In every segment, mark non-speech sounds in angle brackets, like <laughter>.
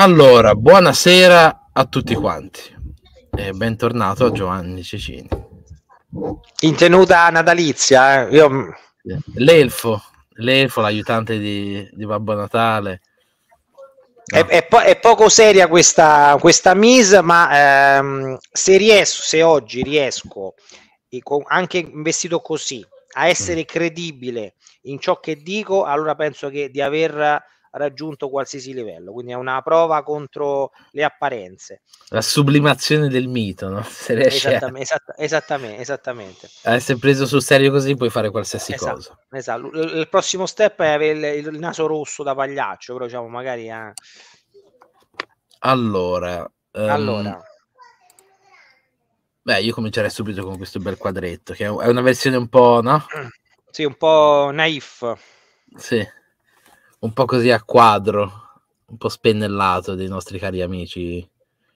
Allora, buonasera a tutti quanti e bentornato a Giovanni Cecini. In tenuta natalizia, eh? Io... l'elfo, l'elfo, l'aiutante di, di Babbo Natale. No. È, è, po- è, poco seria questa, questa mise, ma ehm, se riesco, se oggi riesco, anche vestito così, a essere mm. credibile in ciò che dico, allora penso che di aver raggiunto qualsiasi livello, quindi è una prova contro le apparenze. La sublimazione del mito, no? <laughs> Se riesce esattamente, a... esatta, esattamente, esattamente. essere preso sul serio così puoi fare qualsiasi esatto, cosa. Esatto. L- il prossimo step è avere il, il, naso rosso da pagliaccio, però diciamo magari... Eh... Allora... Um... Allora... Beh, io comincerei subito con questo bel quadretto, che è una versione un po', no? <clears throat> Sì, un po' naif. Sì, un po' così a quadro, un po' spennellato dei nostri cari amici.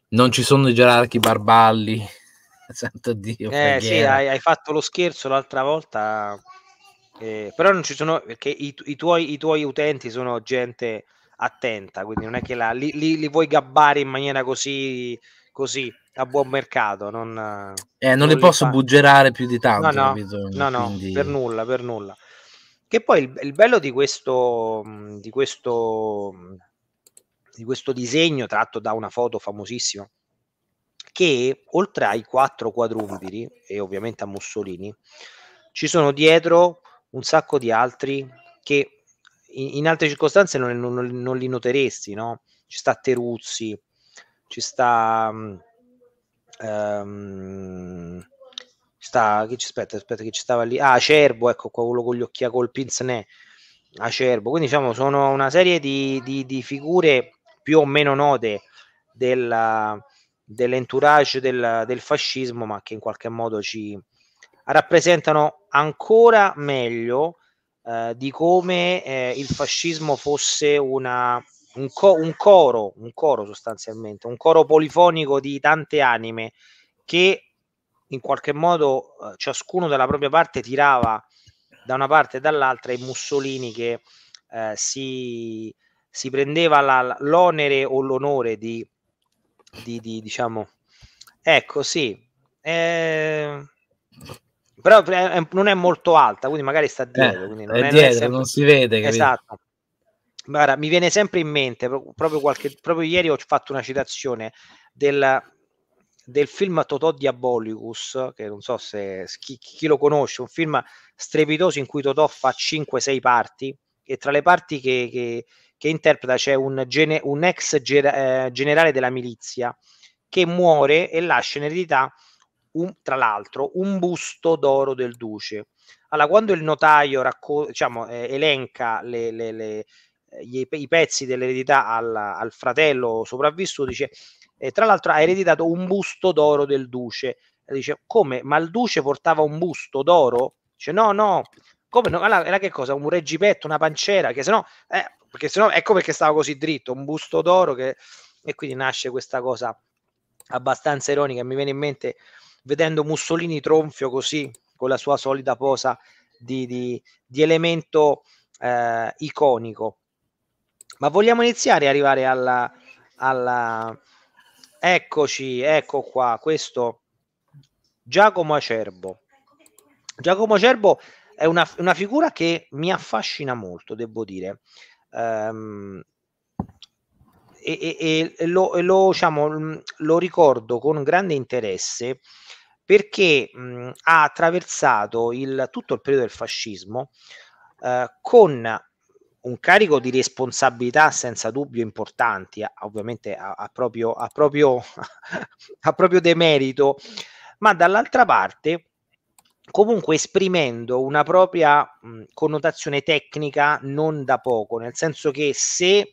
Non ci sono i gerarchi barballi. <laughs> Santo Dio. Eh sì, hai, hai, fatto lo scherzo l'altra volta. Eh, però non ci sono perché i, i, tuoi, i, tuoi, utenti sono gente attenta, quindi non è che la, li, li, li vuoi gabbare in maniera così, così a buon mercato. Non, eh, non, non li posso fa... buggerare più di tanto. No, no, no, no quindi... per nulla, per nulla. Che poi il, il bello di questo, mm, di questo, mm, di questo disegno tratto da una foto famosissima che oltre ai quattro quadrumpiri e ovviamente a Mussolini ci sono dietro un sacco di altri che in, in altre circostanze non, non, non, li noteresti, no? Ci sta Teruzzi, ci sta um, sta, chi ci aspetta, aspetta, chi ci stava lì? Ah, Acerbo, ecco qua, quello con gli occhiali col pinzne, Acerbo. Quindi diciamo sono una serie di, di, di figure più o meno note della, dell'entourage del, del, fascismo, ma che in qualche modo ci rappresentano ancora meglio eh, di come eh, il fascismo fosse una, un, co- un, coro, un coro sostanzialmente, un coro polifonico di tante anime che in qualche modo eh, ciascuno della propria parte tirava da una parte e dall'altra i Mussolini che eh, si, si, prendeva la, l'onere o l'onore di, di, di diciamo ecco sì eh, però è, non è molto alta quindi magari sta eh, dietro, non, è, dietro è sempre... non, si vede capito? esatto Guarda, mi viene sempre in mente proprio, qualche, proprio ieri ho fatto una citazione del, del film Totò Diabolicus, che non so se chi, chi lo conosce, un film strepitoso in cui Totò fa 5-6 parti e tra le parti che, che, che interpreta c'è un, gene, un ex ger- eh, generale della milizia che muore e lascia in eredità, un, tra l'altro, un busto d'oro del duce. Allora, quando il notaio racco- diciamo, eh, elenca le, le, le, gli, i pezzi dell'eredità al, al fratello sopravvissuto, dice e tra l'altro ha ereditato un busto d'oro del duce. E dice, come? Ma il duce portava un busto d'oro? Dice, no, no. Come no? Allora, era che cosa? Un reggipetto, una pancera, che se Eh, perché sennò, ecco perché stava così dritto, un busto d'oro che... E quindi nasce questa cosa abbastanza ironica. Mi viene in mente vedendo Mussolini tronfio così, con la sua solita posa di, di, di elemento eh, iconico. Ma vogliamo iniziare ad arrivare alla, alla, Eccoci, ecco qua, questo Giacomo Acerbo. Giacomo Acerbo è una, una figura che mi affascina molto, devo dire. Um, e, e, e, lo, e lo, diciamo, mm, lo, ricordo con grande interesse perché mh, mm, ha attraversato il, tutto il periodo del fascismo eh, con un carico di responsabilità senza dubbio importanti, ovviamente a, a, proprio, a, proprio, <laughs> a proprio demerito, ma dall'altra parte comunque esprimendo una propria mh, connotazione tecnica non da poco, nel senso che se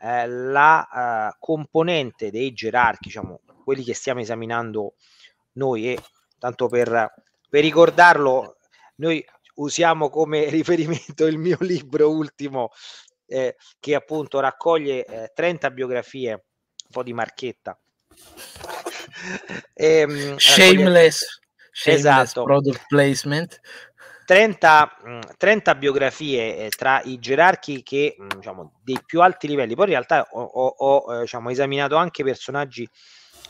eh, la eh, componente dei gerarchi, diciamo quelli che stiamo esaminando noi, e tanto per, per ricordarlo, noi usiamo come <laughs> riferimento il mio libro ultimo eh, che appunto raccoglie eh, 30 biografie, un po' di marchetta. <laughs> e, ehm, shameless, shameless esatto. product placement. 30, 30, mm, biografie eh, tra i gerarchi che mm, diciamo dei più alti livelli poi in realtà ho, ho, ho eh, diciamo, esaminato anche personaggi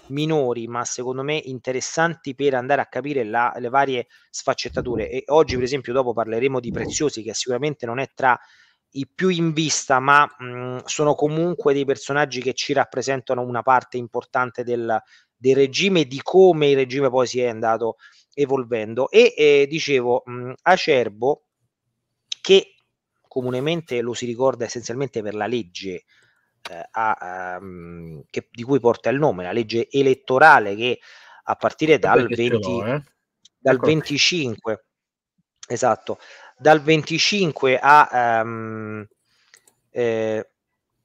minori, ma secondo me interessanti per andare a capire la, le varie sfaccettature. E oggi, per esempio, dopo parleremo di Preziosi, che sicuramente non è tra i più in vista, ma mh, mm, sono comunque dei personaggi che ci rappresentano una parte importante del, del regime e di come il regime poi si è andato evolvendo. E eh, dicevo, mh, mm, Acerbo, che comunemente lo si ricorda essenzialmente per la legge, eh, a, um, che, di cui porta il nome, la legge elettorale che a partire ecco dal, 20, no, eh? dal 25 ecco esatto, dal 25 a um, eh,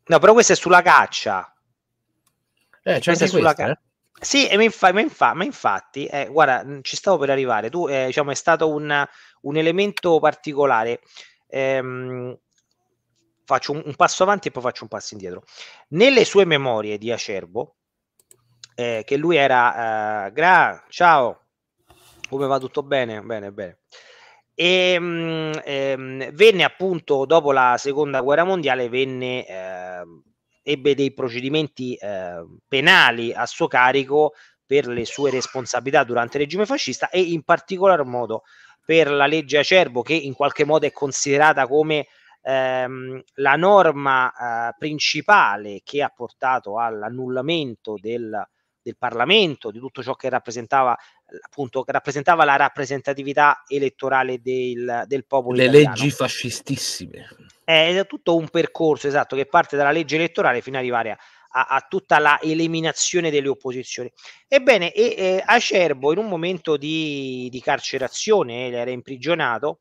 no, però questa è sulla caccia. Eh, c'è questa è sulla questa, caccia. Eh. Sì, ma, infa- ma, infa- ma, infatti, eh, guarda, ci stavo per arrivare, tu eh, diciamo, è stato un, un elemento particolare. Ehm, faccio un, un, passo avanti e poi faccio un passo indietro. Nelle sue memorie di Acerbo, eh, che lui era eh, Gra, ciao, come va tutto bene? Bene, bene. E, ehm, ehm, venne appunto dopo la seconda guerra mondiale, venne, eh, ebbe dei procedimenti ehm, penali a suo carico per le sue responsabilità durante il regime fascista e in particolar modo per la legge Acerbo che in qualche modo è considerata come ehm, la norma eh, principale che ha portato all'annullamento del, del Parlamento, di tutto ciò che rappresentava appunto che rappresentava la rappresentatività elettorale del, del popolo le italiano. leggi fascistissime eh, è tutto un percorso esatto che parte dalla legge elettorale fino ad arrivare a, a, a tutta la eliminazione delle opposizioni ebbene e, e Acerbo in un momento di, di carcerazione eh, era imprigionato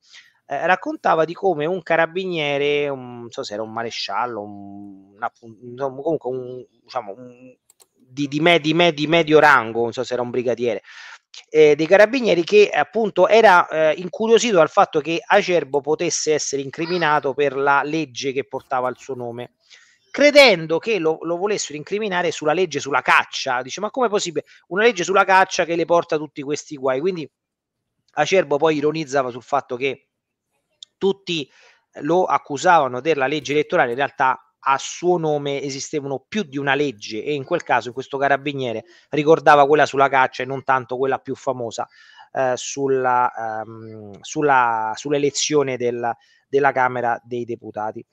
eh, raccontava di come un carabiniere, un, non so se era un maresciallo, un, una, un, comunque un, diciamo, un, di, di, me, di, me, di medio rango, non so se era un brigadiere, eh, dei carabinieri che appunto era eh, incuriosito dal fatto che Acerbo potesse essere incriminato per la legge che portava il suo nome credendo che lo, lo, volessero incriminare sulla legge sulla caccia dice ma come è possibile una legge sulla caccia che le porta tutti questi guai quindi Acerbo poi ironizzava sul fatto che tutti eh, lo accusavano della legge elettorale, in realtà a suo nome esistevano più di una legge e in quel caso questo carabiniere ricordava quella sulla caccia e non tanto quella più famosa eh, sulla, ehm, sulla, sull'elezione della, della Camera dei Deputati.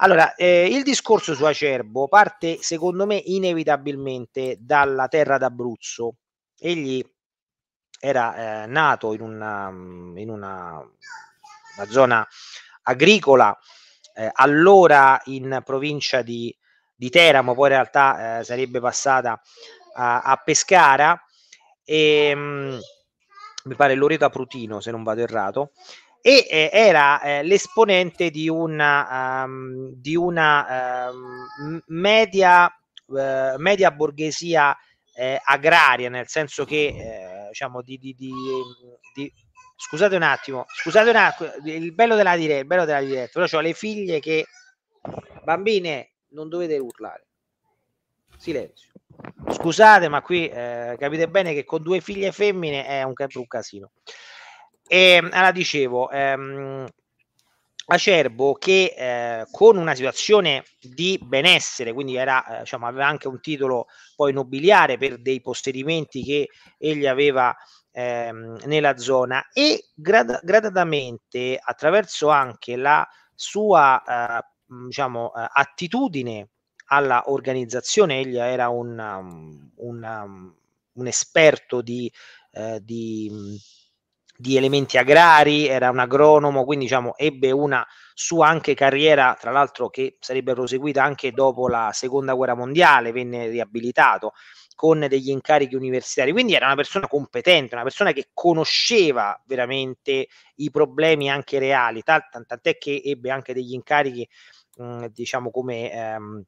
Allora, eh, il discorso su Acerbo parte secondo me inevitabilmente dalla terra d'Abruzzo. Egli era eh, nato in una, in una una zona agricola, eh, allora in provincia di, di, Teramo, poi in realtà eh, sarebbe passata a, a Pescara, e, ehm, mh, mi pare Loreto Prutino se non vado errato, e eh, era eh, l'esponente di una, um, di una um, media, uh, media, borghesia eh, agraria, nel senso che eh, diciamo di, di, di Scusate un attimo, scusate un attimo, il bello della diretta, il bello della diretta, però ho le figlie che bambine non dovete urlare. Silenzio. Scusate, ma qui eh, capite bene che con due figlie femmine è un, un casino. E ehm, allora dicevo, ehm, Acerbo che eh, con una situazione di benessere, quindi era, eh, diciamo, aveva anche un titolo poi nobiliare per dei possedimenti che egli aveva ehm, nella zona e grad- gradatamente attraverso anche la sua eh, diciamo, eh, attitudine alla organizzazione, egli era un, um, un, um, un esperto di, eh, di, di, elementi agrari, era un agronomo, quindi diciamo, ebbe una sua anche carriera, tra l'altro che sarebbe proseguita anche dopo la seconda guerra mondiale, venne riabilitato con degli incarichi universitari, quindi era una persona competente, una persona che conosceva veramente i problemi anche reali, tant- tant'è che ebbe anche degli incarichi, mh, mm, diciamo, come ehm,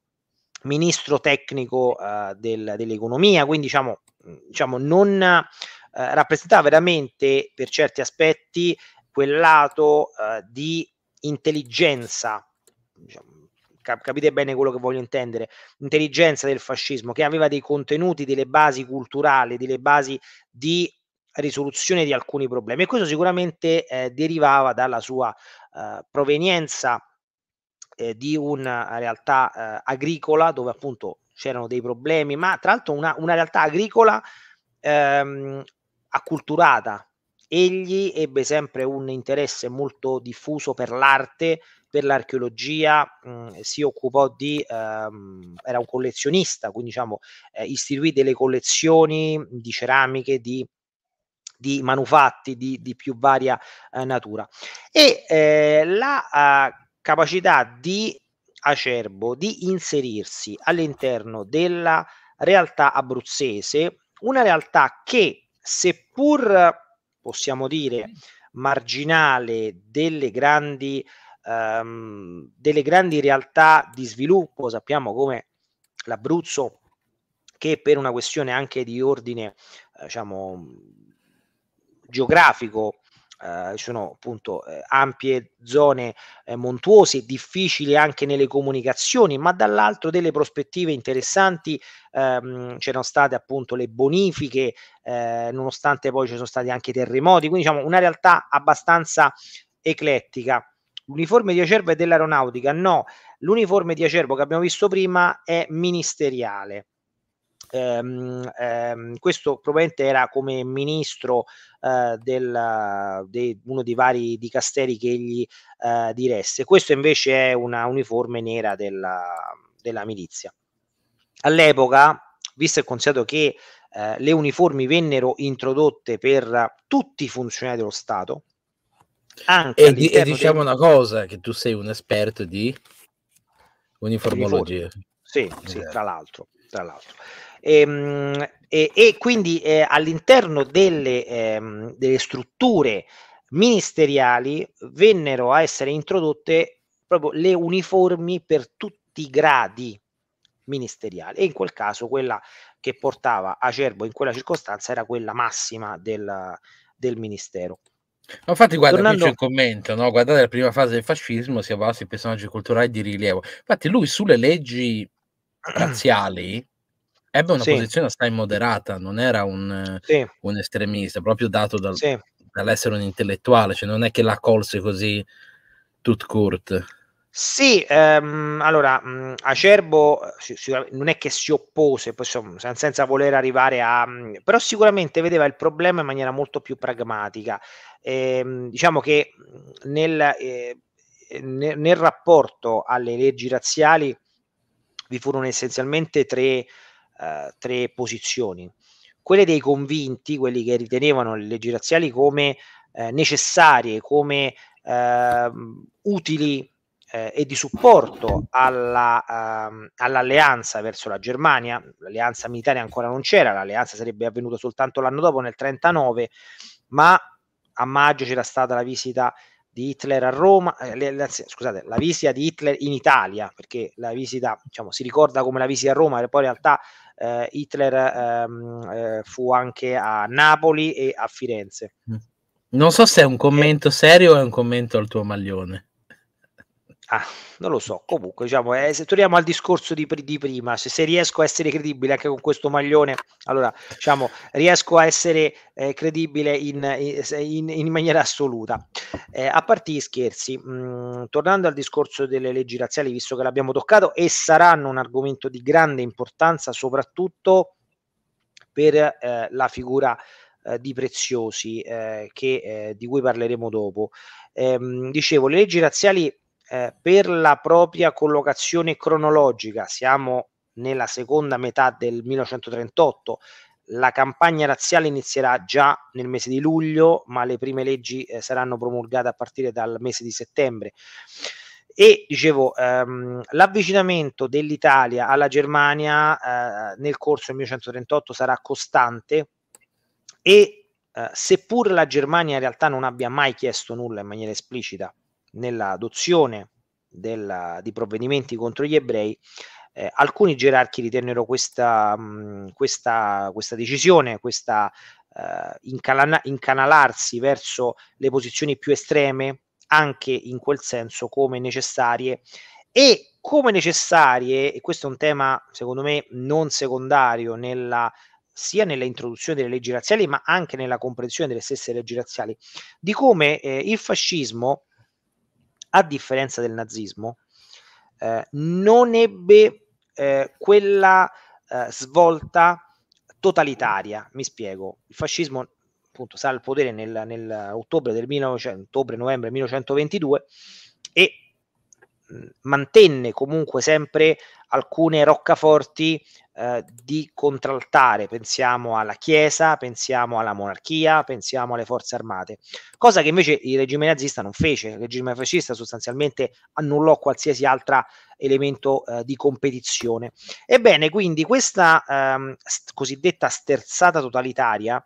ministro tecnico eh, del, dell'economia, quindi diciamo, mm, diciamo non eh, rappresentava veramente per certi aspetti quel lato eh, di intelligenza, diciamo, capite bene quello che voglio intendere, intelligenza del fascismo, che aveva dei contenuti, delle basi culturali, delle basi di risoluzione di alcuni problemi e questo sicuramente eh, derivava dalla sua eh, provenienza eh, di una eh, realtà eh, agricola dove appunto c'erano dei problemi, ma tra l'altro una, una realtà agricola ehm, acculturata. Egli ebbe sempre un interesse molto diffuso per l'arte, per l'archeologia mh, mm, si occupò di, ehm, era un collezionista, quindi diciamo eh, istituì delle collezioni di ceramiche, di di manufatti di, di più varia eh, natura e eh, la eh, capacità di acerbo di inserirsi all'interno della realtà abruzzese una realtà che seppur possiamo dire marginale delle grandi ehm, delle grandi realtà di sviluppo, sappiamo come l'Abruzzo, che per una questione anche di ordine, eh, diciamo, geografico, eh, sono appunto eh, ampie zone eh, montuose, difficili anche nelle comunicazioni, ma dall'altro delle prospettive interessanti. Ehm, c'erano state appunto le bonifiche, eh, nonostante poi ci sono stati anche terremoti, quindi diciamo una realtà abbastanza eclettica. L'uniforme di Acerbo è dell'aeronautica? No, l'uniforme di Acerbo che abbiamo visto prima è ministeriale. Ehm, ehm, questo probabilmente era come ministro eh, del, de, uno dei vari dicasteri che egli eh, diresse. Questo invece è una uniforme nera della, della milizia. All'epoca, visto e considerato che eh, le uniformi vennero introdotte per tutti i funzionari dello Stato, anche e, di, e diciamo del... una cosa, che tu sei un esperto di uniformologia. Sì, sì esatto. tra l'altro. Tra l'altro. E, ehm, e, e quindi eh, all'interno delle, ehm, delle strutture ministeriali vennero a essere introdotte proprio le uniformi per tutti i gradi ministeriali e in quel caso quella che portava Acerbo in quella circostanza era quella massima del, del ministero. Ma infatti, guarda, Tornando... qui c'è un commento, no? guardate la prima fase del fascismo, si avvalse i personaggi culturali di rilievo. Infatti lui sulle leggi razziali <clears throat> ebbe una sì. posizione assai moderata, non era un, sì. un estremista, proprio dato dal, sì. dall'essere un intellettuale, cioè non è che la colse così tut court. Sì, ehm, allora mh, Acerbo eh, si- non è che si oppose, poi, insomma, senza voler arrivare a... mh, però sicuramente vedeva il problema in maniera molto più pragmatica. Ehm, diciamo che nel, eh, eh, ne- nel rapporto alle leggi razziali vi furono essenzialmente tre, eh, tre posizioni. Quelle dei convinti, quelli che ritenevano le leggi razziali come eh, necessarie, come ehm, utili eh, e di supporto alla, ehm, all'alleanza verso la Germania, l'alleanza militare ancora non c'era, l'alleanza sarebbe avvenuta soltanto l'anno dopo, nel 1939, ma a maggio c'era stata la visita di Hitler a Roma, eh, scusate, la visita di Hitler in Italia, perché la visita diciamo, si ricorda come la visita a Roma, e poi in realtà eh, Hitler ehm, eh, fu anche a Napoli e a Firenze. Mm. Non so se è un commento serio o è un commento al tuo maglione. Ah, non lo so, comunque diciamo, eh, se torniamo al discorso di, di prima, se, se, riesco a essere credibile anche con questo maglione, allora diciamo, riesco a essere eh, credibile in, in, in, maniera assoluta. Eh, a parte gli scherzi, mh, mm, tornando al discorso delle leggi razziali, visto che l'abbiamo toccato, e saranno un argomento di grande importanza soprattutto per eh, la figura eh, di Preziosi, eh, che, di cui parleremo dopo. Ehm, dicevo, le leggi razziali eh, per la propria collocazione cronologica, siamo nella seconda metà del 1938, la campagna razziale inizierà già nel mese di luglio, ma le prime leggi eh, saranno promulgate a partire dal mese di settembre. E dicevo, ehm, l'avvicinamento dell'Italia alla Germania eh, nel corso del 1938 sarà costante e eh, seppur la Germania in realtà non abbia mai chiesto nulla in maniera esplicita nell'adozione di provvedimenti contro gli ebrei, eh, alcuni gerarchi ritennero questa, mh, mm, questa, questa decisione, questa eh, incalana- incanalarsi verso le posizioni più estreme, anche in quel senso come necessarie e come necessarie, e questo è un tema secondo me non secondario nella, sia nella introduzione delle leggi razziali ma anche nella comprensione delle stesse leggi razziali, di come eh, il fascismo a differenza del nazismo, eh, non ebbe eh, quella eh, svolta totalitaria. Mi spiego, il fascismo appunto sale al potere nel, nel ottobre del 1900, ottobre, novembre 1922 e mh, mm, mantenne comunque sempre alcune roccaforti eh, di contraltare, pensiamo alla Chiesa, pensiamo alla monarchia, pensiamo alle forze armate, cosa che invece il regime nazista non fece, il regime fascista sostanzialmente annullò qualsiasi altro elemento eh, di competizione. Ebbene, quindi questa ehm, cosiddetta sterzata totalitaria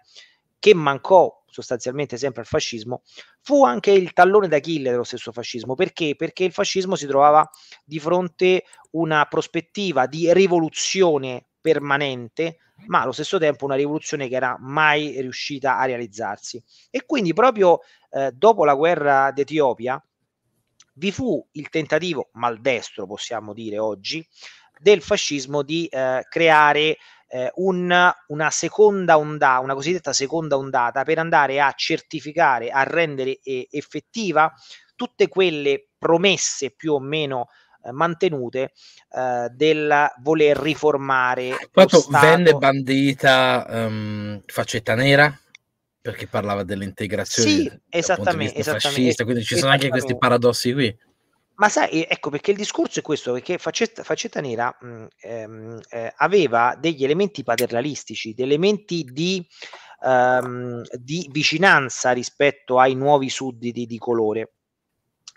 che mancò sostanzialmente sempre al fascismo, fu anche il tallone d'Achille dello stesso fascismo. Perché? Perché il fascismo si trovava di fronte a una prospettiva di rivoluzione permanente, ma allo stesso tempo una rivoluzione che era mai riuscita a realizzarsi. E quindi proprio eh, dopo la guerra d'Etiopia vi fu il tentativo maldestro, possiamo dire oggi, del fascismo di eh, creare eh, un, una seconda ondata, una cosiddetta seconda ondata per andare a certificare, a rendere eh, effettiva tutte quelle promesse più o meno eh, mantenute eh, del voler riformare. Quanto venne bandita um, faccetta nera? Perché parlava dell'integrazione. Sì, esattamente. esattamente fascista, quindi ci sono anche questi paradossi qui. Ma sai, ecco perché il discorso è questo, perché Faccetta, Faccetta Nera mh, mhmm, ehm, eh, aveva degli elementi paternalistici, degli elementi di, ehm, di, vicinanza rispetto ai nuovi sudditi di colore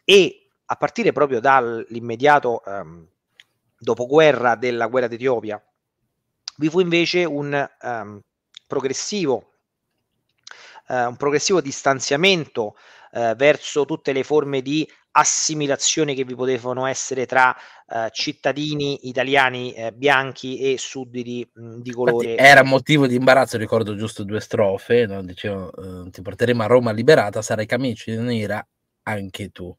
e a partire proprio dall'immediato ehm, dopoguerra della guerra d'Etiopia, vi fu invece un, ehm, progressivo, eh, un progressivo distanziamento eh, verso tutte le forme di assimilazione che vi potevano essere tra eh, cittadini italiani eh, bianchi e sudditi mh, di colore. Infatti era motivo di imbarazzo, ricordo giusto due strofe, no? dicevo eh, ti porteremo a Roma liberata, sarai camicia nera anche tu.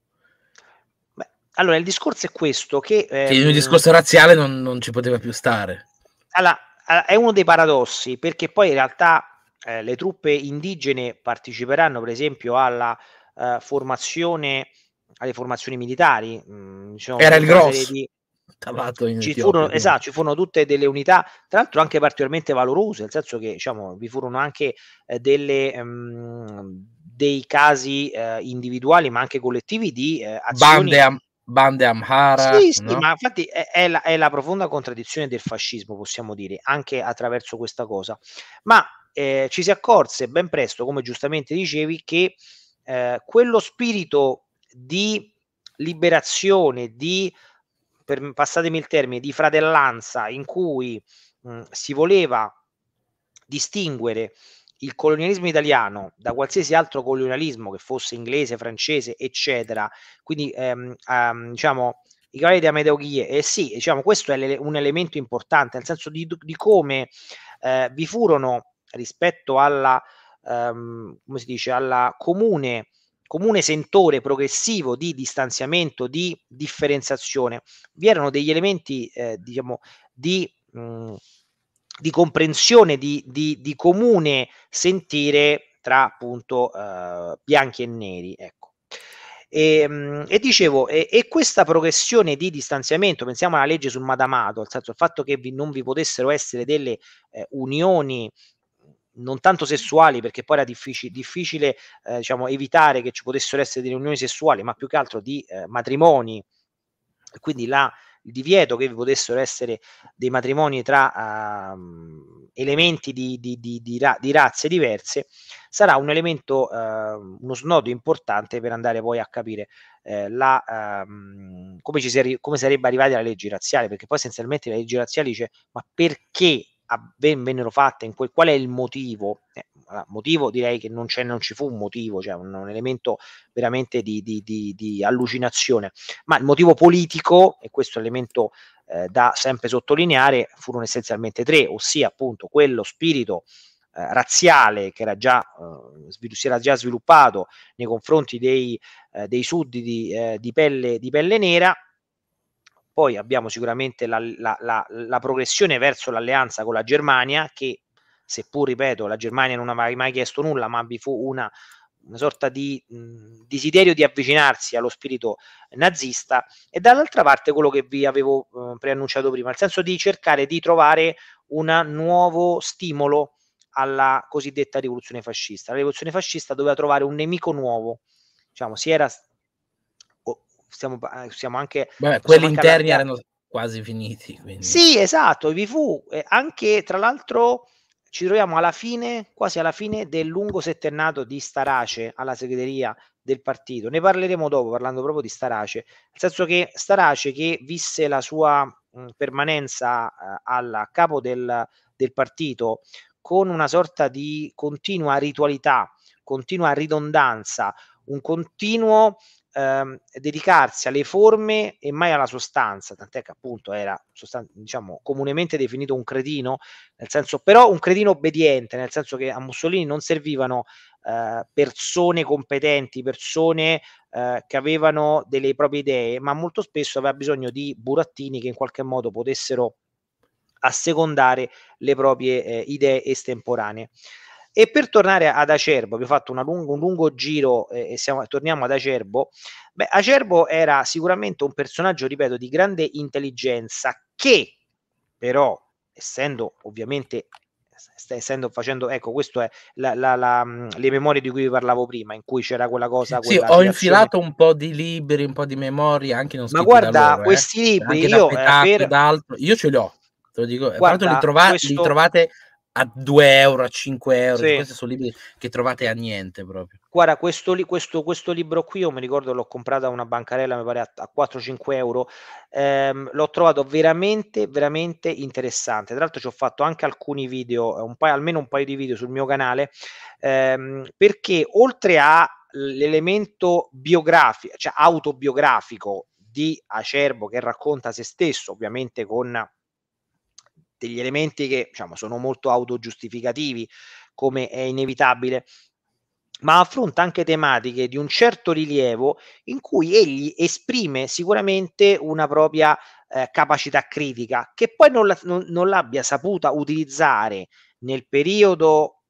Beh, allora, il discorso è questo, che... che in un ehm, discorso razziale non, non ci poteva più stare. Allora, è uno dei paradossi, perché poi in realtà eh, le truppe indigene parteciperanno per esempio alla eh, formazione alle formazioni militari. Mh, mm, diciamo, Era il grosso. Di... <laughs> Ci furono, esatto, ci furono tutte delle unità, tra l'altro anche particolarmente valorose, nel senso che diciamo, vi furono anche eh, delle, mh, ehm, dei casi eh, individuali, ma anche collettivi di eh, azioni... Bande, am- Amhara. Sì, sì, no? ma infatti è, è, la, è la profonda contraddizione del fascismo, possiamo dire, anche attraverso questa cosa. Ma eh, ci si accorse ben presto, come giustamente dicevi, che eh, quello spirito di liberazione, di, per, passatemi il termine, di fratellanza in cui mh, mm, si voleva distinguere il colonialismo italiano da qualsiasi altro colonialismo che fosse inglese, francese, eccetera. Quindi ehm, ehm, diciamo i cavalli di Amedeo Ghie, eh sì, diciamo questo è le, un elemento importante, nel senso di, di come eh, vi furono rispetto alla, ehm, come si dice, alla comune comune sentore progressivo di distanziamento, di differenziazione, vi erano degli elementi eh, diciamo, di, mh, mm, di, comprensione, di, di, di, comune sentire tra appunto eh, bianchi e neri. Ecco. E, ehm, mh, e dicevo, e, e, questa progressione di distanziamento, pensiamo alla legge sul Madamato, al senso il fatto che vi, non vi potessero essere delle eh, unioni non tanto sessuali, perché poi era difficile, difficile eh, diciamo, evitare che ci potessero essere delle unioni sessuali, ma più che altro di eh, matrimoni. Quindi la, il divieto che vi potessero essere dei matrimoni tra uh, elementi di, di, di, di, ra- di razze diverse sarà un elemento, uh, uno snodo importante per andare poi a capire uh, la, ehm, come, ci si arri- come sarebbe arrivati alla legge razziale, perché poi essenzialmente la legge razziale dice ma perché ben vennero fatte, in quel, qual è il motivo? Eh, motivo direi che non, c'è, non ci fu un motivo, cioè un, un elemento veramente di, di, di, di, allucinazione, ma il motivo politico, e questo elemento eh, da sempre sottolineare, furono essenzialmente tre, ossia appunto quello spirito eh, razziale che era già, eh, si era già sviluppato nei confronti dei, eh, dei sudditi eh, di, pelle, di pelle nera poi abbiamo sicuramente la, la, la, la progressione verso l'alleanza con la Germania, che seppur, ripeto, la Germania non aveva mai chiesto nulla, ma vi fu una, una sorta di mh, desiderio di avvicinarsi allo spirito nazista e dall'altra parte quello che vi avevo eh, preannunciato prima, nel senso di cercare di trovare un nuovo stimolo alla cosiddetta rivoluzione fascista. La rivoluzione fascista doveva trovare un nemico nuovo, diciamo, si era stiamo, eh, stiamo anche... Beh, quelli anche interni erano quasi finiti. Quindi. Sì, esatto, IVV, eh, anche tra l'altro ci troviamo alla fine, quasi alla fine del lungo settennato di Starace alla segreteria del partito. Ne parleremo dopo, parlando proprio di Starace, nel senso che Starace che visse la sua mh, permanenza eh, al capo del, del partito con una sorta di continua ritualità, continua ridondanza, un continuo ehm, dedicarsi alle forme e mai alla sostanza, tant'è che appunto era sostan- diciamo, comunemente definito un credino, nel senso, però un credino obbediente, nel senso che a Mussolini non servivano eh, persone competenti, persone eh, che avevano delle proprie idee, ma molto spesso aveva bisogno di burattini che in qualche modo potessero assecondare le proprie eh, idee estemporanee. E per tornare ad Acerbo, vi ho fatto lungo, un lungo giro eh, e siamo, torniamo ad Acerbo. Beh, Acerbo era sicuramente un personaggio, ripeto, di grande intelligenza che però, essendo ovviamente sta essendo facendo ecco queste sono mm, le memorie di cui vi parlavo prima in cui c'era quella cosa quella sì, ho infilato un po' di libri un po' di memorie anche non ma guarda loro, eh. questi eh. libri anche io, da eh, Petato, per... io ce li ho te lo dico guarda, questo... li, trovate, li trovate a 2 euro, a 5 euro. Sì. Questi sono libri che trovate a niente proprio. Guarda, questo, li, questo, questo libro qui, io mi ricordo l'ho comprato a una bancarella, mi pare a, a 4-5 euro. Ehm, l'ho trovato veramente, veramente interessante. Tra l'altro ci ho fatto anche alcuni video, un paio, almeno un paio di video sul mio canale, ehm, perché oltre all'elemento biografico, cioè autobiografico di Acerbo che racconta se stesso, ovviamente con degli elementi che diciamo, sono molto autogiustificativi, come è inevitabile, ma affronta anche tematiche di un certo rilievo in cui egli esprime sicuramente una propria eh, capacità critica, che poi non, la, non, non l'abbia saputa utilizzare nel periodo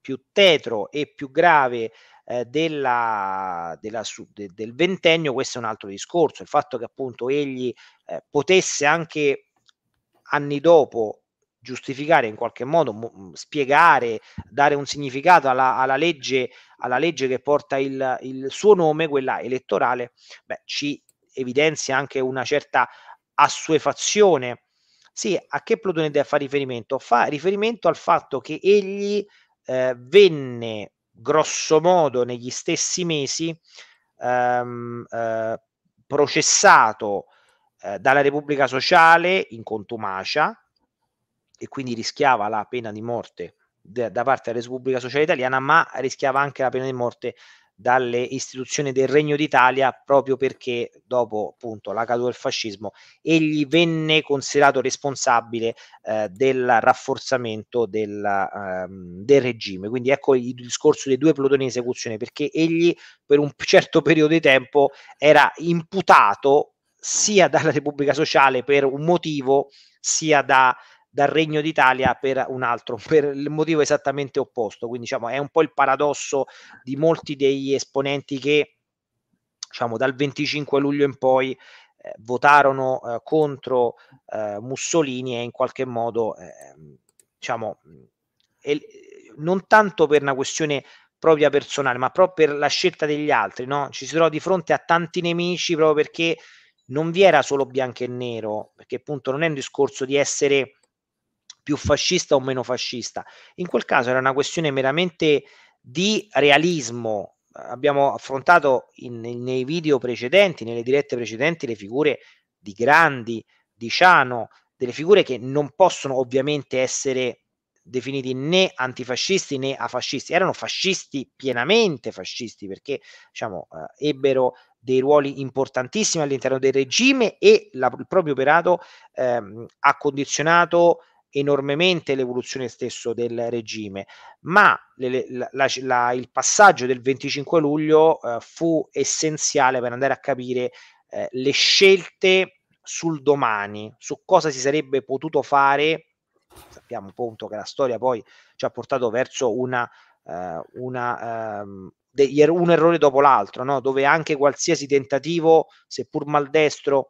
più tetro e più grave eh, della, della, del ventennio, questo è un altro discorso, il fatto che appunto egli eh, potesse anche anni dopo giustificare in qualche modo, m- mm, spiegare, dare un significato alla, alla, legge, alla legge che porta il, il suo nome, quella elettorale, beh, ci evidenzia anche una certa assuefazione. Sì, a che Plutone deve fare riferimento? Fa riferimento al fatto che egli eh, venne grosso modo negli stessi mesi ehm, eh, processato eh, dalla Repubblica Sociale in contumacia e quindi rischiava la pena di morte de- da parte della Repubblica Sociale Italiana, ma rischiava anche la pena di morte dalle istituzioni del Regno d'Italia proprio perché dopo appunto la caduta del fascismo egli venne considerato responsabile eh, del rafforzamento del, ehm, del, regime quindi ecco il discorso dei due plotoni in esecuzione perché egli per un certo periodo di tempo era imputato sia dalla Repubblica Sociale per un motivo, sia da, dal Regno d'Italia per un altro, <laughs> per il motivo esattamente opposto. Quindi diciamo, è un po' il paradosso di molti degli esponenti che diciamo, dal 25 luglio in poi eh, votarono eh, contro eh, Mussolini e in qualche modo ehm, diciamo, non tanto per una questione propria personale, ma proprio per la scelta degli altri. No? Ci si trova di fronte a tanti nemici proprio perché non vi era solo bianco e nero, perché appunto non è un discorso di essere più fascista o meno fascista. In quel caso era una questione meramente di realismo. Abbiamo affrontato in, nei video precedenti, nelle dirette precedenti, le figure di Grandi, di Ciano, delle figure che non possono ovviamente essere definiti né antifascisti né afascisti, erano fascisti pienamente fascisti perché diciamo, eh, ebbero dei ruoli importantissimi all'interno del regime e la, il proprio operato ehm, ha condizionato enormemente l'evoluzione stesso del regime, ma le, la, la, il passaggio del 25 luglio eh, fu essenziale per andare a capire eh, le scelte sul domani, su cosa si sarebbe potuto fare. Sappiamo appunto che la storia poi ci ha portato verso una, eh, una, ehm, de- er, un errore dopo l'altro, no? dove anche qualsiasi tentativo, seppur maldestro,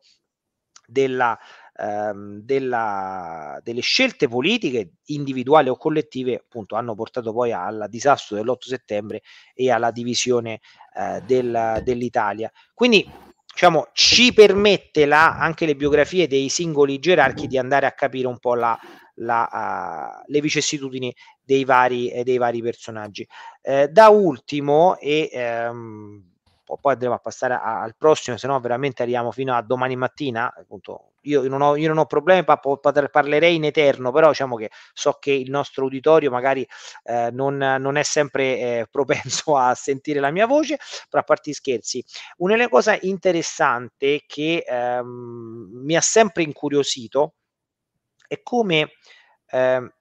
della, ehm, della, delle scelte politiche individuali o collettive appunto hanno portato poi al disastro dell'8 settembre e alla divisione eh, del, dell'Italia. Quindi diciamo, ci permette la, anche le biografie dei singoli gerarchi di andare a capire un po' la, la, uh, le vicissitudini dei vari, eh, dei vari personaggi. Eh, da ultimo, e ehm, poi andremo a passare a, al prossimo, se no veramente arriviamo fino a domani mattina, appunto io non ho, io non ho problemi, pa- parlerei in eterno, però diciamo che so che il nostro uditorio magari eh, non, non, è sempre eh, <laughs> propenso a sentire la mia voce, però a parte gli scherzi, una delle cose interessanti che ehm, mi ha sempre incuriosito è come eh,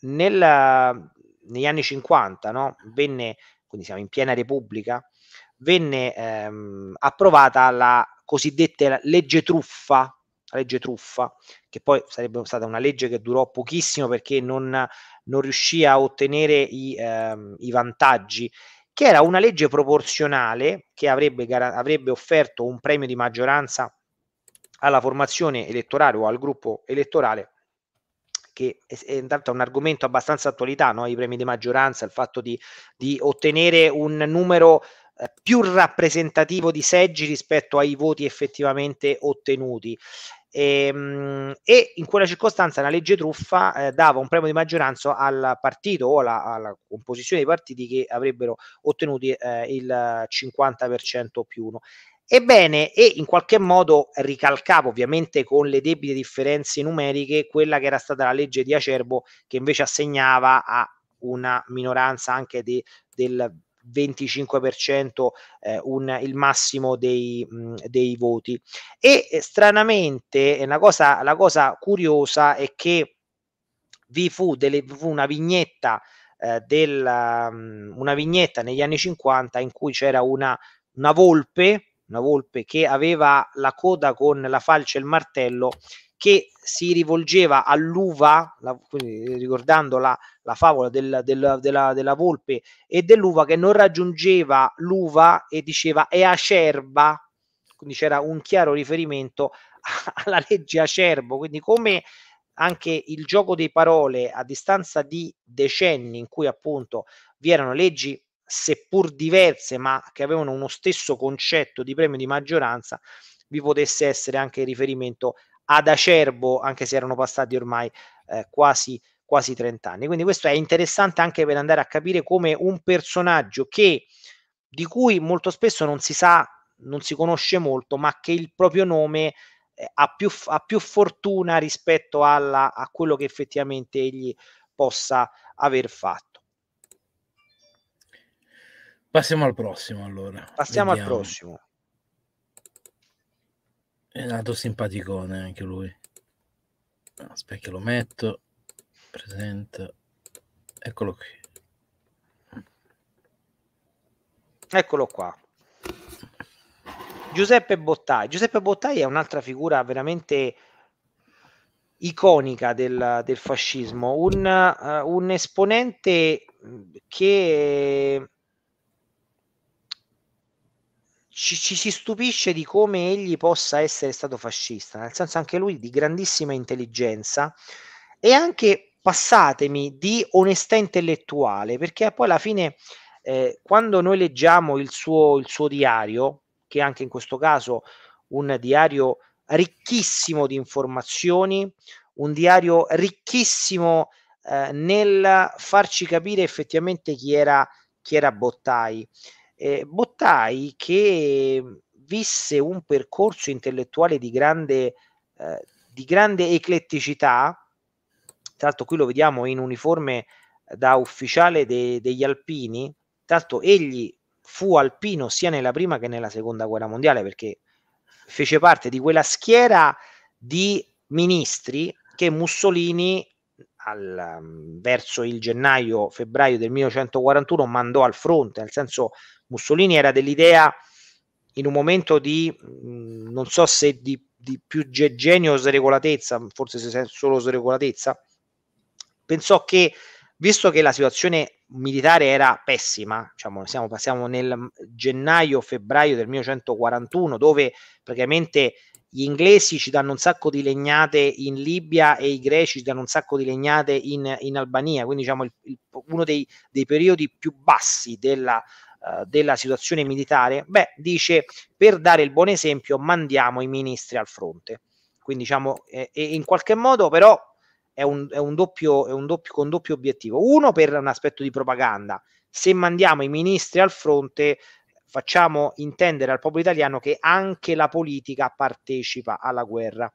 nella, negli anni 50 no? venne, quindi siamo in piena Repubblica, venne ehm, approvata la cosiddetta legge truffa, legge truffa, che poi sarebbe stata una legge che durò pochissimo perché non, non riuscì a ottenere i, ehm, i, vantaggi, che era una legge proporzionale che avrebbe, avrebbe offerto un premio di maggioranza alla formazione elettorale o al gruppo elettorale che è, intanto un argomento abbastanza attualità, no? i premi di maggioranza, il fatto di, di ottenere un numero eh, più rappresentativo di seggi rispetto ai voti effettivamente ottenuti. E, ehm, e, in quella circostanza la legge truffa eh, dava un premio di maggioranza al partito o alla, alla composizione dei partiti che avrebbero ottenuto eh, il 50% più uno. Ebbene, e in qualche modo ricalcavo ovviamente con le debite differenze numeriche quella che era stata la legge di Acerbo che invece assegnava a una minoranza anche di, del 25% eh, un, il massimo dei, mh, dei voti. E eh, stranamente, la eh, cosa, la cosa curiosa è che vi fu, delle, fu una vignetta eh, del, um, una vignetta negli anni 50 in cui c'era una, una volpe una volpe che aveva la coda con la falce e il martello che si rivolgeva all'uva, la, ricordando la, la favola del, del, della, della, volpe e dell'uva che non raggiungeva l'uva e diceva è acerba, quindi c'era un chiaro riferimento <laughs> alla legge acerbo, quindi come anche il gioco di parole a distanza di decenni in cui appunto vi erano leggi seppur diverse ma che avevano uno stesso concetto di premio di maggioranza, vi potesse essere anche riferimento ad acerbo, anche se erano passati ormai eh, quasi, quasi 30 anni. Quindi questo è interessante anche per andare a capire come un personaggio che, di cui molto spesso non si sa, non si conosce molto, ma che il proprio nome eh, ha, più, ha più fortuna rispetto alla, a quello che effettivamente egli possa aver fatto. Passiamo al prossimo allora. Passiamo Vediamo. al prossimo è nato simpaticone anche lui aspetta che lo metto presento eccolo qui eccolo qua Giuseppe Bottai Giuseppe Bottai è un'altra figura veramente iconica del, del fascismo un, uh, un esponente che ci, ci, si stupisce di come egli possa essere stato fascista, nel senso anche lui di grandissima intelligenza e anche, passatemi, di onestà intellettuale, perché poi alla fine eh, quando noi leggiamo il suo, il suo diario, che anche in questo caso un diario ricchissimo di informazioni, un diario ricchissimo eh, nel farci capire effettivamente chi era, chi era Bottai eh, Bottai che mhmm, visse un percorso intellettuale di grande, eh, di grande ecletticità, tra l'altro qui lo vediamo in uniforme da ufficiale de- degli alpini, tra l'altro egli fu alpino sia nella prima che nella seconda guerra mondiale perché fece parte di quella schiera di ministri che Mussolini al, mhmm, verso il gennaio-febbraio del 1941 mandò al fronte, nel senso Mussolini era dell'idea in un momento di, mm, non so se di, di più genio o sregolatezza, mm, forse se solo sregolatezza, pensò che visto che la situazione militare era pessima, diciamo, siamo, passiamo nel mm, gennaio-febbraio del 1941, dove praticamente gli inglesi ci danno un sacco di legnate in Libia e i greci ci danno un sacco di legnate in, in Albania, quindi diciamo il, il, uno dei, dei, periodi più bassi della, eh, della situazione militare? Beh, dice per dare il buon esempio mandiamo i ministri al fronte. Quindi diciamo, eh, in qualche modo però è un, è un doppio, è un doppio, con doppio obiettivo. Uno per un aspetto di propaganda. Se mandiamo i ministri al fronte facciamo intendere al popolo italiano che anche la politica partecipa alla guerra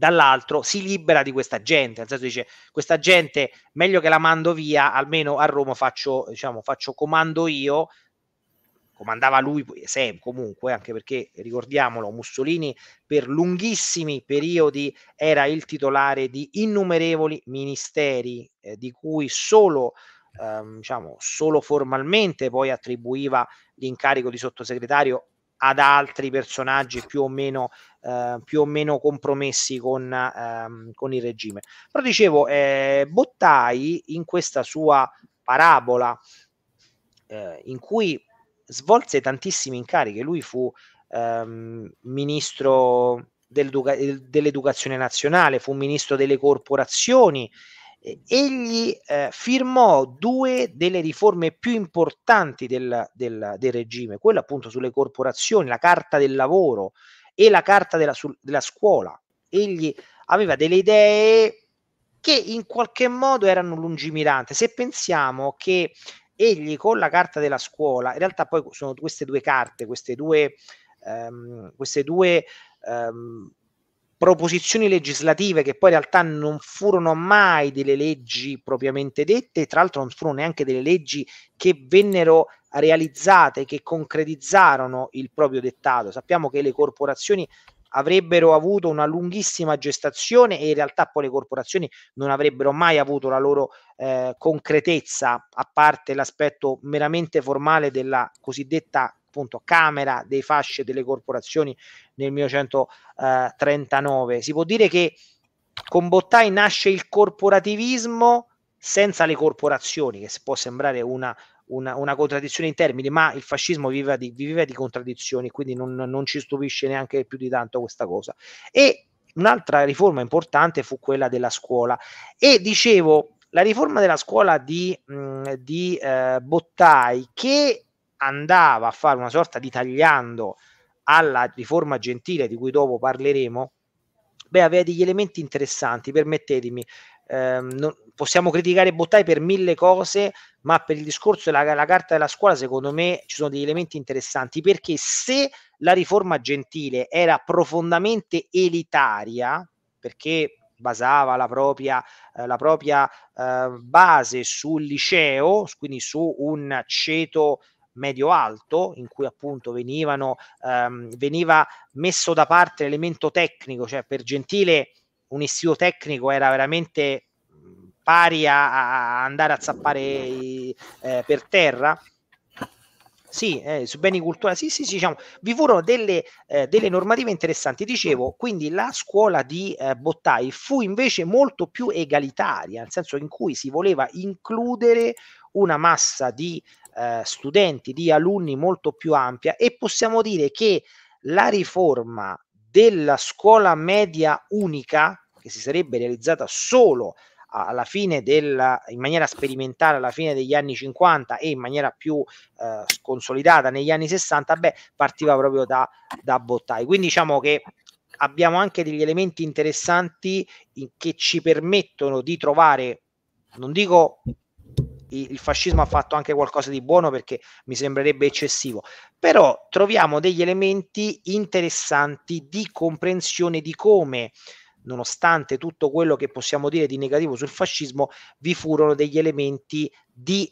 dall'altro si libera di questa gente, nel senso dice questa gente meglio che la mando via, almeno a Roma faccio, diciamo, faccio comando io, comandava lui sempre comunque, anche perché ricordiamolo, Mussolini per lunghissimi periodi era il titolare di innumerevoli ministeri, eh, di cui solo, ehm, diciamo, solo formalmente poi attribuiva l'incarico di sottosegretario ad altri personaggi più o meno, eh, più o meno compromessi con, ehm, con, il regime. Però dicevo, eh, Bottai in questa sua parabola eh, in cui svolse tantissimi incarichi, lui fu ehm, ministro del, dell'educazione nazionale, fu ministro delle corporazioni, egli eh, firmò due delle riforme più importanti del, del, del, regime, quella appunto sulle corporazioni, la carta del lavoro e la carta della, su, della scuola. Egli aveva delle idee che in qualche modo erano lungimiranti. Se pensiamo che egli con la carta della scuola, in realtà poi sono queste due carte, queste due, ehm, queste due ehm, proposizioni legislative che poi in realtà non furono mai delle leggi propriamente dette, tra l'altro non furono neanche delle leggi che vennero realizzate, che concretizzarono il proprio dettato. Sappiamo che le corporazioni avrebbero avuto una lunghissima gestazione e in realtà poi le corporazioni non avrebbero mai avuto la loro eh, concretezza, a parte l'aspetto meramente formale della cosiddetta appunto Camera dei Fasce delle Corporazioni nel 1939. Si può dire che con Bottai nasce il corporativismo senza le corporazioni, che può sembrare una, una, una contraddizione in termini, ma il fascismo viveva di, viveva di contraddizioni, quindi non, non ci stupisce neanche più di tanto questa cosa. E un'altra riforma importante fu quella della scuola. E dicevo, la riforma della scuola di, mh, di eh, Bottai, che andava a fare una sorta di tagliando alla riforma gentile di cui dopo parleremo, beh, aveva degli elementi interessanti, permettetemi. Eh, non, possiamo criticare Bottai per mille cose, ma per il discorso della la carta della scuola, secondo me ci sono degli elementi interessanti perché se la riforma gentile era profondamente elitaria, perché basava la propria, eh, la propria eh, base sul liceo, quindi su un ceto medio-alto, in cui appunto venivano, ehm, veniva messo da parte l'elemento tecnico, cioè per Gentile un istituto tecnico era veramente pari a, a andare a zappare eh, per terra. Sì, eh, su beni culturali, sì, sì, sì, diciamo, vi furono delle, eh, delle, normative interessanti, dicevo, quindi la scuola di eh, Bottai fu invece molto più egalitaria, nel senso in cui si voleva includere una massa di eh, studenti, di alunni molto più ampia e possiamo dire che la riforma della scuola media unica, che si sarebbe realizzata solo alla fine del, in maniera sperimentale alla fine degli anni 50 e in maniera più eh, consolidata negli anni 60, beh, partiva proprio da, da Bottai. Quindi diciamo che abbiamo anche degli elementi interessanti in, che ci permettono di trovare, non dico il fascismo ha fatto anche qualcosa di buono perché mi sembrerebbe eccessivo, però troviamo degli elementi interessanti di comprensione di come nonostante tutto quello che possiamo dire di negativo sul fascismo, vi furono degli elementi di...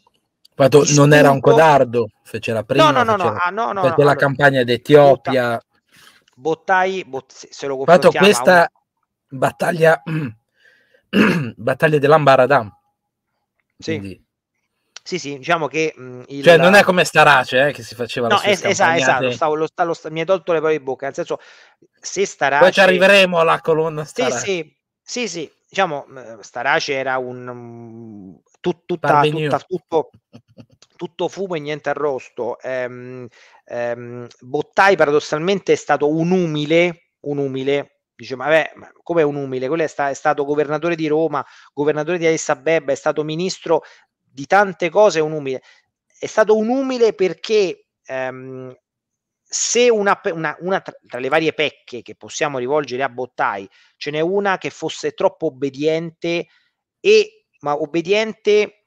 Quando di non era un codardo, fecera prima, no, no, no, fecera, ah, no, no, no, no, no la campagna d'Etiopia. Bottai, bot, se lo Fatto questa battaglia, <clears throat> battaglia dell'Ambaradam. Sì. Quindi, sì, sì, diciamo che... Mh, il... Cioè, non è come Starace eh, che si faceva no, la sua es- esatto, esatto stavo, lo, sta, lo, sta, mi hai tolto le parole di bocca, nel senso, se Starace... Poi ci arriveremo alla colonna Starace. Sì, sì, sì, sì. diciamo, Starace era un... tut, tutta, tutta, tutto, tutto fumo e niente arrosto. Ehm, ehm, Bottai paradossalmente è stato un umile, un umile, dice ma vabbè, come un umile, quello è, sta- è, stato governatore di Roma, governatore di Addis Abeba, è stato ministro di tante cose un umile. È stato un umile perché ehm, se una, una, una tra, tra, le varie pecche che possiamo rivolgere a Bottai ce n'è una che fosse troppo obbediente e ma obbediente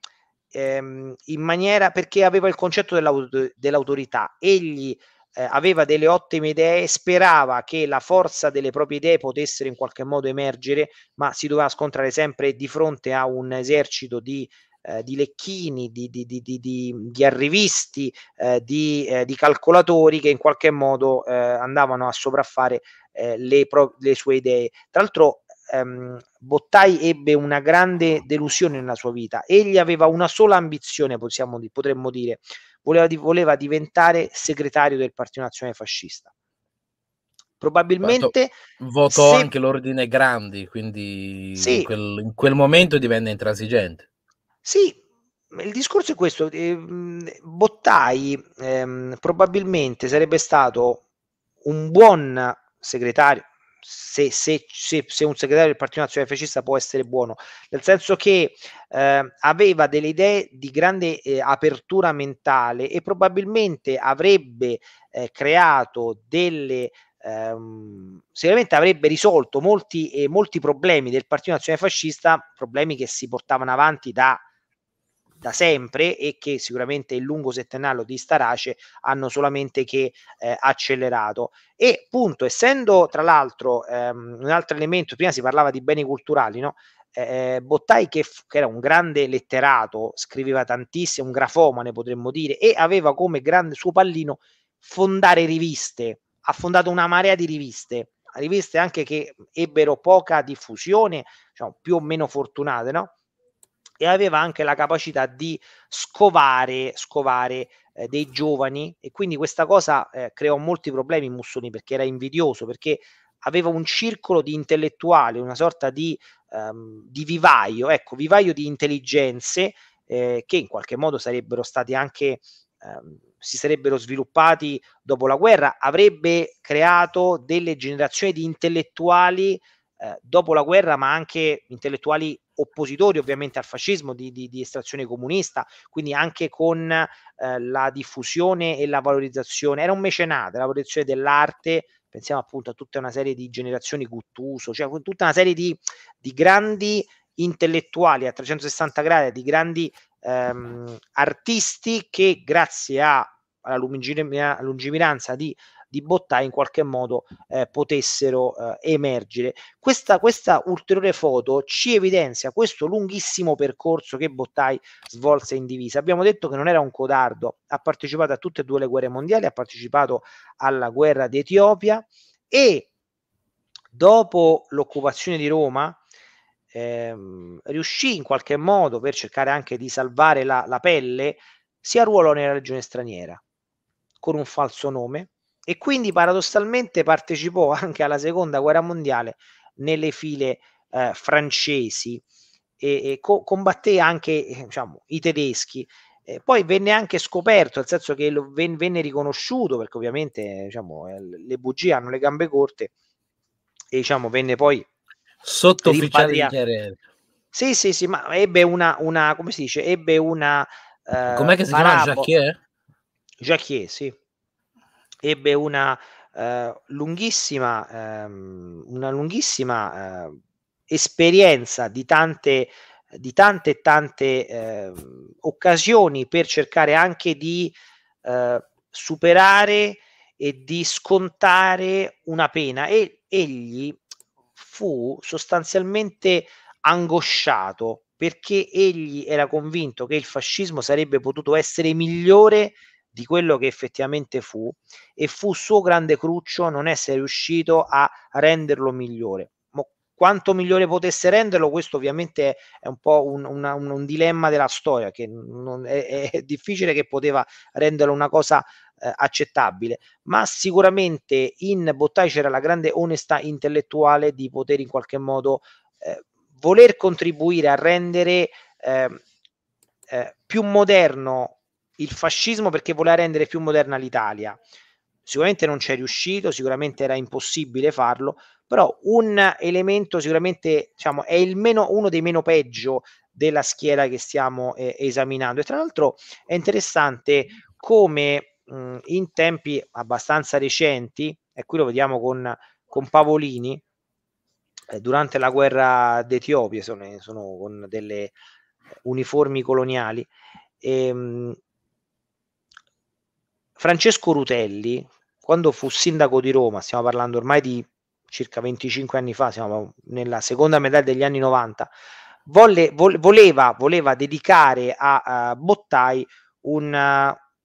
ehm, in maniera perché aveva il concetto dell'aut- dell'autorità. Egli eh, aveva delle ottime idee, sperava che la forza delle proprie idee potessero in qualche modo emergere, ma si doveva scontrare sempre di fronte a un esercito di eh, di lecchini, di, di, di, di mhmm, arrivisti, eh, eh, di, calcolatori che in qualche modo eh, andavano a sovraffare eh, le, pro- le, sue idee. Tra l'altro ehm, Bottai ebbe una grande delusione nella sua vita, egli aveva una sola ambizione, possiamo, potremmo dire, voleva, voleva diventare segretario del Partito Nazionale Fascista probabilmente votò se... anche l'ordine Grandi, quindi sì. in, quel, in, quel, momento divenne intransigente. Sì, il discorso è questo. Ehm, Bottai ehm, probabilmente sarebbe stato un buon segretario, se, se, se, se, un segretario del Partito Nazionale Fascista può essere buono, nel senso che eh, aveva delle idee di grande eh, apertura mentale e probabilmente avrebbe eh, creato delle ehm, sicuramente avrebbe risolto molti, eh, molti problemi del Partito Nazionale Fascista, problemi che si portavano avanti da da sempre e che sicuramente il lungo settennale di Starace hanno solamente che eh, accelerato. E punto, essendo tra l'altro ehm, un altro elemento, prima si parlava di beni culturali, no? Eh, eh Bottai che, che, era un grande letterato, scriveva tantissimo, un grafomane potremmo dire, e aveva come grande suo pallino fondare riviste, ha fondato una marea di riviste, riviste anche che ebbero poca diffusione, diciamo, più o meno fortunate, no? e aveva anche la capacità di scovare, scovare eh, dei giovani e quindi questa cosa eh, creò molti problemi in Mussolini perché era invidioso, perché aveva un circolo di intellettuali, una sorta di, ehm, di vivaio, ecco, vivaio di intelligenze eh, che in qualche modo sarebbero stati anche ehm, si sarebbero sviluppati dopo la guerra, avrebbe creato delle generazioni di intellettuali eh, dopo la guerra, ma anche intellettuali oppositori ovviamente al fascismo di, di, di estrazione comunista, quindi anche con eh, la diffusione e la valorizzazione, era un mecenate, la valorizzazione dell'arte, pensiamo appunto a tutta una serie di generazioni Guttuso, cioè tutta una serie di, di grandi intellettuali a 360 gradi, di grandi ehm, artisti che grazie a alla lungimiranza di di Bottai in qualche modo eh, potessero eh, emergere. Questa, questa ulteriore foto ci evidenzia questo lunghissimo percorso che Bottai svolse in divisa. Abbiamo detto che non era un codardo, ha partecipato a tutte e due le guerre mondiali, ha partecipato alla guerra d'Etiopia e dopo l'occupazione di Roma, ehm, riuscì in qualche modo per cercare anche di salvare la, la pelle, si arruolò nella regione straniera con un falso nome, e quindi paradossalmente partecipò <laughs> anche alla seconda guerra mondiale nelle file eh, francesi e, e co- combatté anche eh, diciamo, i tedeschi. E eh, poi venne anche scoperto, nel senso che ven- venne riconosciuto, perché ovviamente diciamo, eh, le bugie hanno le gambe corte, e diciamo, venne poi sotto ufficiale di Sì, sì, sì, ma ebbe una, una come si dice, ebbe una... Eh, Com'è che si parabo- chiama Jacquier? Jacquier, sì ebbe una eh, lunghissima, ehm, una lunghissima eh, esperienza di tante di tante e tante eh, occasioni per cercare anche di eh, superare e di scontare una pena e egli fu sostanzialmente angosciato perché egli era convinto che il fascismo sarebbe potuto essere migliore di quello che effettivamente fu e fu suo grande cruccio non essere riuscito a renderlo migliore. Ma quanto migliore potesse renderlo, questo ovviamente è un po' un, una, un, un dilemma della storia, che non, è, è, difficile che poteva renderlo una cosa eh, accettabile, ma sicuramente in Bottai c'era la grande onestà intellettuale di poter in qualche modo eh, voler contribuire a rendere ehm, eh, più moderno il fascismo perché voleva rendere più moderna l'Italia. Sicuramente non c'è riuscito, sicuramente era impossibile farlo, però un elemento sicuramente diciamo, è meno, uno dei meno peggio della schiera che stiamo eh, esaminando. E tra l'altro è interessante come mh, mm, in tempi abbastanza recenti, e qui lo vediamo con, con Pavolini, eh, durante la guerra d'Etiopia, sono, sono con delle uniformi coloniali, ehm, Francesco Rutelli, quando fu sindaco di Roma, stiamo parlando ormai di circa 25 anni fa, siamo nella seconda metà degli anni 90, volle, voleva, voleva, dedicare a, a Bottai un,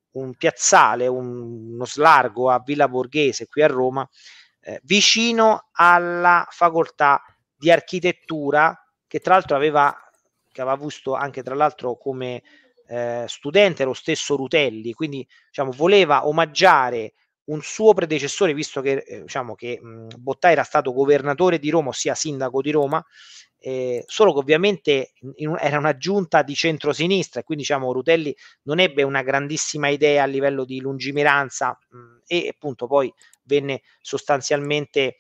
un piazzale, un, uno slargo a Villa Borghese, qui a Roma, eh, vicino alla facoltà di architettura, che tra l'altro aveva, che aveva visto anche tra l'altro come eh, studente lo stesso Rutelli, quindi diciamo, voleva omaggiare un suo predecessore, visto che, eh, diciamo, che mh, Bottà era stato governatore di Roma, ossia sindaco di Roma, eh, solo che ovviamente un, era una giunta di centrosinistra e quindi diciamo, Rutelli non ebbe una grandissima idea a livello di lungimiranza mh, e appunto poi venne sostanzialmente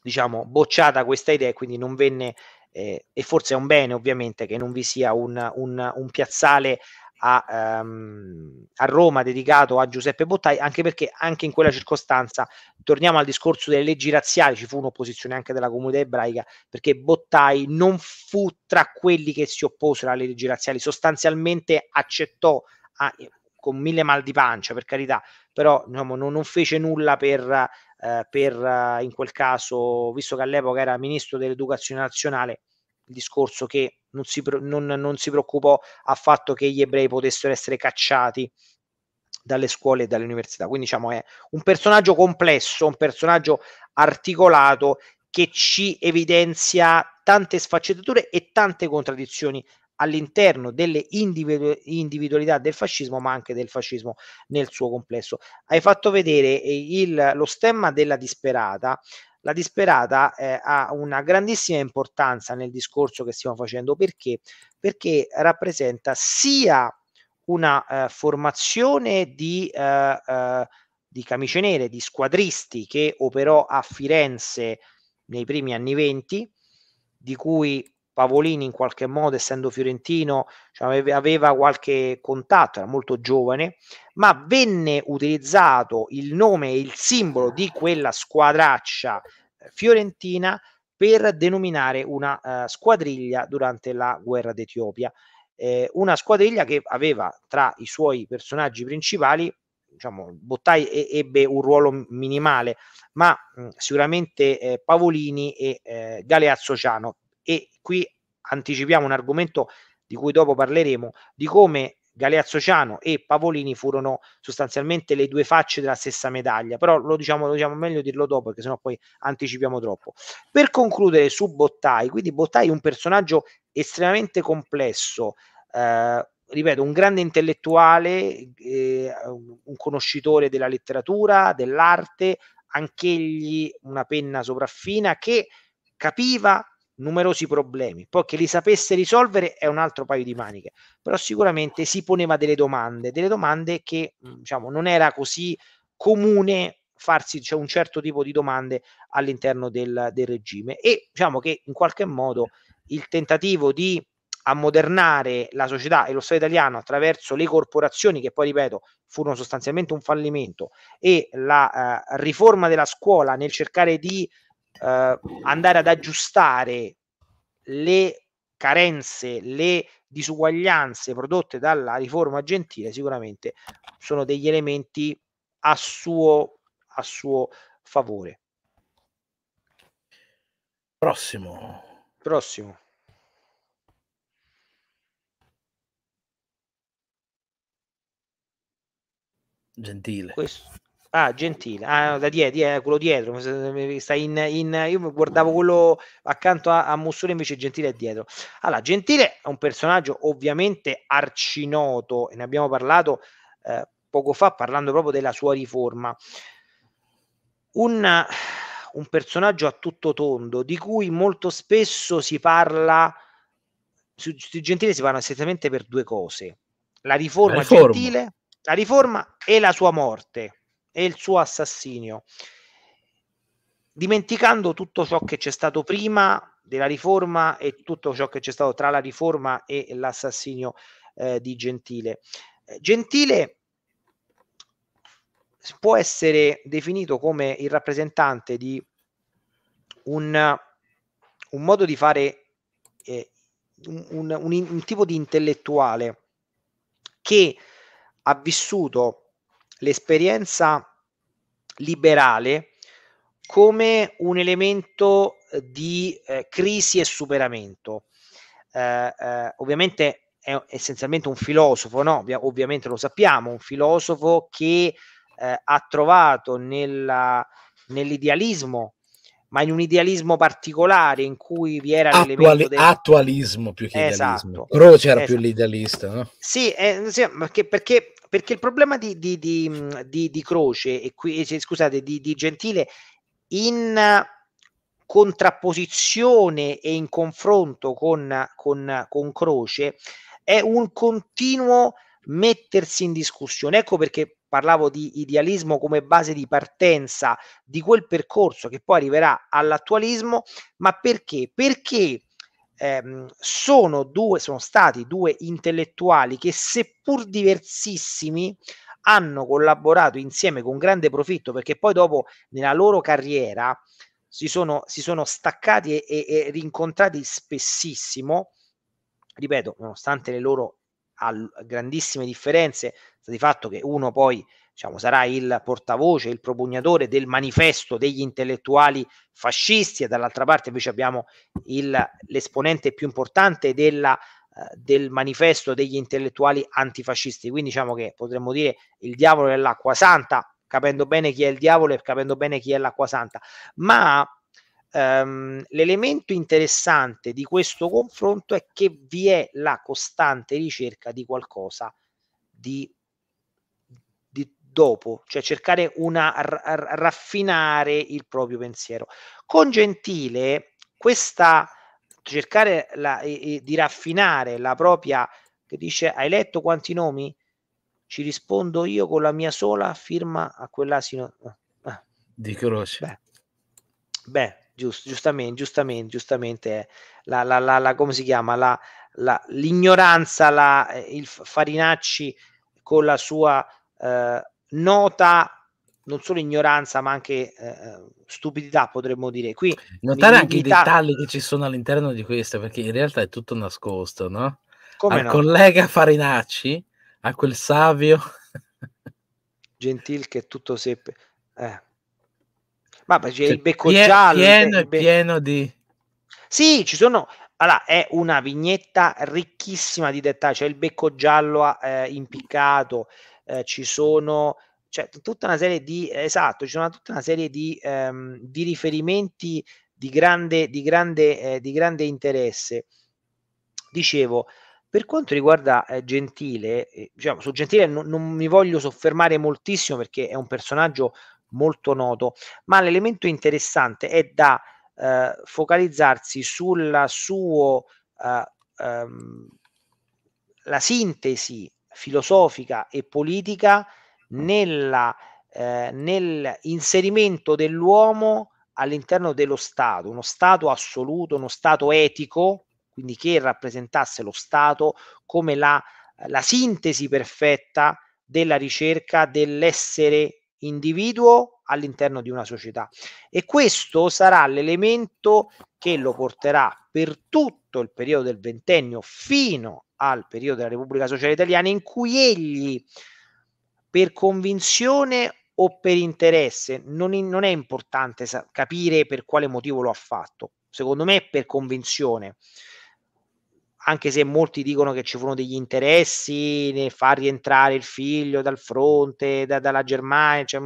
diciamo, bocciata questa idea e quindi non venne eh, e forse è un bene ovviamente che non vi sia un, un, un piazzale a, um, a, Roma dedicato a Giuseppe Bottai, anche perché anche in quella circostanza, torniamo al discorso delle leggi razziali, ci fu un'opposizione anche della comunità ebraica, perché Bottai non fu tra quelli che si opposero alle leggi razziali, sostanzialmente accettò a, ah, con mille mal di pancia, per carità, però diciamo, non, non fece nulla per eh, per eh, in quel caso, visto che all'epoca era ministro dell'educazione nazionale, il discorso che non si, non, non si preoccupò affatto che gli ebrei potessero essere cacciati dalle scuole e dalle università. Quindi diciamo è un personaggio complesso, un personaggio articolato che ci evidenzia tante sfaccettature e tante contraddizioni all'interno delle individu- individualità del fascismo, ma anche del fascismo nel suo complesso. Hai fatto vedere eh, il, lo stemma della disperata. La disperata eh, ha una grandissima importanza nel discorso che stiamo facendo perché? Perché rappresenta sia una eh, formazione di eh, eh di camicie nere, di squadristi che operò a Firenze nei primi anni venti, di cui Pavolini in qualche modo, essendo fiorentino, cioè aveva qualche contatto, era molto giovane, ma venne utilizzato il nome e il simbolo di quella squadraccia eh, fiorentina per denominare una uh, squadriglia durante la guerra d'Etiopia. Eh, una squadriglia che aveva tra i suoi personaggi principali diciamo, Bottai ebbe un ruolo minimale, ma mh, mm, sicuramente eh, Pavolini e eh, Galeazzo Ciano e qui anticipiamo un argomento di cui dopo parleremo, di come Galeazzo Ciano e Pavolini furono sostanzialmente le due facce della stessa medaglia, però lo diciamo, lo diciamo meglio dirlo dopo perché sennò poi anticipiamo troppo. Per concludere su Bottai, quindi Bottai è un personaggio estremamente complesso, eh, ripeto, un grande intellettuale, eh, un conoscitore della letteratura, dell'arte, anch'egli una penna sopraffina che capiva numerosi problemi. Poi che li sapesse risolvere è un altro paio di maniche, però sicuramente si poneva delle domande, delle domande che mhmm, diciamo, non era così comune farsi cioè, un certo tipo di domande all'interno del, del regime e diciamo che in qualche modo il tentativo di ammodernare la società e lo Stato italiano attraverso le corporazioni, che poi ripeto furono sostanzialmente un fallimento, e la eh, riforma della scuola nel cercare di eh, andare ad aggiustare le carenze, le disuguaglianze prodotte dalla riforma gentile sicuramente sono degli elementi a suo, a suo favore. Prossimo. Prossimo. Gentile. Questo. Ah, Gentile, ah, da dietro, die, quello dietro, sta in, in, io guardavo quello accanto a, a Mussoli, invece Gentile è dietro. Allora, Gentile è un personaggio ovviamente arcinoto, e ne abbiamo parlato eh, poco fa parlando proprio della sua riforma. Un, un personaggio a tutto tondo, di cui molto spesso si parla, su, su Gentile si parla essenzialmente per due cose, la riforma, la riforma. Gentile, la riforma e la sua morte e il suo assassinio, dimenticando tutto ciò che c'è stato prima della riforma e tutto ciò che c'è stato tra la riforma e l'assassinio eh, di Gentile. Eh, Gentile può essere definito come il rappresentante di un, un modo di fare, eh, un, un, un, tipo di intellettuale che ha vissuto l'esperienza liberale come un elemento eh, di eh, crisi e superamento. Eh, eh, ovviamente è essenzialmente un filosofo, no? Ovvia, ovviamente lo sappiamo, un filosofo che eh, ha trovato nella, nell'idealismo ma in un idealismo particolare in cui vi era Attuali- l'elemento del... attualismo più che esatto. idealismo. Croce era esatto. più l'idealista, no? Sì, eh, sì perché, perché, perché, il problema di, di, di, di Croce e qui, eh, scusate, di, Gentile in contrapposizione e in confronto con, con, con Croce è un continuo mettersi in discussione. Ecco perché parlavo di idealismo come base di partenza di quel percorso che poi arriverà all'attualismo, ma perché? Perché ehm, sono, due, sono stati due intellettuali che seppur diversissimi hanno collaborato insieme con grande profitto perché poi dopo nella loro carriera si sono, si sono staccati e, e, e rincontrati spessissimo, ripeto, nonostante le loro grandissime differenze di fatto che uno poi diciamo, sarà il portavoce, il propugnatore del manifesto degli intellettuali fascisti e dall'altra parte invece abbiamo il, l'esponente più importante della, eh, del manifesto degli intellettuali antifascisti. Quindi diciamo che potremmo dire il diavolo l'acqua santa, capendo bene chi è il diavolo e capendo bene chi è l'acqua santa. Ma Um, l'elemento interessante di questo confronto è che vi è la costante ricerca di qualcosa di dopo, cioè cercare una r- raffinare il proprio pensiero. Con Gentile, questa cercare la, eh, di raffinare la propria che dice hai letto quanti nomi? Ci rispondo io con la mia sola firma a quell'asino ah. di croce. Beh, Beh giust, giustamente, giustamente, giustamente la, la, la, la come si chiama? La, l'ignoranza, la, eh, il Farinacci con la sua eh, nota non solo ignoranza ma anche eh, stupidità potremmo dire qui notare anche i dettagli che ci sono all'interno di questo perché in realtà è tutto nascosto no? Come al no? collega Farinacci a quel savio <laughs> gentil che tutto seppe eh. ma c'è cioè, il becco pie- giallo pieno, il be- pieno di sì ci sono allora, è una vignetta ricchissima di dettagli, c'è cioè il becco giallo eh, impiccato, eh, ci sono cioè, tutta una serie di esatto, ci sono tutta una serie di, ehm, di riferimenti di grande, di, grande, eh, di grande interesse. Dicevo, per quanto riguarda eh, Gentile, eh, diciamo, su Gentile non, non mi voglio soffermare moltissimo perché è un personaggio molto noto, ma l'elemento interessante è da eh, focalizzarsi sulla sua eh, ehm, la sintesi filosofica e politica mm. nella, eh, nell'inserimento dell'uomo all'interno dello Stato, uno Stato assoluto, uno Stato etico, quindi che rappresentasse lo Stato come la, la sintesi perfetta della ricerca dell'essere individuo all'interno di una società. E questo sarà l'elemento che lo porterà per tutto il periodo del ventennio fino al periodo della Repubblica Sociale Italiana in cui egli per convinzione o per interesse, non, in, non è importante sa- capire per quale motivo lo ha fatto, secondo me è per convinzione, anche se molti dicono che ci furono degli interessi nel far rientrare il figlio dal fronte, da, dalla Germania, cioè,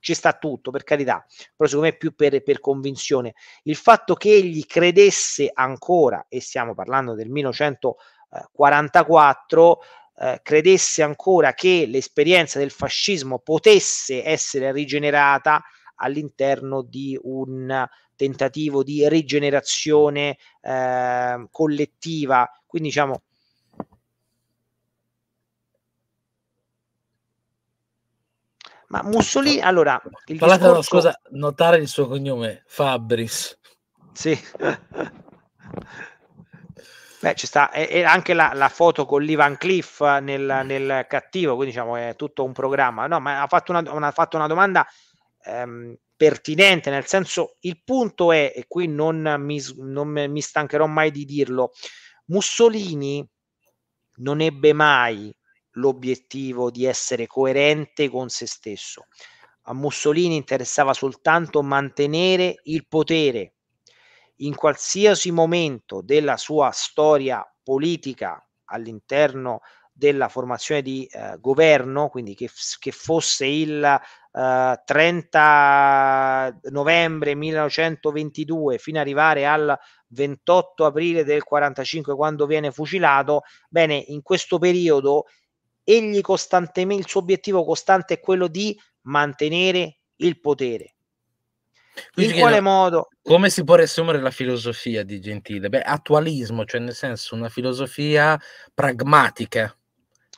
ci sta tutto per carità, però secondo me è più per, per convinzione. Il fatto che egli credesse ancora, e stiamo parlando del 1900 eh, 44 eh, credesse ancora che l'esperienza del fascismo potesse essere rigenerata all'interno di un tentativo di rigenerazione eh, collettiva. Quindi diciamo Ma Mussolini, allora... Il Tra l'altro, discorso... scusa, notare il suo cognome, Fabris. Sì. <laughs> Beh, ci sta, e, anche la, la, foto con l'Ivan Cliff nel, mm. nel, cattivo, quindi diciamo è tutto un programma. No, ma ha fatto una, una, fatto una domanda ehm, pertinente, nel senso il punto è, e qui non mi, non mi stancherò mai di dirlo, Mussolini non ebbe mai l'obiettivo di essere coerente con se stesso. A Mussolini interessava soltanto mantenere il potere, in qualsiasi momento della sua storia politica all'interno della formazione di eh, governo, quindi che, che fosse il eh, 30 novembre 1922 fino ad arrivare al 28 aprile del 45 quando viene fucilato, bene, in questo periodo egli costantemente, il suo obiettivo costante è quello di mantenere il potere quindi in quale modo? Come si può riassumere la filosofia di Gentile? Beh, attualismo, cioè nel senso una filosofia pragmatica,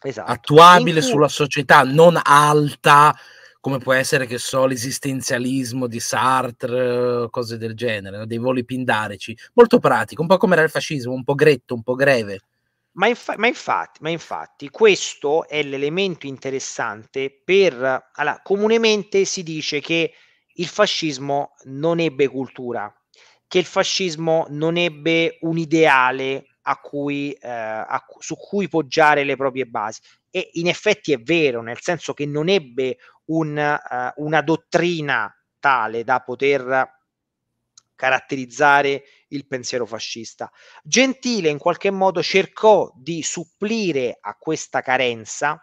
esatto. attuabile cui... sulla società, non alta come può essere, che so, l'esistenzialismo di Sartre, cose del genere, dei voli pindarici, molto pratico, un po' come era il fascismo, un po' gretto, un po' greve. Ma, infa- ma, infatti, ma, infatti, questo è l'elemento interessante per... Allora, comunemente si dice che il fascismo non ebbe cultura, che il fascismo non ebbe un ideale cui, eh, a, su cui poggiare le proprie basi. E in effetti è vero, nel senso che non ebbe un, uh, una dottrina tale da poter caratterizzare il pensiero fascista. Gentile in qualche modo cercò di supplire a questa carenza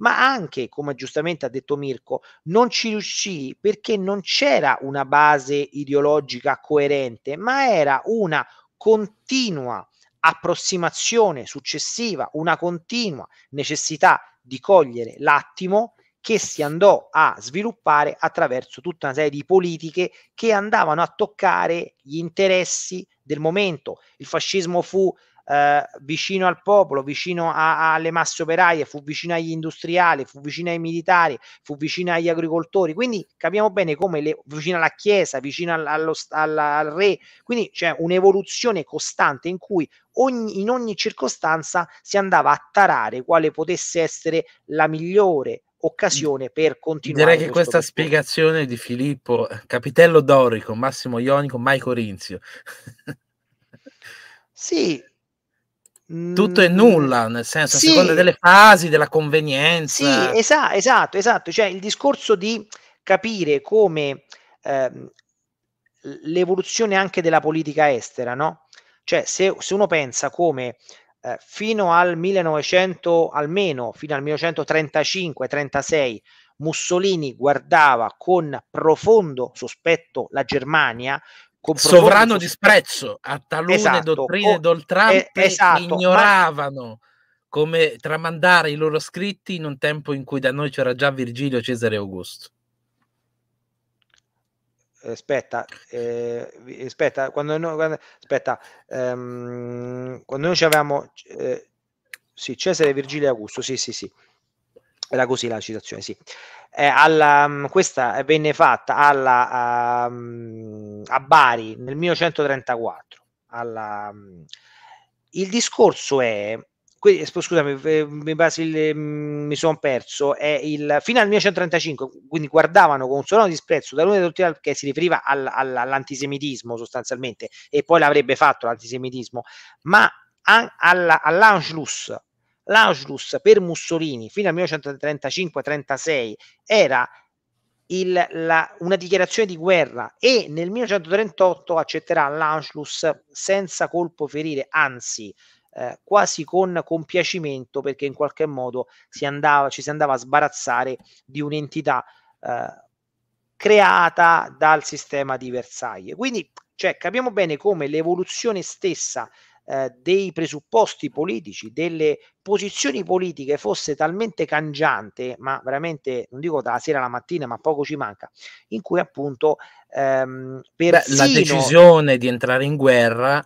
ma anche, come giustamente ha detto Mirko, non ci riuscì perché non c'era una base ideologica coerente, ma era una continua approssimazione successiva, una continua necessità di cogliere l'attimo che si andò a sviluppare attraverso tutta una serie di politiche che andavano a toccare gli interessi del momento. Il fascismo fu eh, vicino al popolo, vicino a, alle masse operaie, fu vicino agli industriali, fu vicino ai militari, fu vicino agli agricoltori. Quindi capiamo bene come le, vicino alla Chiesa, vicino al, allo, alla, al re. Quindi c'è un'evoluzione costante in cui ogni, in ogni circostanza si andava a tarare quale potesse essere la migliore occasione per continuare. Direi che questa percorso. spiegazione di Filippo, Capitello Dorico, Massimo Ionico, Mai Corinzio. sì, tutto e mm. nulla, nel senso, sì, a seconda delle fasi, della convenienza. Sì, esa- esatto, esatto. Cioè il discorso di capire come ehm, l'evoluzione anche della politica estera, no? Cioè se, se uno pensa come eh, fino al 1900, almeno fino al 1935-36, Mussolini guardava con profondo sospetto la Germania, sovrano disprezzo a talune esatto, dottrine o, d'oltrante eh, esatto, ignoravano ma... come tramandare i loro scritti in un tempo in cui da noi c'era già Virgilio, Cesare e Augusto. Aspetta, eh, aspetta, quando noi, quando, aspetta, ehm, quando noi avevamo eh, sì, Cesare, Virgilio e Augusto, sì, sì, sì era così la citazione, sì. Eh, alla, mm, questa venne fatta alla, a, ehm, a, Bari nel 1934. Alla, mm, il discorso è, que, eh, scusami, eh, mi, mm, mi, mi sono perso, è il, fino al 1935, quindi guardavano con un solano disprezzo da dall'unica dottrina che si riferiva all, all, all'antisemitismo sostanzialmente, e poi l'avrebbe fatto l'antisemitismo, ma an, alla, all'Anschluss l'Anschluss per Mussolini fino al 1935-36 era il, la, una dichiarazione di guerra e nel 1938 accetterà l'Anschluss senza colpo ferire, anzi eh, quasi con compiacimento perché in qualche modo si andava, ci si andava a sbarazzare di un'entità eh, creata dal sistema di Versailles. Quindi cioè, capiamo bene come l'evoluzione stessa eh, dei presupposti politici, delle posizioni politiche fosse talmente cangiante, ma veramente non dico dalla sera alla mattina, ma poco ci manca, in cui appunto ehm, Beh, la decisione di entrare in guerra,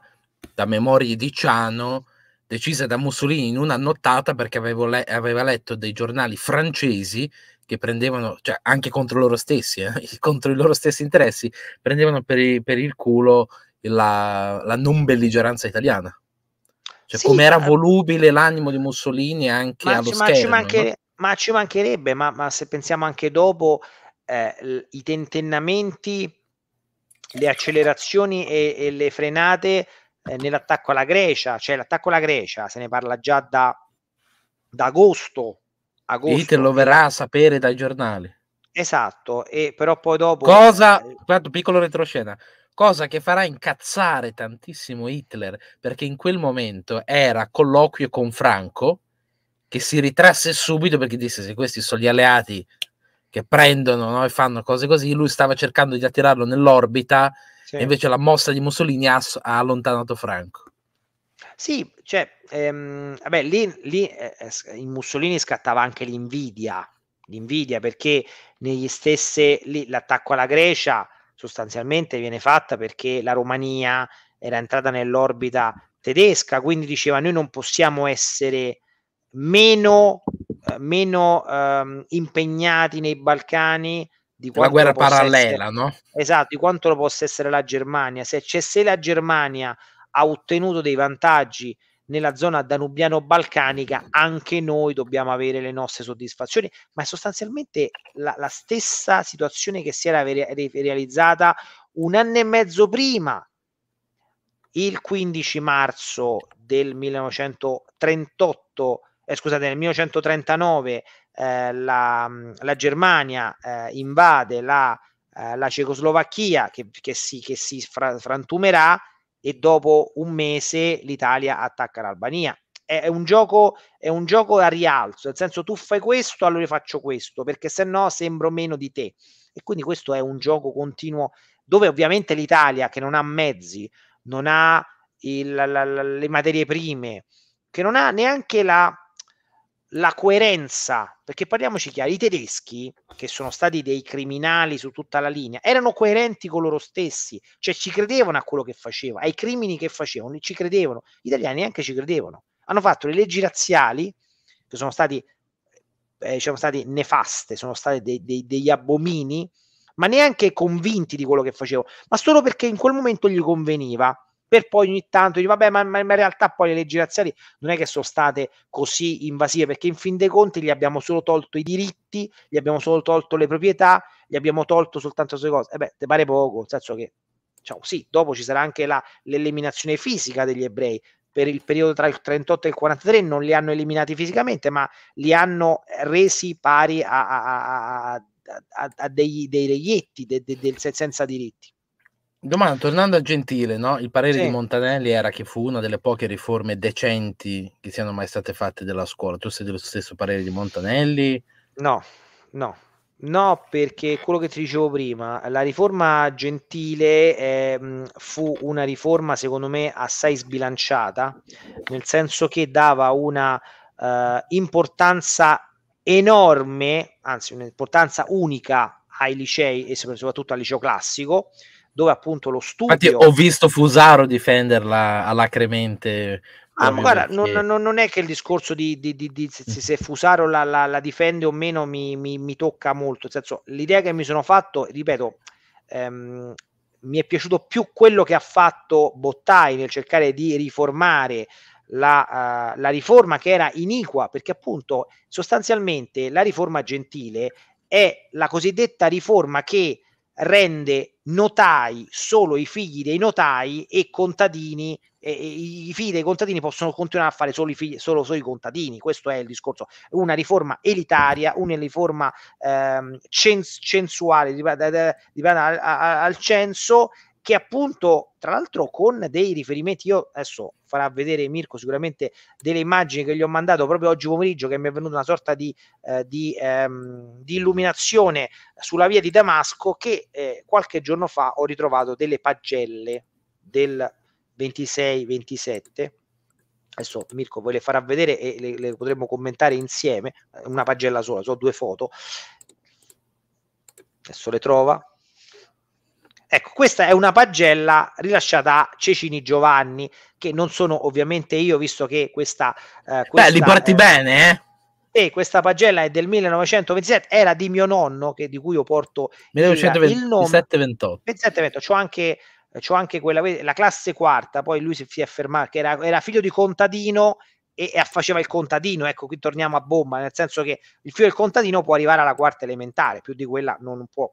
da memorie di Ciano, decisa da Mussolini in una nottata perché le aveva letto dei giornali francesi che prendevano, cioè anche contro loro stessi, eh, <laughs> contro i loro stessi interessi, prendevano per, per il culo la, la non belligeranza italiana. Cioè, sì, come era volubile l'animo di Mussolini anche ma, allo ma schermo. Ci mancher... no? Ma ci mancherebbe, ma, ma, se pensiamo anche dopo eh, i tentennamenti, le accelerazioni e, e le frenate eh, nell'attacco alla Grecia, cioè l'attacco alla Grecia se ne parla già da, da agosto. agosto. Lì lo verrà a sapere dai giornali. Esatto, e però poi dopo... Cosa, guarda, eh, piccolo retroscena, cosa che farà incazzare tantissimo Hitler, perché in quel momento era a colloquio con Franco, che si ritrasse subito perché disse se questi sono gli alleati che prendono no, e fanno cose così, lui stava cercando di attirarlo nell'orbita sì. e invece la mossa di Mussolini ha, ha allontanato Franco. Sì, cioè, ehm, vabbè, lì, lì eh, eh in Mussolini scattava anche l'invidia, l'invidia perché negli stessi, lì, l'attacco alla Grecia sostanzialmente viene fatta perché la Romania era entrata nell'orbita tedesca, quindi diceva noi non possiamo essere meno, eh, meno ehm, impegnati nei Balcani di la guerra parallela, essere, no? Esatto, di quanto lo possa essere la Germania. Se, cioè, se la Germania ha ottenuto dei vantaggi nella zona danubiano-balcanica anche noi dobbiamo avere le nostre soddisfazioni, ma è sostanzialmente la, la stessa situazione che si era re- realizzata un anno e mezzo prima, il 15 marzo del 1938, eh, scusate, nel 1939 eh, la, la, Germania eh, invade la, eh, la Cecoslovacchia che, che si, che si fra, frantumerà e dopo un mese l'Italia attacca l'Albania. È, è, un gioco, è un gioco a rialzo, nel senso tu fai questo, allora io faccio questo, perché se no sembro meno di te. E quindi questo è un gioco continuo dove ovviamente l'Italia che non ha mezzi, non ha il, la, la, le materie prime, che non ha neanche la, la coerenza, perché parliamoci chiaro, i tedeschi, che sono stati dei criminali su tutta la linea, erano coerenti con loro stessi, cioè ci credevano a quello che facevano, ai crimini che facevano, ci credevano, gli italiani neanche ci credevano, hanno fatto le leggi razziali, che sono stati, eh, diciamo, state nefaste, sono stati dei, dei, degli abomini, ma neanche convinti di quello che facevano, ma solo perché in quel momento gli conveniva per poi ogni tanto dire vabbè ma, ma in realtà poi le leggi razziali non è che sono state così invasive perché in fin dei conti gli abbiamo solo tolto i diritti, gli abbiamo solo tolto le proprietà, gli abbiamo tolto soltanto queste cose. E eh beh, te pare poco, nel senso che cioè, sì, dopo ci sarà anche la, l'eliminazione fisica degli ebrei, per il periodo tra il 38 e il 43 non li hanno eliminati fisicamente, ma li hanno resi pari a, a, a, a dei, dei reietti de, de, de, senza diritti. Domanda, tornando a Gentile, no? il parere sì. di Montanelli era che fu una delle poche riforme decenti che siano mai state fatte della scuola. Tu sei dello stesso parere di Montanelli? No, no, no, perché quello che ti dicevo prima, la riforma Gentile eh, fu una riforma secondo me assai sbilanciata, nel senso che dava una eh, importanza enorme, anzi un'importanza unica ai licei e soprattutto al liceo classico dove appunto lo studio... Infatti ho visto Fusaro difenderla alacremente Ah, guarda, non, non, è che il discorso di, di, di, di mm. se Fusaro la, la, la, difende o meno mi, mi, mi tocca molto. Nel Senso, l'idea che mi sono fatto, ripeto, ehm, mi è piaciuto più quello che ha fatto Bottai nel cercare di riformare la, uh, la riforma che era iniqua, perché appunto sostanzialmente la riforma gentile è la cosiddetta riforma che rende notai solo i figli dei notai e contadini e, e, i figli dei contadini possono continuare a fare solo i, figli, solo, solo i contadini questo è il discorso una riforma elitaria una riforma ehm, cens- censuale dipende dip- dip- al, al censo che appunto tra l'altro con dei riferimenti io adesso farà vedere Mirko sicuramente delle immagini che gli ho mandato proprio oggi pomeriggio che mi è venuta una sorta di, eh, di, ehm, di illuminazione sulla via di Damasco che eh, qualche giorno fa ho ritrovato delle pagelle del 26-27 adesso Mirko poi le farà vedere e le, le potremo commentare insieme una pagella sola, sono due foto adesso le trova Ecco, questa è una pagella rilasciata a Cecini Giovanni, che non sono ovviamente io, visto che questa... Eh, questa Beh, li porti eh, bene, eh? E questa pagella è del 1927, era di mio nonno, che, di cui io porto 1927, il, il nome. 2728. 2728, c'ho anche, c'ho anche quella, la classe quarta, poi lui si, si è fermato, che era, era figlio di contadino e, e, faceva il contadino. Ecco, qui torniamo a bomba, nel senso che il figlio del contadino può arrivare alla quarta elementare, più di quella non può.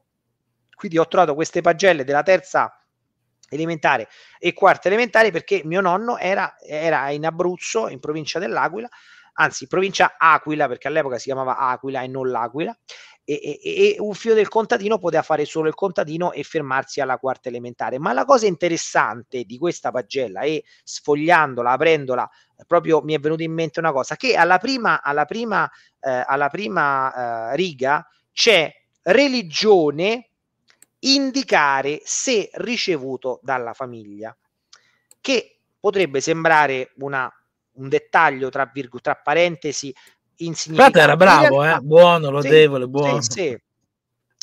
Quindi ho trovato queste pagelle della terza elementare e quarta elementare perché mio nonno era, era in Abruzzo, in provincia dell'Aquila, anzi provincia Aquila perché all'epoca si chiamava Aquila e non l'Aquila e, e, e, un figlio del contadino poteva fare solo il contadino e fermarsi alla quarta elementare ma la cosa interessante di questa pagella e sfogliandola aprendola proprio mi è venuta in mente una cosa che alla prima alla prima eh, alla prima eh, riga c'è religione indicare se ricevuto dalla famiglia, che potrebbe sembrare una, un dettaglio tra, virgo, tra parentesi insignificante. era bravo, eh? buono, lodevole, sì, buono. Sì, sì.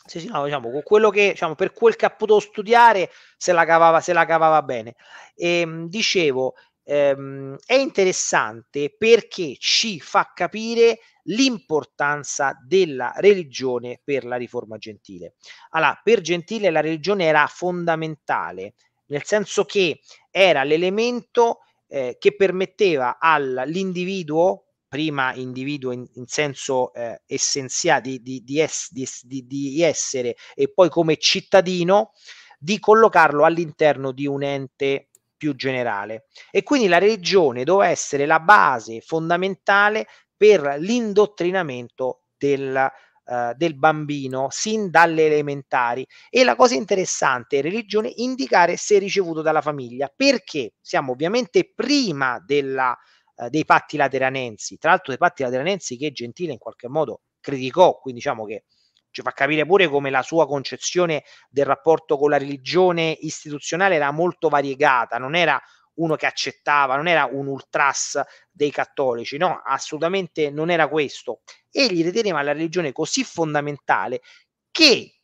Sì, sì, no, diciamo, quello che, diciamo, per quel che ha potuto studiare se la cavava, se la cavava bene. E, ehm, dicevo, ehm, è interessante perché ci fa capire l'importanza della religione per la riforma gentile. Allora, per Gentile la religione era fondamentale, nel senso che era l'elemento eh, che permetteva all'individuo, prima individuo in, in senso eh, essenziale di, di, di, es, di, essere e poi come cittadino, di collocarlo all'interno di un ente più generale. E quindi la religione doveva essere la base fondamentale per l'indottrinamento del, uh, del bambino sin dalle elementari. E la cosa interessante è religione indicare se ricevuto dalla famiglia, perché siamo ovviamente prima della, uh, dei patti lateranensi, tra l'altro dei patti lateranensi che Gentile in qualche modo criticò, quindi diciamo che ci cioè, fa capire pure come la sua concezione del rapporto con la religione istituzionale era molto variegata, non era uno che accettava, non era un ultras dei cattolici, no, assolutamente non era questo. Egli riteneva la religione così fondamentale che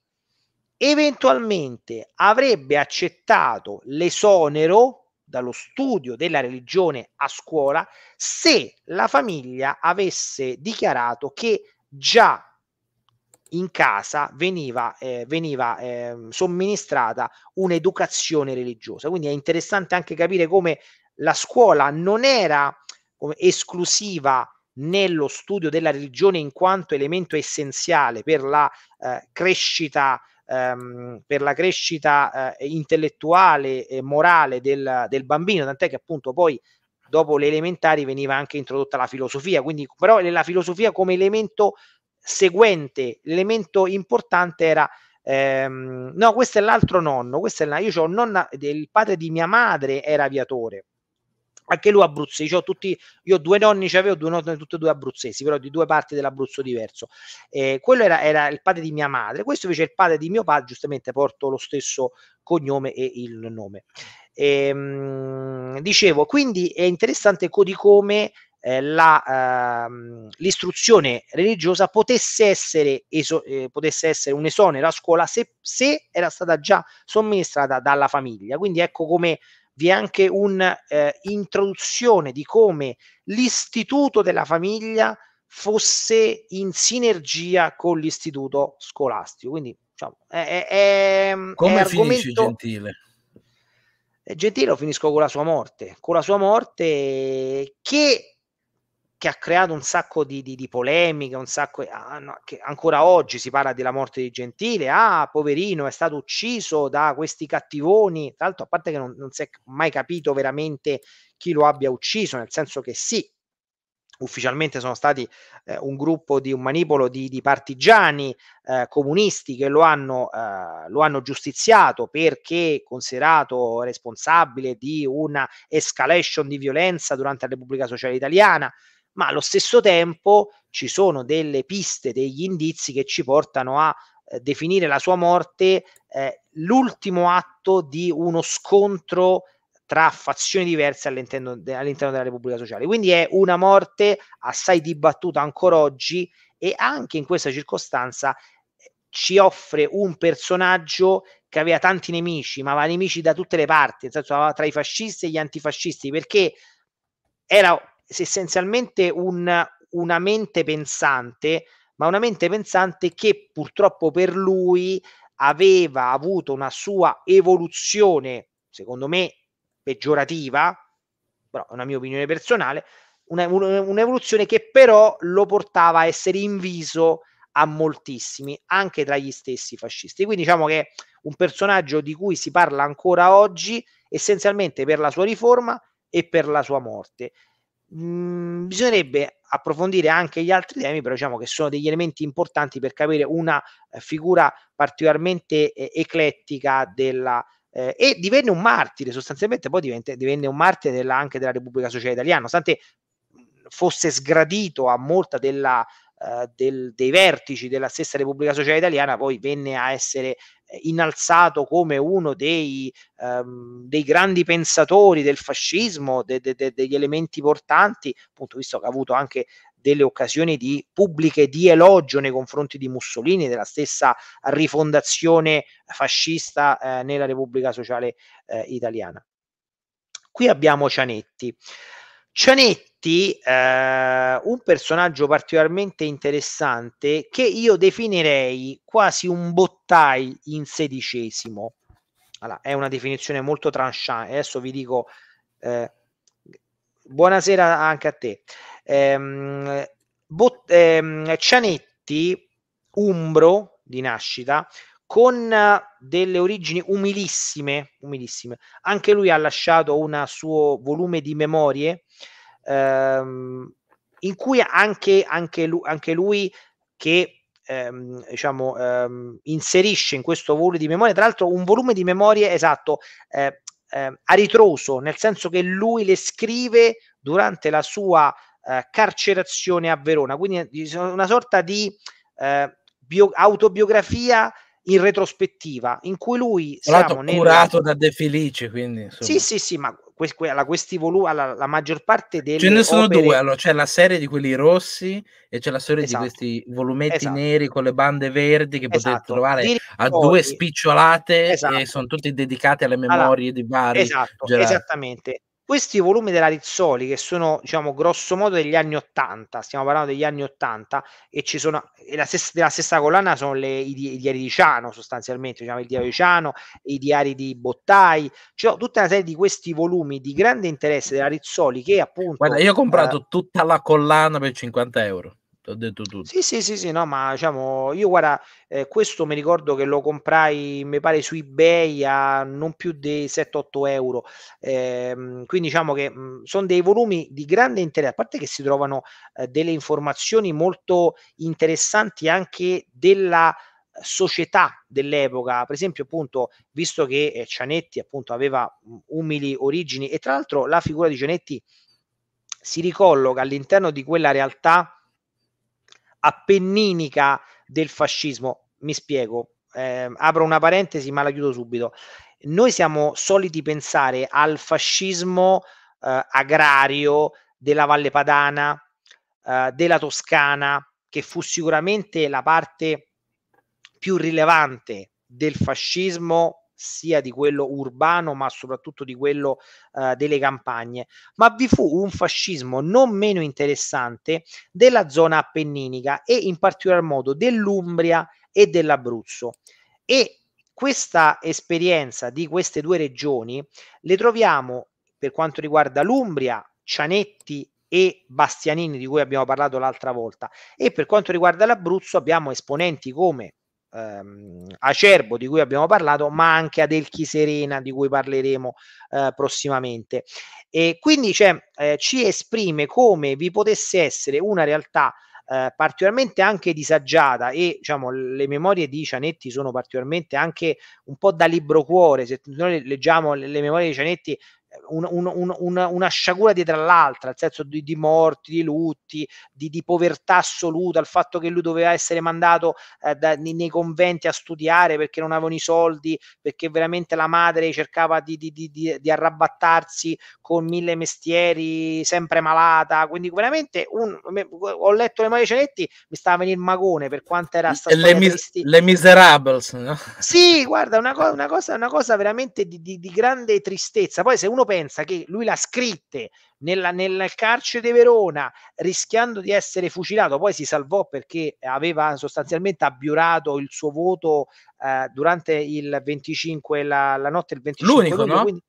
eventualmente avrebbe accettato l'esonero dallo studio della religione a scuola se la famiglia avesse dichiarato che già in casa veniva, eh, veniva eh, somministrata un'educazione religiosa. Quindi è interessante anche capire come la scuola non era esclusiva nello studio della religione in quanto elemento essenziale per la eh, crescita, ehm, per la crescita eh, intellettuale e morale del, del, bambino, tant'è che appunto poi dopo le elementari veniva anche introdotta la filosofia, quindi però la filosofia come elemento seguente, l'elemento importante era ehm, no, questo è l'altro nonno, questo è il, io ho nonna, il padre di mia madre era aviatore, anche lui abruzzese, tutti, io ho due nonni, ci avevo due nonni, tutti e due abruzzesi, però di due parti dell'Abruzzo diverso. Eh, quello era, era, il padre di mia madre, questo invece è il padre di mio padre, giustamente porto lo stesso cognome e il nome. E, ehm, mh, dicevo, quindi è interessante co- di come eh, la, ehm, l'istruzione religiosa potesse essere, eso, eh, potesse essere un esonero a scuola se, se, era stata già somministrata dalla famiglia. Quindi ecco come vi è anche un'introduzione eh, di come l'istituto della famiglia fosse in sinergia con l'istituto scolastico. Quindi diciamo, è, è, è, ehm, come è argomento... Gentile? Eh, Gentile finisco con la sua morte, con la sua morte che che ha creato un sacco di, di, di polemiche, un sacco, ah, no, che ancora oggi si parla della morte di Gentile, ah, poverino, è stato ucciso da questi cattivoni, tra l'altro a parte che non, non si è mai capito veramente chi lo abbia ucciso, nel senso che sì, ufficialmente sono stati eh, un gruppo di un manipolo di, di partigiani eh, comunisti che lo hanno, eh, lo hanno, giustiziato perché considerato responsabile di una escalation di violenza durante la Repubblica Sociale Italiana ma allo stesso tempo ci sono delle piste, degli indizi che ci portano a eh, definire la sua morte eh, l'ultimo atto di uno scontro tra fazioni diverse all'interno, de- all'interno della Repubblica Sociale. Quindi è una morte assai dibattuta ancora oggi e anche in questa circostanza eh, ci offre un personaggio che aveva tanti nemici, ma aveva nemici da tutte le parti, nel senso aveva tra i fascisti e gli antifascisti, perché era essenzialmente un, una mente pensante, ma una mente pensante che purtroppo per lui aveva avuto una sua evoluzione, secondo me peggiorativa, però è una mia opinione personale, una, un'evoluzione che però lo portava a essere inviso a moltissimi, anche tra gli stessi fascisti. Quindi diciamo che un personaggio di cui si parla ancora oggi, essenzialmente per la sua riforma e per la sua morte. Mm, bisognerebbe approfondire anche gli altri temi, però diciamo che sono degli elementi importanti per capire una eh, figura particolarmente eh, eclettica della, eh, e divenne un martire sostanzialmente, poi divente, divenne un martire della, anche della Repubblica Sociale Italiana, nonostante mm, fosse sgradito a molta della eh, del, dei vertici della stessa Repubblica Sociale Italiana, poi venne a essere eh, innalzato come uno dei, ehm, dei grandi pensatori del fascismo, de, de, de, degli elementi portanti, appunto visto che ha avuto anche delle occasioni di pubbliche di elogio nei confronti di Mussolini, della stessa rifondazione fascista eh, nella Repubblica Sociale eh, Italiana. Qui abbiamo Cianetti. Cianetti, eh, un personaggio particolarmente interessante che io definirei quasi un bottai in sedicesimo. Allora, è una definizione molto tranchant. Adesso vi dico, eh, buonasera anche a te. Ehm, bot- ehm, Cianetti, umbro di nascita, con eh, delle origini umilissime, umilissime. Anche lui ha lasciato un suo volume di memorie ehm, in cui anche, anche, lui, anche lui che ehm, diciamo, ehm, inserisce in questo volume di memorie, tra l'altro un volume di memorie esatto, eh, eh, a ritroso, nel senso che lui le scrive durante la sua eh, carcerazione a Verona, quindi eh, una sorta di eh, autobiografia in retrospettiva in cui lui è nel... curato da De Felice quindi insomma. sì sì sì ma que- que- alla, questi volu- alla, la maggior parte delle ce ne sono opere... due allora c'è la serie di quelli rossi e c'è la serie esatto. di questi volumetti esatto. neri con le bande verdi che esatto. potete trovare Diri a fuori. due spicciolate e esatto. sono tutti dedicati alle memorie allora, di vari esatto, esattamente questi volumi della Rizzoli, che sono diciamo grosso modo degli anni 80, stiamo parlando degli anni 80, e ci sono e la stessa, della stessa collana sono le, i, i, diari di Ciano sostanzialmente, diciamo il diario di Ciano, i diari di Bottai, cioè tutta una serie di questi volumi di grande interesse della Rizzoli che appunto... Guarda, io ho comprato eh, tutta la collana per 50 euro ho detto tutto. Sì, sì, sì, sì, no, ma diciamo, io guarda, eh, questo mi ricordo che lo comprai, mi pare, su eBay a non più dei 7-8 euro. Eh, quindi diciamo che mm, sono dei volumi di grande interesse, a parte che si trovano eh, delle informazioni molto interessanti anche della eh, società dell'epoca, per esempio appunto visto che eh, Cianetti appunto aveva mm, umili origini e tra l'altro la figura di Cianetti si ricolloca all'interno di quella realtà appenninica del fascismo. Mi spiego, eh, apro una parentesi ma la chiudo subito. Noi siamo soliti pensare al fascismo eh, agrario della Valle Padana, eh, della Toscana, che fu sicuramente la parte più rilevante del fascismo sia di quello urbano ma soprattutto di quello eh, delle campagne, ma vi fu un fascismo non meno interessante della zona appenninica e in particolar modo dell'Umbria e dell'Abruzzo. E questa esperienza di queste due regioni le troviamo per quanto riguarda l'Umbria, Cianetti e Bastianini di cui abbiamo parlato l'altra volta e per quanto riguarda l'Abruzzo abbiamo esponenti come ehm, Acerbo di cui abbiamo parlato, ma anche ad Elchi Serena di cui parleremo eh, prossimamente. E quindi cioè, eh, ci esprime come vi potesse essere una realtà eh, particolarmente anche disagiata e diciamo, le memorie di Cianetti sono particolarmente anche un po' da libro cuore, se noi leggiamo le, le memorie di Cianetti un, un, un, una sciagura dietro all'altra, nel senso di, di morti, di lutti, di, di, povertà assoluta, il fatto che lui doveva essere mandato eh, da, nei, conventi a studiare perché non avevano i soldi, perché veramente la madre cercava di, di arrabattarsi con mille mestieri, sempre malata, quindi veramente un, ho letto le Marie Cianetti, mi stava venendo il magone per quanto era stata... Le, mis- le Miserables, no? Sì, guarda, una, co- una, cosa, una cosa veramente di, grande tristezza. Poi se uno pensa che lui l'ha scritte nella, nel carcere di Verona rischiando di essere fucilato, poi si salvò perché aveva sostanzialmente abbiurato il suo voto eh, durante il 25, la, la, notte del 25. L'unico, luglio, no? Quindi,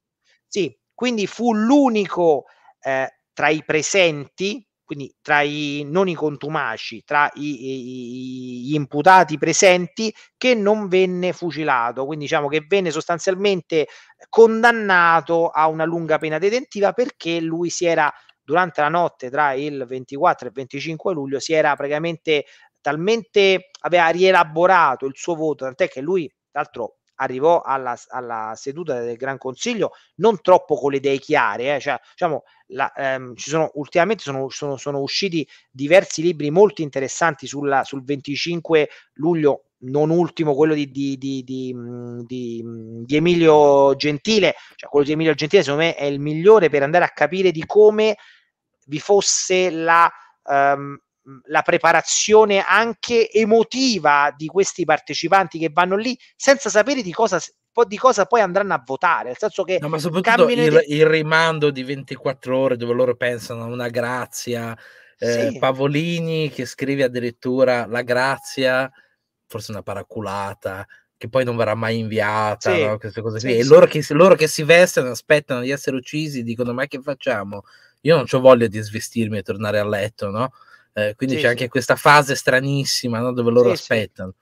sì, quindi fu l'unico eh, tra i presenti quindi tra i non i contumaci, tra i, i, gli imputati presenti, che non venne fucilato, quindi diciamo che venne sostanzialmente condannato a una lunga pena detentiva perché lui si era durante la notte tra il 24 e il 25 luglio si era praticamente talmente aveva rielaborato il suo voto, tant'è che lui, tra l'altro arrivò alla, alla seduta del Gran Consiglio non troppo con le idee chiare, eh, cioè, diciamo, la, ehm, ci sono, ultimamente sono, sono, sono, usciti diversi libri molto interessanti sulla, sul 25 luglio, non ultimo quello di, di, di, mhmm, mhmm, di, Emilio Gentile, cioè quello di Emilio Gentile secondo me è il migliore per andare a capire di come vi fosse la... Ehm, la preparazione anche emotiva di questi partecipanti che vanno lì senza sapere di cosa, di cosa poi andranno a votare, nel senso che... No, ma soprattutto il, di... il, rimando di 24 ore dove loro pensano a una grazia, eh, sì. Pavolini che scrive addirittura la grazia, forse una paraculata, che poi non verrà mai inviata, sì. no? queste cose qui. Sì, e loro che, loro che si vestono, aspettano di essere uccisi, dicono ma che facciamo? Io non ho voglia di svestirmi e tornare a letto, no? Eh, quindi sì, c'è sì. anche questa fase stranissima no? dove loro sì, aspettano.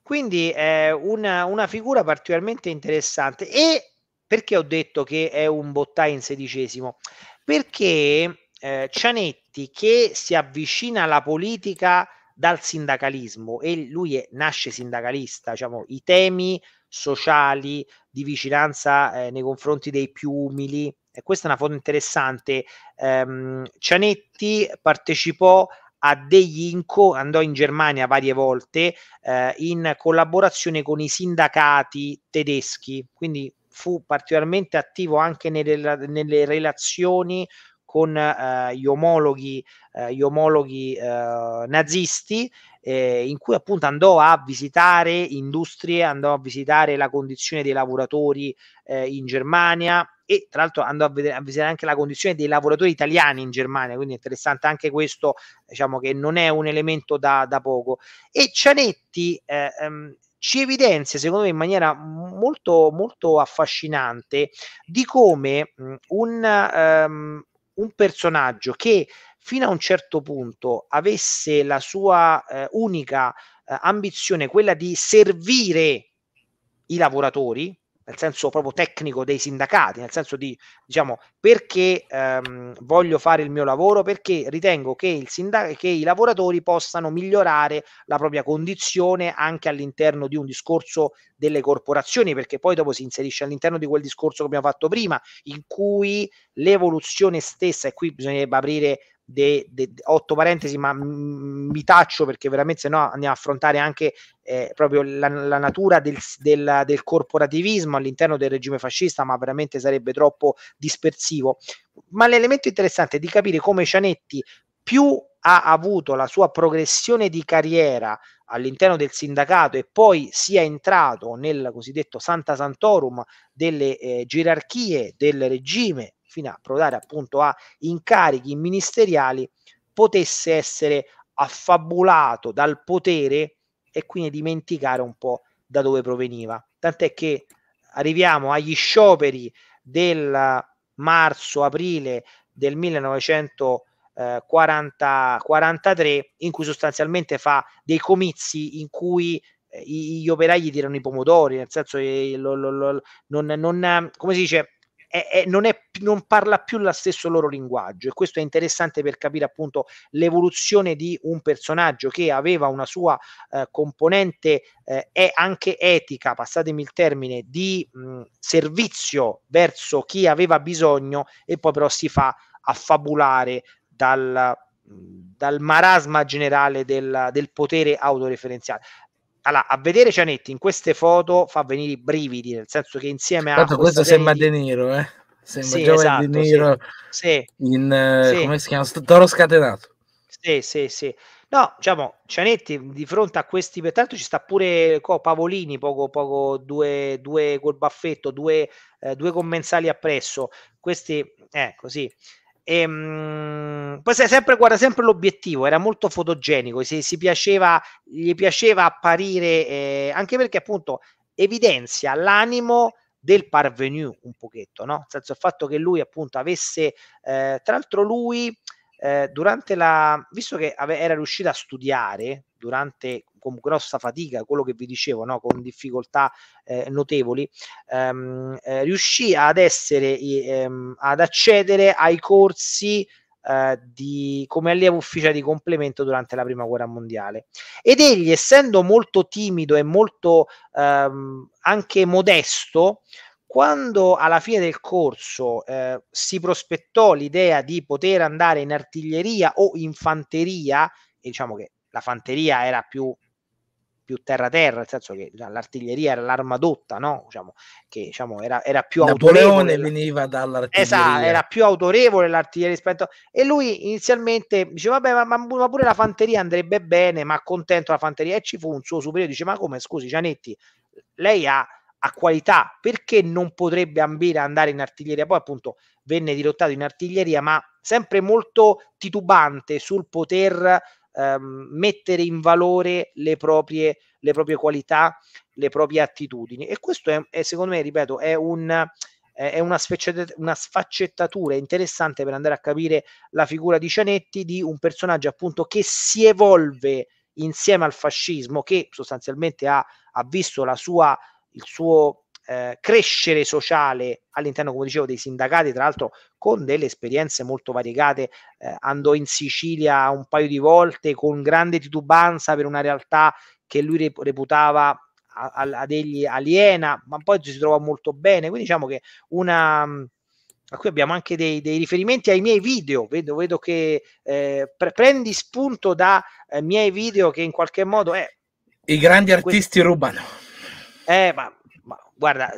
Quindi è una, una figura particolarmente interessante. E perché ho detto che è un bottà in sedicesimo? Perché eh, Cianetti, che si avvicina alla politica dal sindacalismo e lui è, nasce sindacalista, diciamo, i temi sociali di vicinanza eh, nei confronti dei più umili. E questa è una foto interessante. Ehm, Cianetti partecipò a degli INCO, andò in Germania varie volte eh, in collaborazione con i sindacati tedeschi, quindi fu particolarmente attivo anche nelle, nelle relazioni con eh, gli omologhi, eh, gli omologhi eh, nazisti eh, in cui appunto andò a visitare industrie, andò a visitare la condizione dei lavoratori eh, in Germania, e tra l'altro andò a, vedere, a visitare anche la condizione dei lavoratori italiani in Germania, quindi interessante anche questo, diciamo che non è un elemento da, da poco. E Cianetti eh, ehm, ci evidenzia, secondo me, in maniera molto, molto affascinante di come mm, un, um, un personaggio che fino a un certo punto avesse la sua eh, unica eh, ambizione, quella di servire i lavoratori, nel senso proprio tecnico dei sindacati, nel senso di diciamo perché ehm, voglio fare il mio lavoro, perché ritengo che, il sindac- che i lavoratori possano migliorare la propria condizione anche all'interno di un discorso delle corporazioni, perché poi dopo si inserisce all'interno di quel discorso che abbiamo fatto prima, in cui l'evoluzione stessa, e qui bisognerebbe aprire de, de, otto parentesi, ma mi taccio perché veramente se no andiamo a affrontare anche eh, proprio la, la natura del, del, del, corporativismo all'interno del regime fascista, ma veramente sarebbe troppo dispersivo. Ma l'elemento interessante è di capire come Cianetti più ha avuto la sua progressione di carriera all'interno del sindacato e poi sia entrato nel cosiddetto Santa Santorum delle eh, gerarchie del regime fino a provare appunto a incarichi ministeriali, potesse essere affabulato dal potere e quindi dimenticare un po' da dove proveniva. Tant'è che arriviamo agli scioperi del marzo-aprile del 1943, eh, in cui sostanzialmente fa dei comizi in cui eh, gli operai gli tirano i pomodori, nel senso che eh, non, non, come si dice, è, è, non, è, non, parla più lo stesso loro linguaggio e questo è interessante per capire appunto l'evoluzione di un personaggio che aveva una sua eh, componente eh, anche etica, passatemi il termine, di mh, mm, servizio verso chi aveva bisogno e poi però si fa affabulare dal, mm, dal marasma generale del, del, potere autoreferenziale allora, a vedere Cianetti in queste foto fa venire i brividi, nel senso che insieme a... Tanto questo sembra di... De Niro, eh? Sembra sì, Giovanni esatto, De Niro sì, in... Eh, sì. come si chiama? Toro scatenato. Sì, sì, sì. No, diciamo, Cianetti di fronte a questi, peraltro ci sta pure co, Pavolini, poco, poco, due, due col baffetto, due, eh, due commensali appresso. Questi, eh, così. E, ehm, mh, poi sempre, guarda sempre l'obiettivo, era molto fotogenico, si, si piaceva, gli piaceva apparire, eh, anche perché appunto evidenzia l'animo del parvenu un pochetto, no? Nel senso il fatto che lui appunto avesse, eh, tra l'altro lui eh, durante la, visto che ave, era riuscito a studiare durante con grossa fatica, quello che vi dicevo, no? con difficoltà eh, notevoli, ehm, eh, riuscì ad essere, ehm, ad accedere ai corsi eh, di, come allievo ufficiale di complemento durante la prima guerra mondiale. Ed egli, essendo molto timido e molto ehm, anche modesto, quando alla fine del corso eh, si prospettò l'idea di poter andare in artiglieria o infanteria, e diciamo che la fanteria era più più terra-terra, nel senso che l'artiglieria era l'arma dotta, no? diciamo, che diciamo, era, era, più Napoleone autorevole. veniva dall'artiglieria. Esatto, era più autorevole l'artiglieria rispetto a... E lui inizialmente diceva, vabbè, ma, ma, pure la fanteria andrebbe bene, ma contento la fanteria. E ci fu un suo superiore, dice, ma come, scusi Gianetti, lei ha, ha qualità, perché non potrebbe ambire a andare in artiglieria? Poi appunto venne dirottato in artiglieria, ma sempre molto titubante sul poter ehm, mettere in valore le proprie, le proprie, qualità, le proprie attitudini. E questo è, è secondo me, ripeto, è un è una, una, sfaccettatura interessante per andare a capire la figura di Cianetti di un personaggio appunto che si evolve insieme al fascismo che sostanzialmente ha, ha visto la sua, il suo eh, crescere sociale all'interno, come dicevo, dei sindacati, tra l'altro con delle esperienze molto variegate. Eh, andò in Sicilia un paio di volte con grande titubanza per una realtà che lui reputava a, a, a degli aliena, ma poi si trova molto bene. Quindi diciamo che una... A cui abbiamo anche dei, dei riferimenti ai miei video, vedo, vedo che eh, pre- prendi spunto da eh, miei video che in qualche modo è... Eh, I grandi artisti quel... rubano. Eh, ma ma guarda,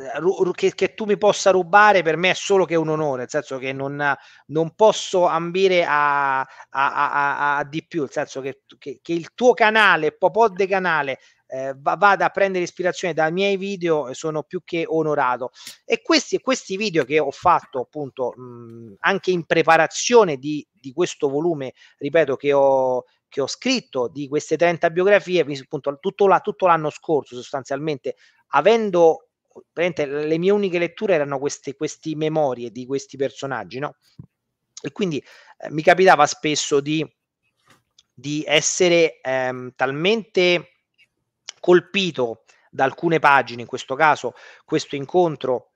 che, che, tu mi possa rubare per me è solo che un onore, nel senso che non, non posso ambire a, a, a, a, di più, nel senso che, che, che il tuo canale, Popod Canale, eh, vada a prendere ispirazione dai miei video e eh, sono più che onorato. E questi, questi video che ho fatto appunto mh, anche in preparazione di, di questo volume, ripeto, che ho, che ho scritto di queste 30 biografie, appunto, tutto, la, tutto l'anno scorso sostanzialmente avendo le mie uniche letture erano queste, queste memorie di questi personaggi, no? E quindi eh, mi capitava spesso di, di essere ehm, talmente colpito da alcune pagine, in questo caso questo incontro,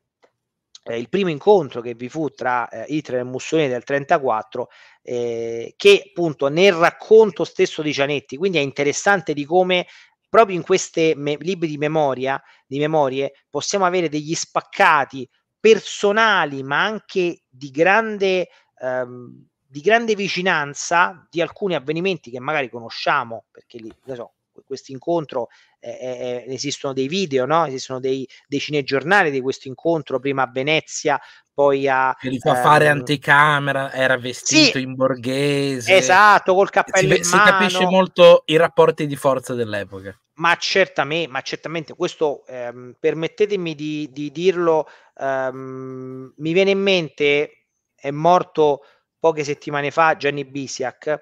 eh, il primo incontro che vi fu tra eh, Hitler e Mussolini del 34, eh, che appunto nel racconto stesso di Gianetti, quindi è interessante di come proprio in questi me- libri di memoria, di memorie, possiamo avere degli spaccati personali, ma anche di grande, ehm, di grande vicinanza di alcuni avvenimenti che magari conosciamo, perché lì, ne so, questo incontro eh, eh, eh, esistono dei video, no? esistono dei, dei cinegiornali di questo incontro prima a Venezia, poi a... Che li fa ehm... fare anticamera, era vestito sì, in borghese. Esatto, col cappello si, in si mano. capisce molto i rapporti di forza dell'epoca. Ma certamente, ma certamente questo ehm, permettetemi di, di dirlo, ehm, mi viene in mente, è morto poche settimane fa Gianni Bisiak,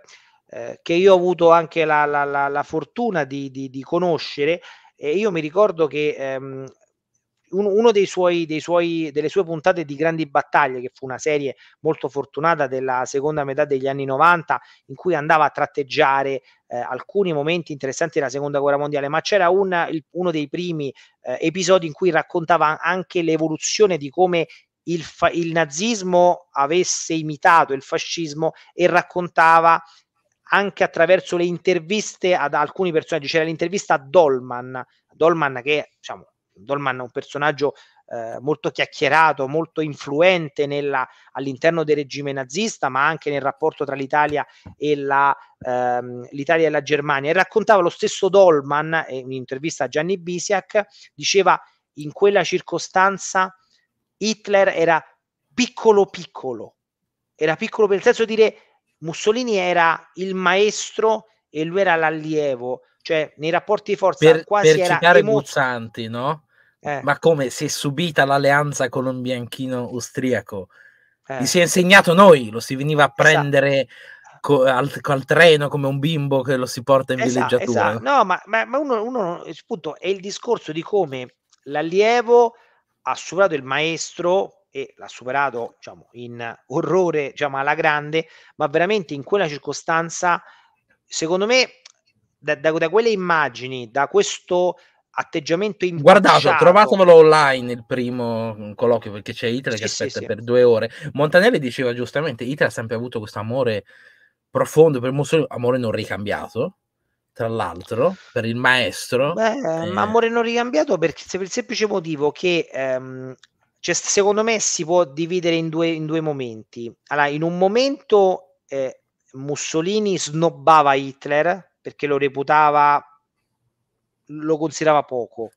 eh, che io ho avuto anche la, la, la, la fortuna di, di, di conoscere, e io mi ricordo che ehm, uno dei suoi, dei suoi, delle sue puntate di grandi battaglie, che fu una serie molto fortunata della seconda metà degli anni 90, in cui andava a tratteggiare eh, alcuni momenti interessanti della seconda guerra mondiale, ma c'era un, il, uno dei primi eh, episodi in cui raccontava anche l'evoluzione di come il, fa- il nazismo avesse imitato il fascismo e raccontava anche attraverso le interviste ad alcuni personaggi. C'era l'intervista a Dolman, Dolman che diciamo, Dolman è un personaggio eh, molto chiacchierato, molto influente nella, all'interno del regime nazista, ma anche nel rapporto tra l'Italia e la, ehm, l'Italia e la Germania. E raccontava lo stesso Dolman, eh, in un'intervista a Gianni Bisiak, diceva in quella circostanza Hitler era piccolo piccolo, era piccolo per il senso di dire Mussolini era il maestro e lui era l'allievo, cioè nei rapporti di forza per, quasi per era citare Guzzanti, no? Eh. Ma come si è subita l'alleanza con un bianchino austriaco? Eh. Gli si è insegnato noi, lo si veniva a prendere esatto. co- al, al, treno come un bimbo che lo si porta in esatto, villeggiatura. Esatto. No, ma, ma, ma uno, uno appunto, è il discorso di come l'allievo ha superato il maestro e l'ha superato diciamo, in orrore diciamo, alla grande, ma veramente in quella circostanza, secondo me, da, da, da quelle immagini, da questo atteggiamento impacciato. Guardate, trovatevelo online il primo colloquio perché c'è Hitler sì, che aspetta sì, per due ore. Montanelli diceva giustamente, Hitler ha sempre avuto questo amore profondo per Mussolini, amore non ricambiato, tra l'altro, per il maestro. Beh, eh. Ma amore non ricambiato perché, per il semplice motivo che ehm, cioè, secondo me si può dividere in due, in due momenti. Allora, in un momento eh, Mussolini snobbava Hitler perché lo reputava lo considerava poco.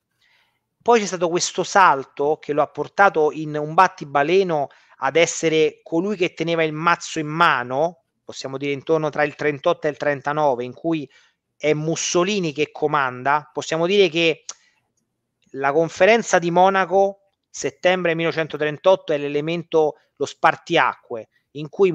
Poi c'è stato questo salto che lo ha portato in un battibaleno ad essere colui che teneva il mazzo in mano, possiamo dire intorno tra il 38 e il 39, in cui è Mussolini che comanda. Possiamo dire che la conferenza di Monaco, settembre 1938, è l'elemento, lo spartiacque in cui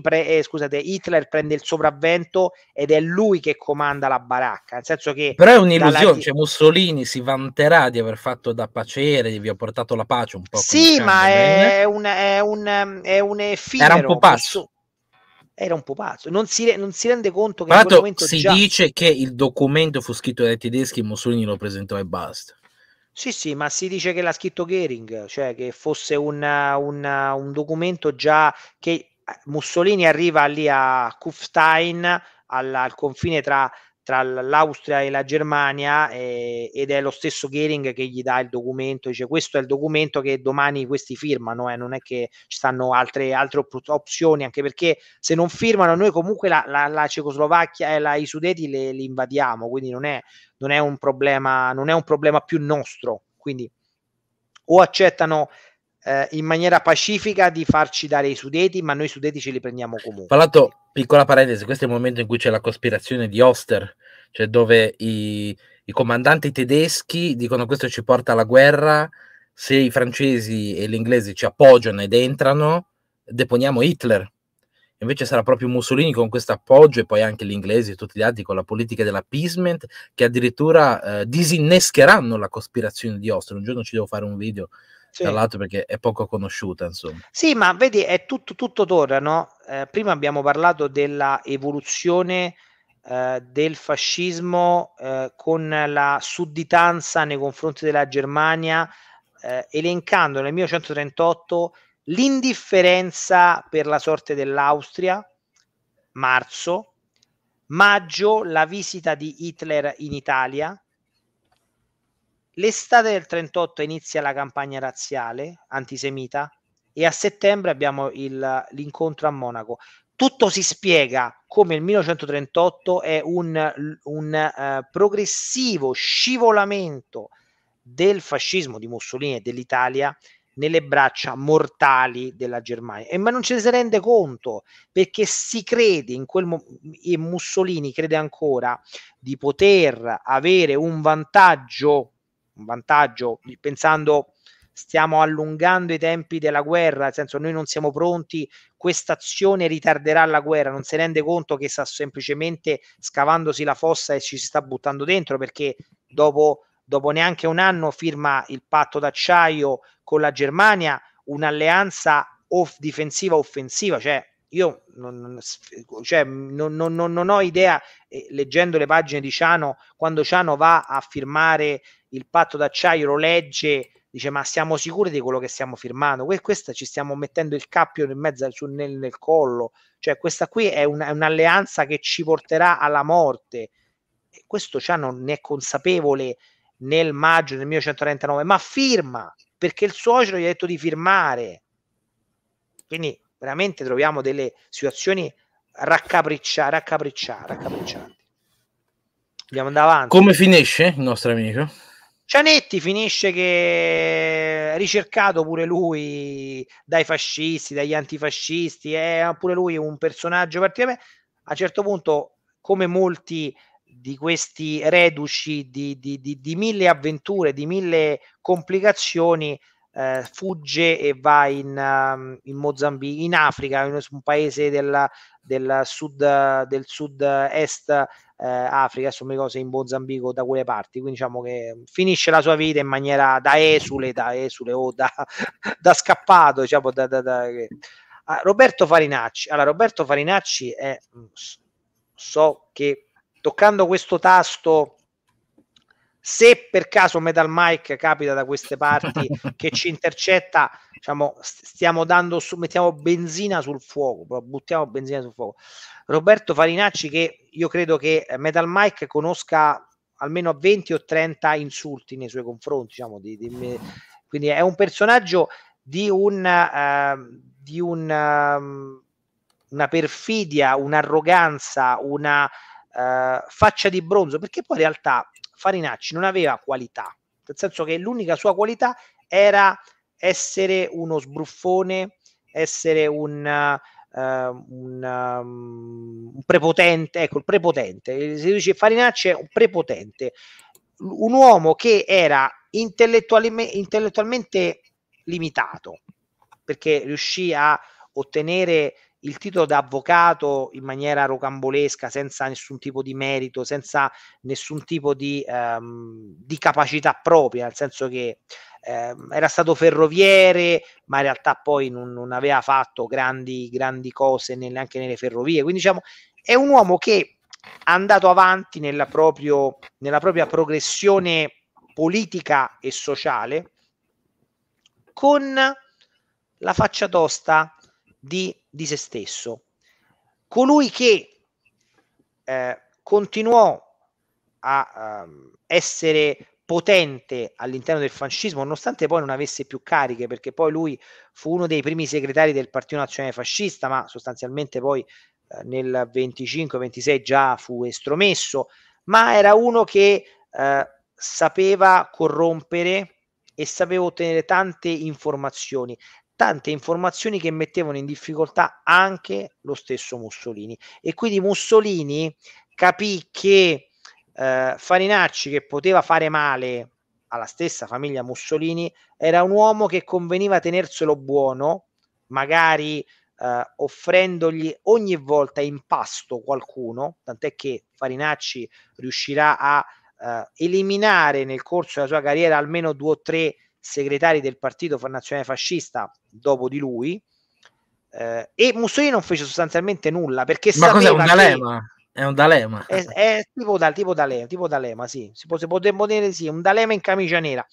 pre- eh, scusate, Hitler prende il sopravvento ed è lui che comanda la baracca. Nel senso che Però è un'illusione, dalla... cioè Mussolini si vanterà di aver fatto da pacere, di aver portato la pace un po'. Sì, ma è un, è, un, è un effimero. Era un po' pazzo. Era un po' pazzo, non si, non si rende conto che in quel momento si già... dice che il documento fu scritto dai tedeschi, Mussolini lo presentò e basta. Sì, sì, ma si dice che l'ha scritto Gering, cioè che fosse un, un, un documento già che eh, Mussolini arriva lì a Kufstein, alla, al confine tra tra l'Austria e la Germania eh, ed è lo stesso Gering che gli dà il documento, dice questo è il documento che domani questi firmano, eh, non è che ci stanno altre, altre op- opzioni, anche perché se non firmano noi comunque la, la, la Cecoslovacchia e eh, la, i Sudeti le, li invadiamo, quindi non è, non, è problema, non è un problema più nostro. Quindi o accettano eh, in maniera pacifica di farci dare i sudeti, ma noi sudeti ce li prendiamo comunque. Parlato, piccola parentesi, questo è il momento in cui c'è la cospirazione di Oster, cioè dove i, i comandanti tedeschi dicono questo ci porta alla guerra, se i francesi e gli inglesi ci appoggiano ed entrano, deponiamo Hitler. Invece sarà proprio Mussolini con questo appoggio e poi anche gli inglesi e tutti gli altri con la politica dell'appeasement che addirittura eh, disinnescheranno la cospirazione di Oster. Un giorno ci devo fare un video sì. tra l'altro perché è poco conosciuta, insomma. Sì, ma vedi, è tutto, tutto no? Eh, prima abbiamo parlato della evoluzione eh, del fascismo eh, con la sudditanza nei confronti della Germania, eh, elencando nel 1938 l'indifferenza per la sorte dell'Austria, marzo, maggio la visita di Hitler in Italia, L'estate del 38 inizia la campagna razziale antisemita e a settembre abbiamo il, l'incontro a Monaco. Tutto si spiega come il 1938 è un, un uh, progressivo scivolamento del fascismo di Mussolini e dell'Italia nelle braccia mortali della Germania. E ma non ce ne si rende conto perché si crede in quel momento e Mussolini crede ancora di poter avere un vantaggio un vantaggio, pensando stiamo allungando i tempi della guerra, nel senso noi non siamo pronti, questa azione ritarderà la guerra, non si rende conto che sta semplicemente scavandosi la fossa e ci si sta buttando dentro perché dopo, dopo neanche un anno firma il patto d'acciaio con la Germania, un'alleanza off- difensiva offensiva, cioè io non, cioè, non, non, non ho idea, eh, leggendo le pagine di Ciano, quando Ciano va a firmare il patto d'acciaio lo legge, dice ma siamo sicuri di quello che stiamo firmando? Que- questa ci stiamo mettendo il cappio nel mezzo su, nel, nel, collo, cioè questa qui è, un, è, un'alleanza che ci porterà alla morte. E questo cioè, non è consapevole nel maggio del 1939, ma firma perché il suocero gli ha detto di firmare. Quindi veramente troviamo delle situazioni raccapricciate raccapricciate raccapriccianti. Andiamo avanti. Come finisce il nostro amico? Cianetti finisce che è ricercato pure lui dai fascisti, dagli antifascisti, è pure lui un personaggio particolare. A un certo punto, come molti di questi reduci di, di, di, di mille avventure, di mille complicazioni, eh, fugge e va in, um, in Mozambico, in Africa, in un paese della, del, sud, del sud-est eh, Africa, adesso mi cose in Mozambico da quelle parti, quindi diciamo che mm, finisce la sua vita in maniera da esule, da esule o da, <laughs> da scappato, diciamo, da, da, da ah, Roberto Farinacci, allora Roberto Farinacci è, mm, so che toccando questo tasto se per caso Metal Mike capita da queste parti <laughs> che ci intercetta, diciamo, stiamo dando su, mettiamo benzina sul fuoco, buttiamo benzina sul fuoco. Roberto Farinacci che io credo che Metal Mike conosca almeno 20 o 30 insulti nei suoi confronti, diciamo, di, di, quindi è un personaggio di un uh, di un, uh, una perfidia, un'arroganza, una uh, faccia di bronzo, perché poi in realtà Farinacci non aveva qualità, nel senso che l'unica sua qualità era essere uno sbruffone, essere un, uh, un, um, un prepotente, ecco il prepotente, si dice Farinacci è un prepotente, un uomo che era intellettualmente, intellettualmente limitato, perché riuscì a ottenere il titolo da avvocato in maniera rocambolesca, senza nessun tipo di merito, senza nessun tipo di, ehm, di capacità propria, nel senso che ehm, era stato ferroviere, ma in realtà poi non, non aveva fatto grandi, grandi cose neanche nelle ferrovie. Quindi diciamo, è un uomo che è andato avanti nella, proprio, nella propria progressione politica e sociale con la faccia tosta di di se stesso. Colui che eh, continuò a um, essere potente all'interno del fascismo, nonostante poi non avesse più cariche, perché poi lui fu uno dei primi segretari del Partito Nazionale Fascista, ma sostanzialmente poi eh, nel 25-26 già fu estromesso, ma era uno che eh, sapeva corrompere e sapeva ottenere tante informazioni, tante informazioni che mettevano in difficoltà anche lo stesso Mussolini. E quindi Mussolini capì che eh, Farinacci, che poteva fare male alla stessa famiglia Mussolini, era un uomo che conveniva tenerselo buono, magari eh, offrendogli ogni volta in pasto qualcuno, tant'è che Farinacci riuscirà a eh, eliminare nel corso della sua carriera almeno due o tre segretari del partito nazionale fascista dopo di lui eh, e Mussolini non fece sostanzialmente nulla perché ma cos'è un dalema? è un dalema è, è tipo, da, tipo, dalema, tipo dalema sì, si può, potremmo dire sì, un dalema in camicia nera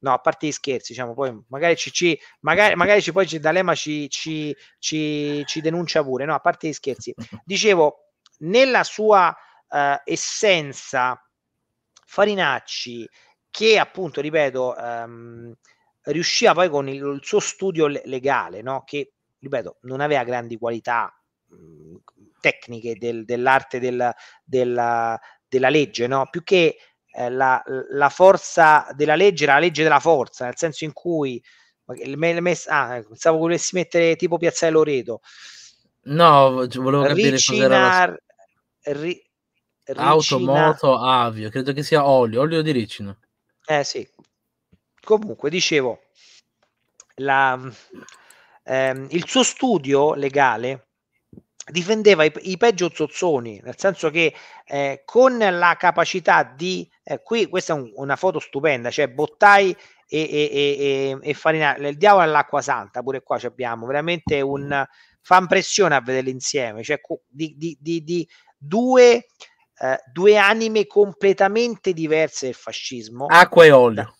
no, a parte gli scherzi, diciamo, poi magari ci, ci magari, magari ci, poi ci, D'Alema ci, ci, ci, ci, denuncia pure, no, a parte gli scherzi. Dicevo, nella sua eh, essenza, Farinacci che appunto, ripeto, ehm, riusciva poi con il, il suo studio le- legale, no? che, ripeto, non aveva grandi qualità mh, tecniche del, dell'arte del, della, della legge, no? più che eh, la, la, forza della legge era la legge della forza, nel senso in cui il, me, mes- ah, ecco, pensavo che volessi mettere tipo Piazza Loreto. No, volevo capire Riccinar, cos'era la... Ri, Ricina... Automoto, avio, credo che sia olio, olio di ricino. Eh sì. Comunque, dicevo, la, ehm, il suo studio legale difendeva i, i peggio zozzoni, nel senso che eh, con la capacità di... Eh, qui questa è un, una foto stupenda, cioè Bottai e, e, e, e Farinari, il diavolo all'acqua santa, pure qua abbiamo veramente un... fa impressione a vederli insieme, cioè di, di, di, di due eh, due anime completamente diverse del fascismo. Acqua e olio.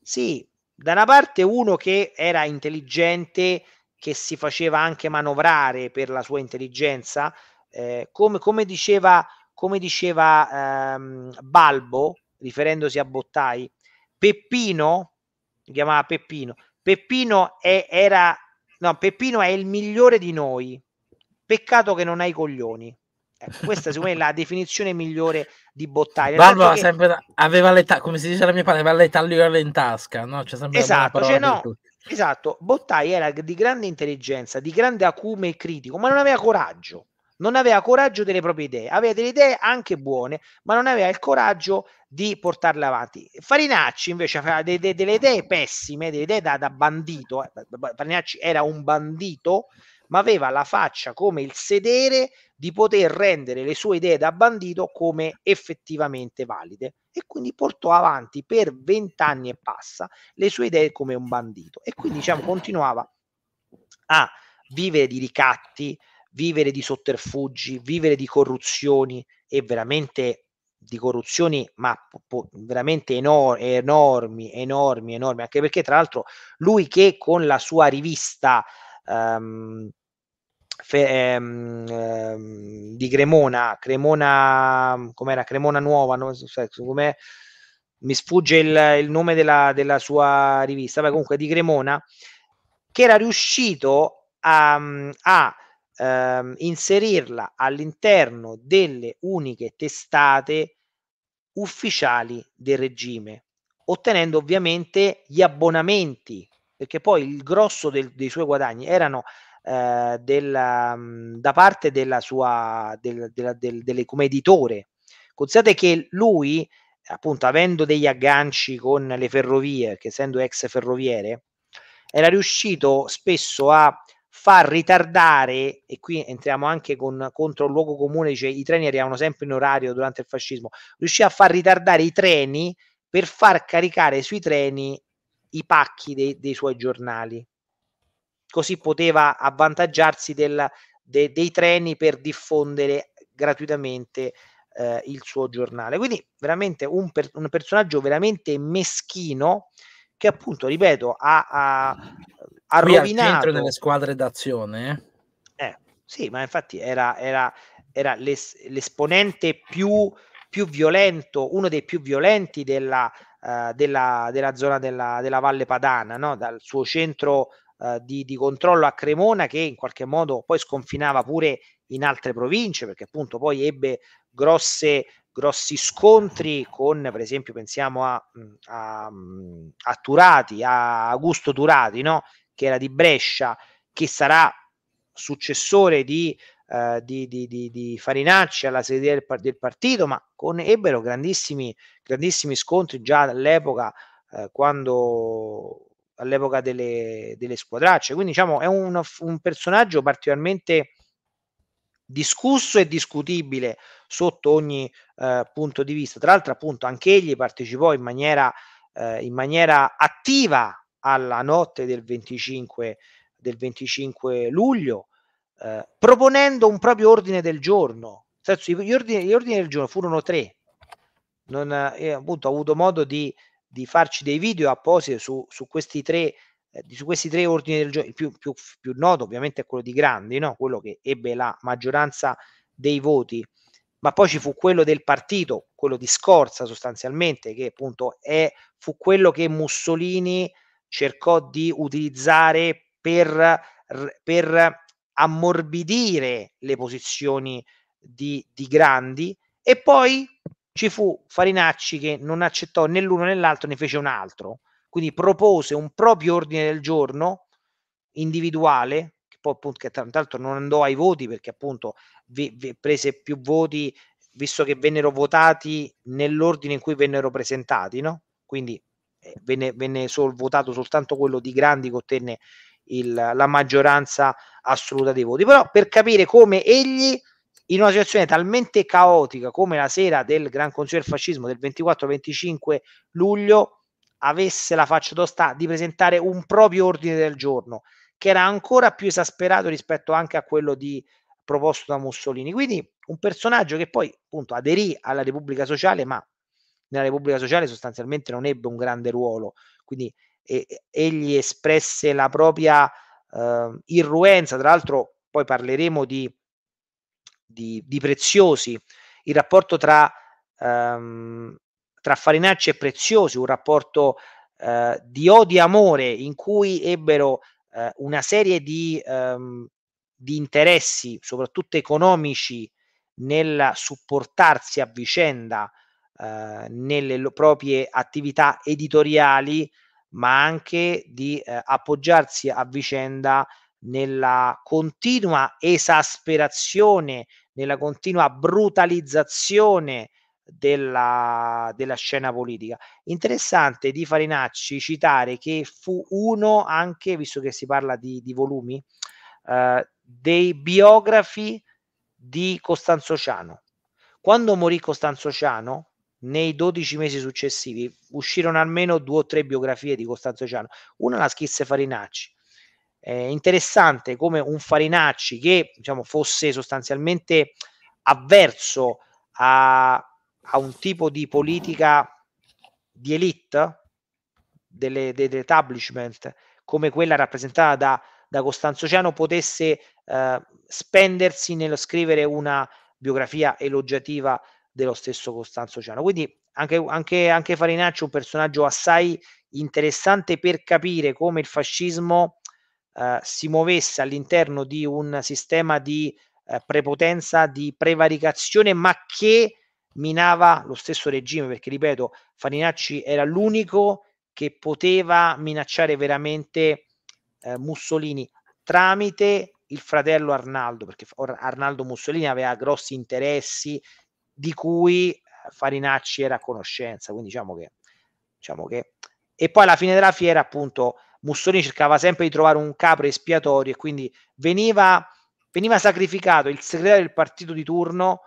sì, da una parte uno che era intelligente, che si faceva anche manovrare per la sua intelligenza, eh, come, come, diceva, come diceva ehm, Balbo, riferendosi a Bottai, Peppino, si chiamava Peppino, Peppino è, era, no, Peppino è il migliore di noi, peccato che non hai coglioni. Ecco, questa secondo me è la definizione migliore di Bottaglia. Valvo che... sempre, aveva l'età, come si dice alla mia padre, aveva l'età tagliola in tasca, no? C'è cioè, sempre esatto, cioè no, esatto. Bottaglia era di grande intelligenza, di grande acume critico, ma non aveva coraggio. Non aveva coraggio delle proprie idee, aveva delle idee anche buone, ma non aveva il coraggio di portarle avanti. Farinacci invece aveva de- de- delle idee pessime, delle idee da, da bandito. Eh, Farinacci era un bandito ma aveva la faccia come il sedere di poter rendere le sue idee da bandito come effettivamente valide e quindi portò avanti per vent'anni e passa le sue idee come un bandito e quindi diciamo, continuava a vivere di ricatti, vivere di sotterfugi, vivere di corruzioni e veramente di corruzioni, ma po- veramente enor- enormi, enormi, enormi, anche perché tra l'altro lui che con la sua rivista um, fe, um, um, di Cremona, Cremona, com'era? Cremona Nuova, non so mi sfugge il, il nome della, della, sua rivista, ma comunque di Cremona, che era riuscito a, a ehm, inserirla all'interno delle uniche testate ufficiali del regime, ottenendo ovviamente gli abbonamenti perché poi il grosso del, dei suoi guadagni erano eh, della, mm, da parte della sua, del, della, del, come editore. Considerate che lui, appunto, avendo degli agganci con le ferrovie, che essendo ex ferroviere, era riuscito spesso a far ritardare, e qui entriamo anche con, contro il luogo comune, dice i treni arrivavano sempre in orario durante il fascismo, riuscì a far ritardare i treni per far caricare sui treni i pacchi dei, dei suoi giornali. Così poteva avvantaggiarsi del, de, dei treni per diffondere gratuitamente eh, il suo giornale. Quindi veramente un, per, un, personaggio veramente meschino che appunto, ripeto, ha, ha, ha Qui rovinato... Al centro delle squadre d'azione. Eh, eh sì, ma infatti era, era, era l'es- l'esponente più, più violento, uno dei più violenti della, eh, della, della, zona della, della Valle Padana, no? dal suo centro eh, di, di, controllo a Cremona che in qualche modo poi sconfinava pure in altre province perché appunto poi ebbe grosse, grossi scontri con per esempio pensiamo a, mm, a, mm, a Turati, a Augusto Turati no? che era di Brescia che sarà successore di eh, di, di, di, di, Farinacci alla sedia del, del, partito, ma con, ebbero grandissimi, grandissimi scontri già all'epoca, eh, quando, all'epoca delle, delle, squadracce. Quindi diciamo è un, un personaggio particolarmente discusso e discutibile sotto ogni eh, punto di vista. Tra l'altro, appunto, anche egli partecipò in maniera, eh, in maniera attiva alla notte del 25, del 25 luglio, eh, proponendo un proprio ordine del giorno. Cioè, Senso, gli, ordini, gli, ordini, del giorno furono tre. Non, eh, appunto, ho avuto modo di, di farci dei video appositi su, su questi tre eh, su questi tre ordini del giorno, il più, più, più, noto ovviamente è quello di Grandi, no? quello che ebbe la maggioranza dei voti, ma poi ci fu quello del partito, quello di Scorza sostanzialmente, che appunto è, fu quello che Mussolini cercò di utilizzare per, per ammorbidire le posizioni di, di Grandi e poi ci fu Farinacci che non accettò né l'uno né l'altro, ne fece un altro, quindi propose un proprio ordine del giorno individuale, che poi appunto che tra l'altro non andò ai voti perché appunto vi, vi prese più voti visto che vennero votati nell'ordine in cui vennero presentati, no? Quindi eh, venne, venne sol, votato soltanto quello di Grandi che ottenne il, la maggioranza assoluta dei voti. Però per capire come egli, in una situazione talmente caotica come la sera del Gran Consiglio del Fascismo del 24-25 luglio, avesse la faccia tosta di presentare un proprio ordine del giorno, che era ancora più esasperato rispetto anche a quello di, proposto da Mussolini. Quindi un personaggio che poi appunto aderì alla Repubblica Sociale, ma nella Repubblica Sociale sostanzialmente non ebbe un grande ruolo, quindi e, egli espresse la propria eh, irruenza, tra l'altro poi parleremo di, di, di preziosi, il rapporto tra, ehm, tra Farinacci e Preziosi, un rapporto eh, di odio e amore in cui ebbero eh, una serie di, ehm, di, interessi, soprattutto economici, nel supportarsi a vicenda eh, nelle proprie attività editoriali ma anche di eh, appoggiarsi a vicenda nella continua esasperazione, nella continua brutalizzazione della, della, scena politica. Interessante di Farinacci citare che fu uno anche, visto che si parla di, di volumi, eh, dei biografi di Costanzo Ciano. Quando morì Costanzo Ciano, nei 12 mesi successivi uscirono almeno due o tre biografie di Costanzo Ciano. Una la scrisse Farinacci. È interessante come un Farinacci che diciamo, fosse sostanzialmente avverso a, a un tipo di politica di elite delle, dell'establishment come quella rappresentata da, da Costanzo Ciano potesse eh, spendersi nello scrivere una biografia elogiativa dello stesso Costanzo Ciano. Quindi anche, anche, anche Farinaccio è un personaggio assai interessante per capire come il fascismo eh, si muovesse all'interno di un sistema di eh, prepotenza, di prevaricazione, ma che minava lo stesso regime, perché ripeto, Farinacci era l'unico che poteva minacciare veramente eh, Mussolini tramite il fratello Arnaldo, perché Arnaldo Mussolini aveva grossi interessi di cui eh, Farinacci era a conoscenza, quindi diciamo che, diciamo che... E poi alla fine della fiera, appunto, Mussolini cercava sempre di trovare un capro espiatorio e quindi veniva, veniva sacrificato il segretario del partito di turno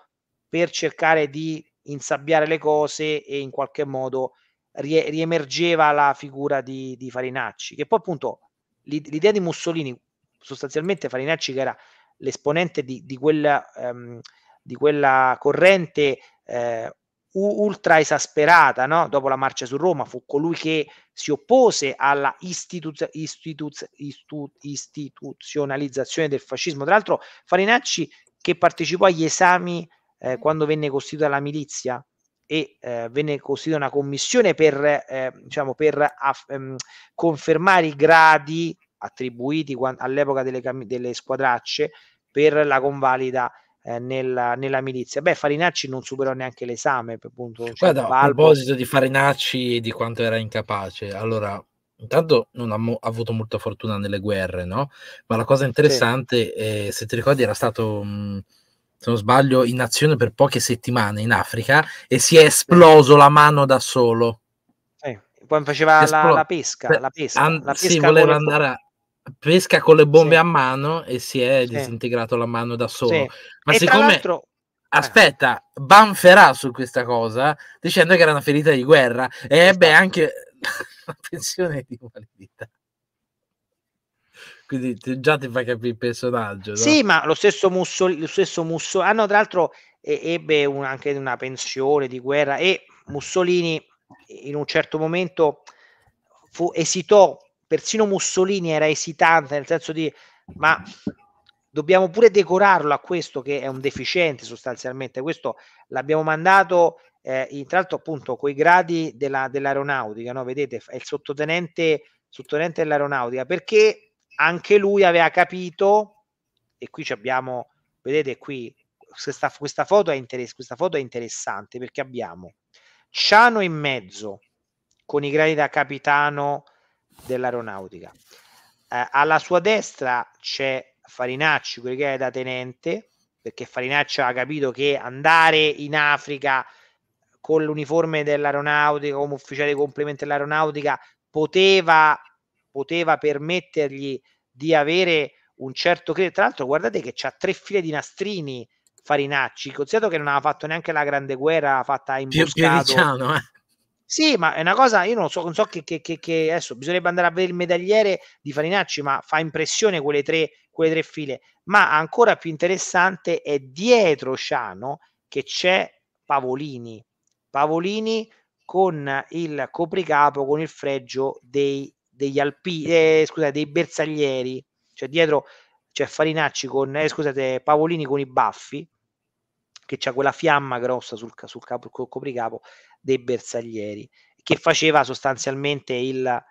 per cercare di insabbiare le cose e in qualche modo rie- riemergeva la figura di, di Farinacci, che poi appunto l'idea di Mussolini, sostanzialmente Farinacci che era l'esponente di, di quel... Um, di quella corrente eh, ultra esasperata no? dopo la marcia su Roma, fu colui che si oppose alla istituz- istituz- istu- istituzionalizzazione del fascismo. Tra l'altro Farinacci che partecipò agli esami eh, quando venne costituita la milizia e eh, venne costituita una commissione per, eh, diciamo, per aff- ehm, confermare i gradi attribuiti all'epoca delle, cam- delle squadracce per la convalida eh, nella, nella, milizia. Beh, Farinacci non superò neanche l'esame, appunto. Cioè, Guarda, a proposito di Farinacci e di quanto era incapace, allora, intanto non ha, mo- ha, avuto molta fortuna nelle guerre, no? Ma la cosa interessante, sì. Eh, è, se ti ricordi, era stato... Mh, mm, se non sbaglio, in azione per poche settimane in Africa e si è esploso sì. la mano da solo. Eh, poi faceva la, la, pesca, la pesca, an- la pesca sì, voleva andare a, pesca con le bombe sì. a mano e si è sì. disintegrato la mano da solo. Sì. Ma e siccome eh. aspetta, banferà su questa cosa dicendo che era una ferita di guerra e ebbe esatto. anche una <laughs> pensione di invalidità. Quindi già ti fa capire il personaggio. No? Sì, ma lo stesso Mussolini, lo stesso Mussolini, ah, tra l'altro eh, ebbe un, anche una pensione di guerra e Mussolini in un certo momento fu, esitò persino Mussolini era esitante nel senso di ma dobbiamo pure decorarlo a questo che è un deficiente sostanzialmente, questo l'abbiamo mandato eh, in, tra l'altro appunto coi gradi della, dell'aeronautica, no? vedete è il sottotenente, sottotenente dell'aeronautica perché anche lui aveva capito e qui ci abbiamo, vedete qui questa, questa, foto interess- questa, foto è interessante perché abbiamo Ciano in mezzo con i gradi da capitano dell'aeronautica. Eh, alla sua destra c'è Farinacci, quello che è da tenente, perché Farinacci ha capito che andare in Africa con l'uniforme dell'aeronautica, come ufficiale di complemento dell'aeronautica, poteva, poteva permettergli di avere un certo credito. Tra l'altro, guardate che ha tre file di nastrini Farinacci, considerato che non aveva fatto neanche la grande guerra fatta in Pier, Moscato, diciamo, eh. Sì, ma è una cosa, io non so, non so che, che, che, che, adesso bisognerebbe andare a vedere il medagliere di Farinacci, ma fa impressione quelle tre, quelle tre file. Ma ancora più interessante è dietro Sciano che c'è Pavolini. Pavolini con il copricapo, con il fregio dei, degli alpi, eh, scusate, dei bersaglieri. Cioè dietro c'è Farinacci con, eh, scusate, Pavolini con i baffi, che c'ha quella fiamma grossa sul, sul, capo, sul copricapo, dei bersaglieri, che faceva sostanzialmente il,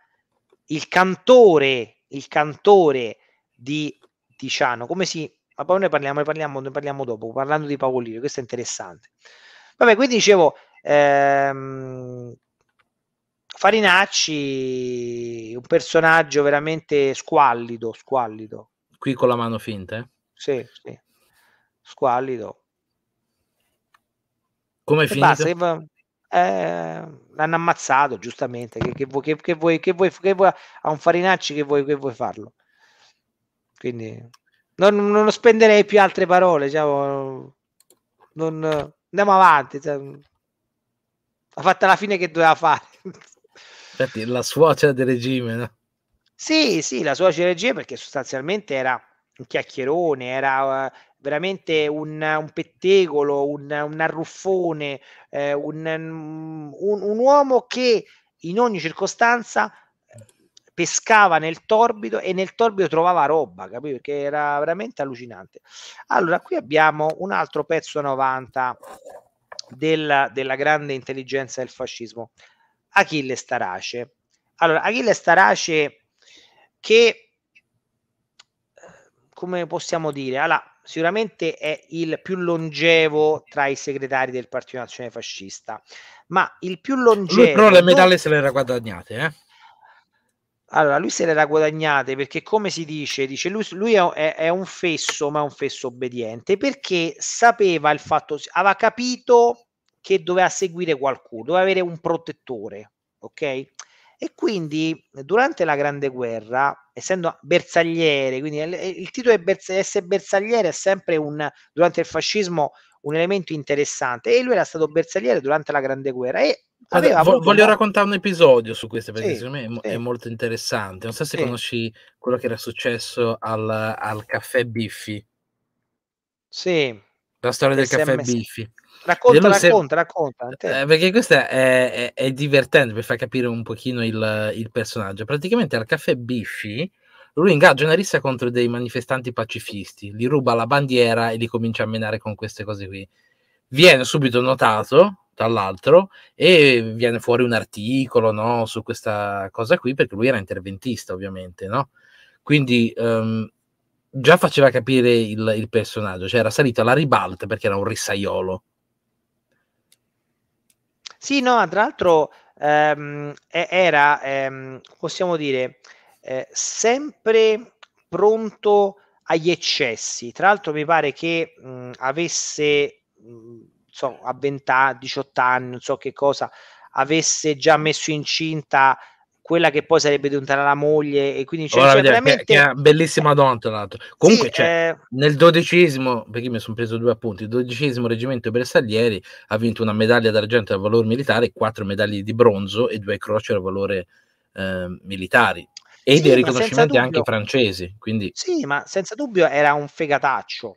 il cantore, il cantore di Tiziano. Come si... Ma poi ne parliamo, ne parliamo, ne parliamo dopo, parlando di Paolino, questo è interessante. Vabbè, quindi dicevo, ehm, Farinacci, un personaggio veramente squallido, squallido. Qui con la mano finta, eh? Sì, sì. Squallido. Come è finito? Basta, eh, l'hanno ammazzato giustamente. Che, che, che, che, vuoi, che, vuoi, che vuoi a un Farinacci che vuoi, che vuoi farlo? Quindi non, non spenderei più altre parole. Diciamo, non, andiamo avanti. Cioè, ha fatto la fine che doveva fare. Infatti, la suocera del regime, no? Sì, sì, la suocera del regime perché sostanzialmente era un chiacchierone, era, eh, veramente un, un pettegolo, un, un arruffone, eh, un, un, uomo che in ogni circostanza eh, pescava nel torbido e nel torbido trovava roba, capito? Perché era veramente allucinante. Allora, qui abbiamo un altro pezzo 90 della, della grande intelligenza del fascismo, Achille Starace. Allora, Achille Starace che eh, come possiamo dire, allora, sicuramente è il più longevo tra i segretari del Partito Nazionale Fascista, ma il più longevo... Lui però le medaglie se le era guadagnate, eh? Allora, lui se le era guadagnate perché, come si dice, dice lui, lui è, è, un fesso, ma è un fesso obbediente, perché sapeva il fatto, aveva capito che doveva seguire qualcuno, doveva avere un protettore, ok? E quindi durante la Grande Guerra, essendo bersagliere, quindi il titolo è berz- essere bersagliere è sempre un, durante il fascismo un elemento interessante e lui era stato bersagliere durante la Grande Guerra e Guarda, voglio avuto... raccontare un episodio su questo perché sì, secondo me è, mo- sì. è, molto interessante. Non so se sì. conosci quello che era successo al, al caffè Biffi. Sì. La storia del caffè Biffi. Racconta, racconta, se... racconta. Eh, perché questa è, è, è, divertente per far capire un pochino il, il, personaggio. Praticamente al caffè Biffi lui ingaggia una rissa contro dei manifestanti pacifisti, li ruba la bandiera e li comincia a menare con queste cose qui. Viene subito notato dall'altro e viene fuori un articolo no, su questa cosa qui, perché lui era interventista ovviamente, no? Quindi um, già faceva capire il, il personaggio, cioè era salito alla ribalta perché era un rissaiolo. Sì, no, tra l'altro ehm, era, ehm, possiamo dire, eh, sempre pronto agli eccessi. Tra l'altro mi pare che mh, mm, avesse, mh, mm, so, a 20, 18 anni, non so che cosa, avesse già messo incinta quella che poi sarebbe diventata la moglie e quindi c'è cioè, cioè, veramente... Che, che bellissima donna tra l'altro comunque sì, cioè, eh... nel dodicesimo perché mi sono preso due appunti il dodicesimo reggimento bersaglieri ha vinto una medaglia d'argento al valore militare quattro medaglie di bronzo e due croce al valore eh, militari e sì, dei riconoscimenti anche francesi quindi... sì ma senza dubbio era un fegataccio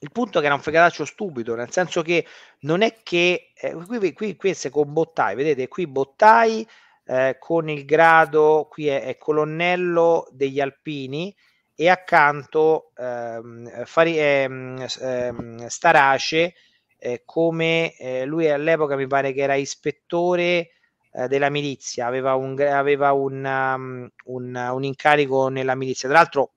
il punto è che era un fegataccio stupido nel senso che non è che eh, qui, qui, qui, qui se con Bottai vedete qui Bottai eh, con il grado, qui è, è, colonnello degli alpini e accanto ehm, Fari, ehm, ehm, Starace eh, come eh, lui all'epoca mi pare che era ispettore eh, della milizia, aveva, un, aveva un, um, un, un, incarico nella milizia. Tra l'altro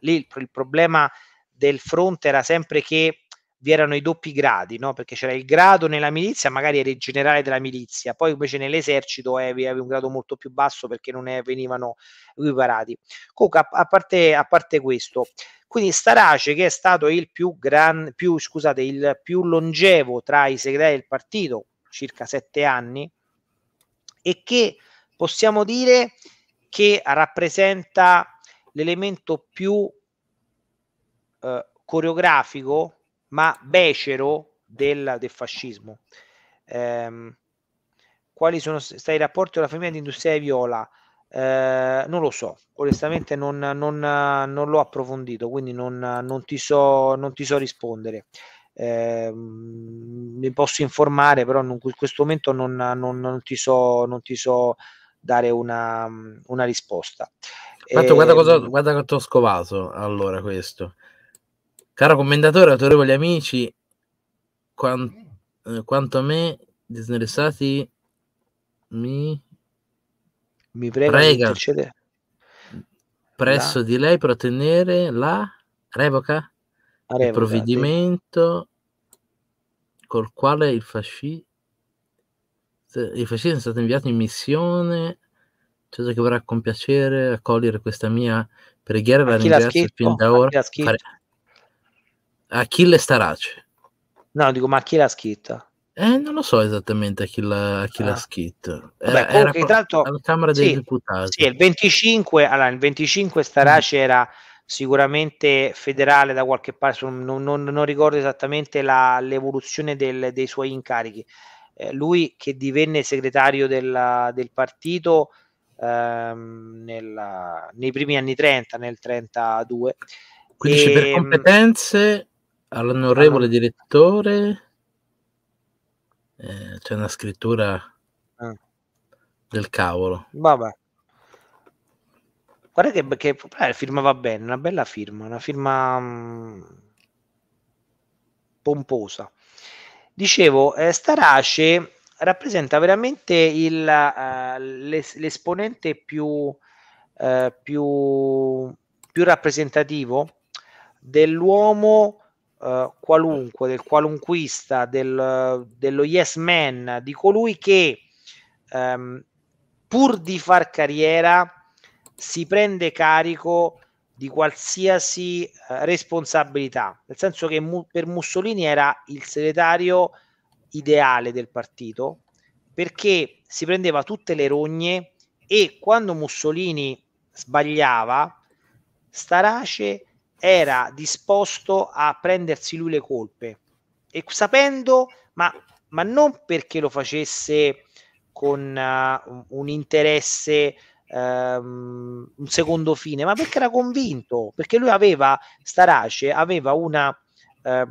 lì il, il problema del fronte era sempre che vi erano i doppi gradi, no? perché c'era il grado nella milizia, magari eri il generale della milizia, poi invece nell'esercito eh, avevi un grado molto più basso perché non venivano equiparati. Comunque, a, a, parte, a parte questo, quindi Starace, che è stato il più, gran, più, scusate, il più longevo tra i segretari del partito, circa sette anni, e che possiamo dire che rappresenta l'elemento più eh, coreografico ma becero del, del fascismo. Eh, quali sono stati i rapporti con la famiglia di Industria Viola? Eh, non lo so, onestamente non, non, non l'ho approfondito, quindi non, non, ti, so, non ti so rispondere. Eh, mi posso informare, però in questo momento non, non, non, ti, so, non ti so dare una, una risposta. Tanto, eh, guarda, cosa, ehm, guarda quanto ho scovato allora questo. Caro commendatore, autorevoli amici, quan, eh, quanto a me, disinteressati, mi, mi prega, prega presso la... di lei per ottenere la revoca, del provvedimento col quale il fascismo il fascismo è stato inviato in missione certo che vorrà con piacere accogliere questa mia preghiera la ringrazio fin da ora Achille Starace. No, dico, ma chi l'ha scritto? Eh, non lo so esattamente a chi l'ha, chi ah. l'ha scritto. Vabbè, comunque, era, tanto, alla Camera dei sì, Deputati. Sì, il 25, allora, il 25 Starace mm. era sicuramente federale da qualche parte, non, non, non ricordo esattamente la, l'evoluzione del, dei suoi incarichi. Eh, lui che divenne segretario della, del partito ehm, nella, nei primi anni 30, nel 32. Quindi e, per ehm, competenze all'onorevole ah, direttore eh, c'è una scrittura ah. del cavolo. Vabbè. Guarda che, che eh, firmava bene, una bella firma, una firma mh, mm, pomposa. Dicevo, eh, Starace rappresenta veramente il, uh, l'es- l'esponente più, uh, più, più rappresentativo dell'uomo eh, qualunque, del qualunquista, del, dello yes man, di colui che um, pur di far carriera si prende carico di qualsiasi uh, responsabilità, nel senso che mu- per Mussolini era il segretario ideale del partito perché si prendeva tutte le rogne e quando Mussolini sbagliava, Starace era disposto a prendersi lui le colpe e sapendo, ma, ma non perché lo facesse con uh, un interesse, um, un secondo fine, ma perché era convinto, perché lui aveva, Starace aveva una, uh, eh,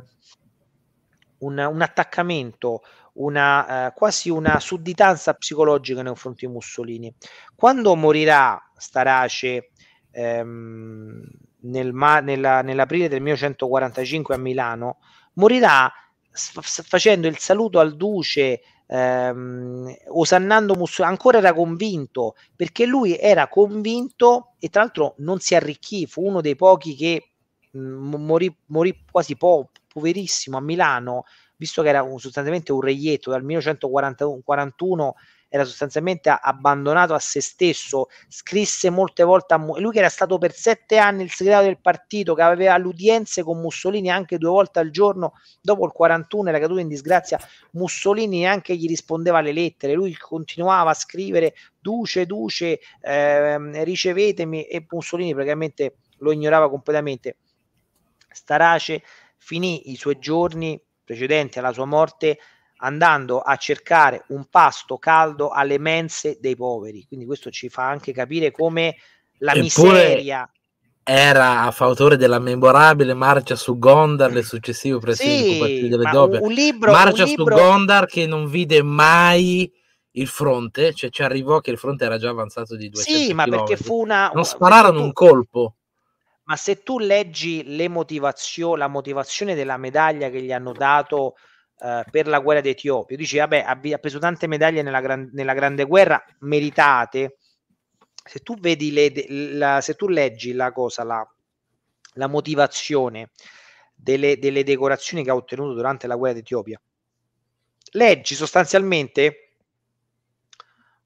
una, un attaccamento, una, uh, quasi una sudditanza psicologica nei confronti di Mussolini. Quando morirà Starace, um, ehm, nel ma- nella, nell'aprile del 1945 a Milano, morirà sf- facendo il saluto al duce ehm, osannando Mussolini, ancora era convinto, perché lui era convinto e tra l'altro non si arricchì, fu uno dei pochi che mh, mm, morì, morì quasi po- poverissimo a Milano, visto che era un, sostanzialmente un reietto dal 1941 era sostanzialmente abbandonato a se stesso, scrisse molte volte a Mu- lui che era stato per sette anni il segretario del partito, che aveva l'udienze con Mussolini anche due volte al giorno, dopo il 41 era caduto in disgrazia, Mussolini neanche gli rispondeva alle lettere, lui continuava a scrivere duce, duce, eh, ricevetemi e Mussolini praticamente lo ignorava completamente. Starace finì i suoi giorni precedenti alla sua morte andando a cercare un pasto caldo alle mense dei poveri. Quindi questo ci fa anche capire come la Eppure miseria era a fautore della memorabile marcia su Gondar le successive presidenze sì, delle doppie. Un, un libro, marcia un libro... su Gondar che non vide mai il fronte, cioè ci arrivò che il fronte era già avanzato di 200 Sì, ma perché fu una Non spararono tu... un colpo. Ma se tu leggi le motivazio... la motivazione della medaglia che gli hanno dato eh, per la guerra d'Etiopia, dice vabbè ha, preso tante medaglie nella, gran, nella grande guerra, meritate. Se tu, vedi le, la, se tu leggi la cosa, la, la motivazione delle, delle, decorazioni che ha ottenuto durante la guerra d'Etiopia. Leggi sostanzialmente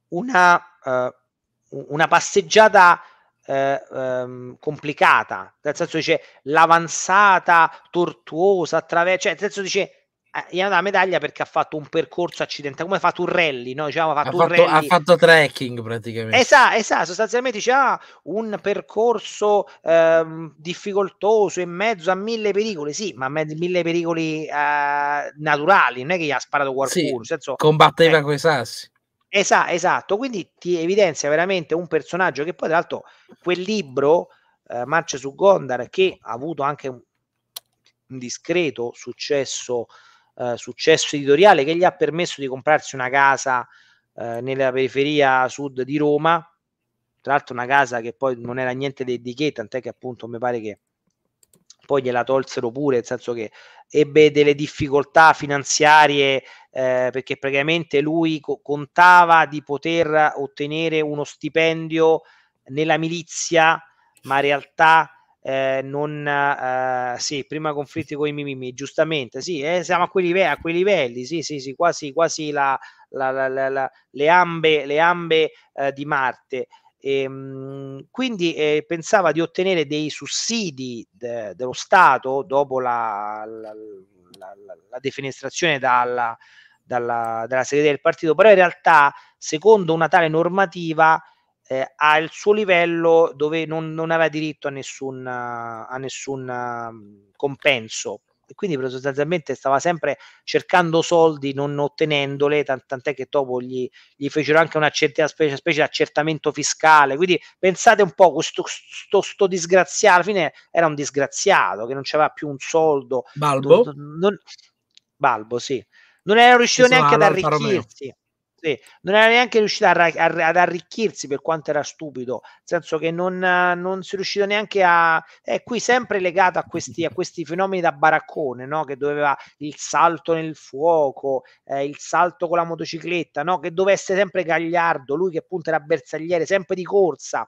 una, uh, una passeggiata uh, um, complicata, nel senso dice l'avanzata tortuosa attraverso, cioè nel senso dice eh, gli hanno dato la medaglia perché ha fatto un percorso accidentale, come ha fatto un rally, no? Diciamo, ha, fatto ha, fatto, rally. ha fatto trekking praticamente. Esatto, esatto sostanzialmente c'ha ah, un percorso ehm, difficoltoso in mezzo a mille pericoli, sì, ma mezzo, mille pericoli eh, naturali, non è che gli ha sparato qualcuno. Sì, senso, combatteva eh, con i sassi. Esatto, esatto, quindi ti evidenzia veramente un personaggio che poi tra l'altro quel libro, eh, Marce su Gondar, che ha avuto anche un discreto successo eh, successo editoriale che gli ha permesso di comprarsi una casa eh, nella periferia sud di Roma, tra l'altro una casa che poi non era niente di, di che, tant'è che appunto mi pare che poi gliela tolsero pure, nel senso che ebbe delle difficoltà finanziarie eh, perché praticamente lui co- contava di poter ottenere uno stipendio nella milizia, ma in realtà eh, non eh, sì, prima conflitti con i mimimi, giustamente, sì, eh, siamo a quei, livelli, a quei livelli, sì, sì, sì, quasi, quasi la, la, la, la le ambe, le ambe eh, di Marte. E, ehm, mh, quindi eh, pensava di ottenere dei sussidi de, dello Stato dopo la, defenestrazione dalla, dalla, dalla segretaria del partito, però in realtà, secondo una tale normativa, eh, al suo livello dove non, non aveva diritto a nessun, a nessun mm, compenso e quindi sostanzialmente stava sempre cercando soldi non ottenendole tant'è che dopo gli, gli fecero anche una certa specie, specie di accertamento fiscale quindi pensate un po' questo sto, sto disgraziato alla fine era un disgraziato che non c'aveva più un soldo Balbo, non, non, Balbo sì non era riuscito neanche ad arricchirsi sì, non era neanche riuscito arra- ad arricchirsi per quanto era stupido, nel senso che non, non si è riuscito neanche a... È qui sempre legato a questi, a questi fenomeni da baraccone, no? che doveva il salto nel fuoco, eh, il salto con la motocicletta, no? che dovesse sempre gagliardo, lui che appunto era bersagliere, sempre di corsa.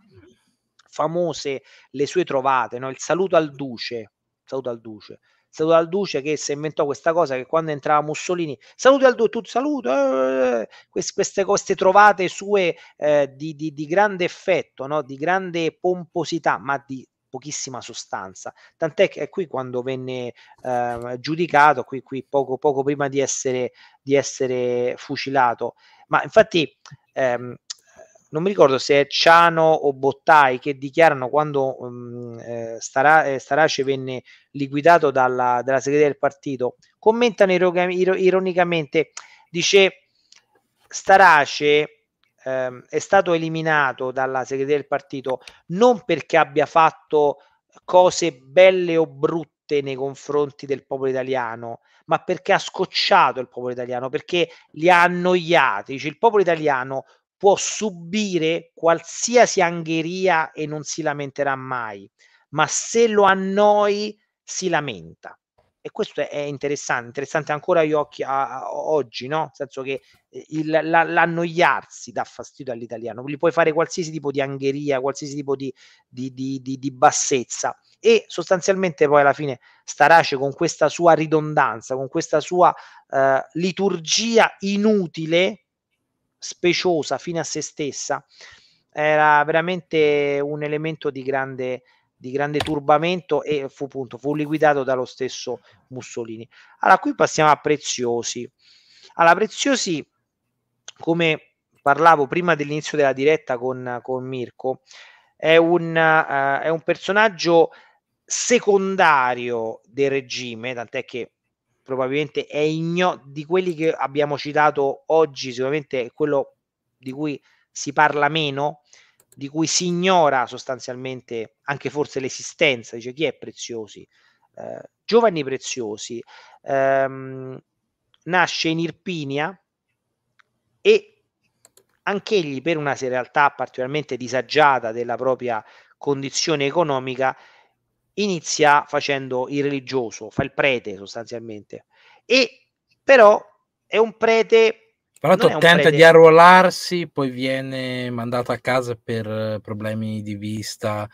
Famose le sue trovate, no? il saluto al duce, saluto al duce saluta al Duce che si inventò questa cosa che quando entrava Mussolini, saluto al Duce, tu saluto, eh, eh, eh". queste, queste, queste, trovate sue eh, di, di, di, grande effetto, no? di grande pomposità, ma di pochissima sostanza. Tant'è che eh, qui quando venne eh, giudicato, qui, qui poco, poco prima di essere, di essere fucilato, ma infatti... Ehm, non mi ricordo se è Ciano o Bottai che dichiarano quando um, Stara, eh, Starace venne liquidato dalla, dalla, segreteria del partito, commentano iro- iro- ironicamente, dice Starace eh, è stato eliminato dalla segreteria del partito non perché abbia fatto cose belle o brutte, nei confronti del popolo italiano, ma perché ha scocciato il popolo italiano, perché li ha annoiati. Cioè, il popolo italiano può subire qualsiasi angheria e non si lamenterà mai, ma se lo annoi si lamenta. E questo è interessante, interessante ancora agli occhi a, a, oggi, no? Nel senso che eh, il, la, l'annoiarsi dà fastidio all'italiano, gli puoi fare qualsiasi tipo di angheria, qualsiasi tipo di, di, di, di bassezza e sostanzialmente poi alla fine Starace con questa sua ridondanza, con questa sua eh, liturgia inutile, speciosa fine a se stessa era veramente un elemento di grande, di grande turbamento e fu, appunto, fu liquidato dallo stesso Mussolini. Allora qui passiamo a Preziosi. Allora Preziosi, come parlavo prima dell'inizio della diretta con, con Mirko, è un, uh, è un personaggio secondario del regime, tant'è che probabilmente è igno di quelli che abbiamo citato oggi, sicuramente è quello di cui si parla meno, di cui si ignora sostanzialmente anche forse l'esistenza, dice chi è Preziosi? Eh, Giovanni Preziosi ehm, nasce in Irpinia e anch'egli per una realtà particolarmente disagiata della propria condizione economica inizia facendo il religioso, fa il prete sostanzialmente, e però è un prete... Tra l'altro tenta di arruolarsi, poi viene mandato a casa per eh, problemi di vista.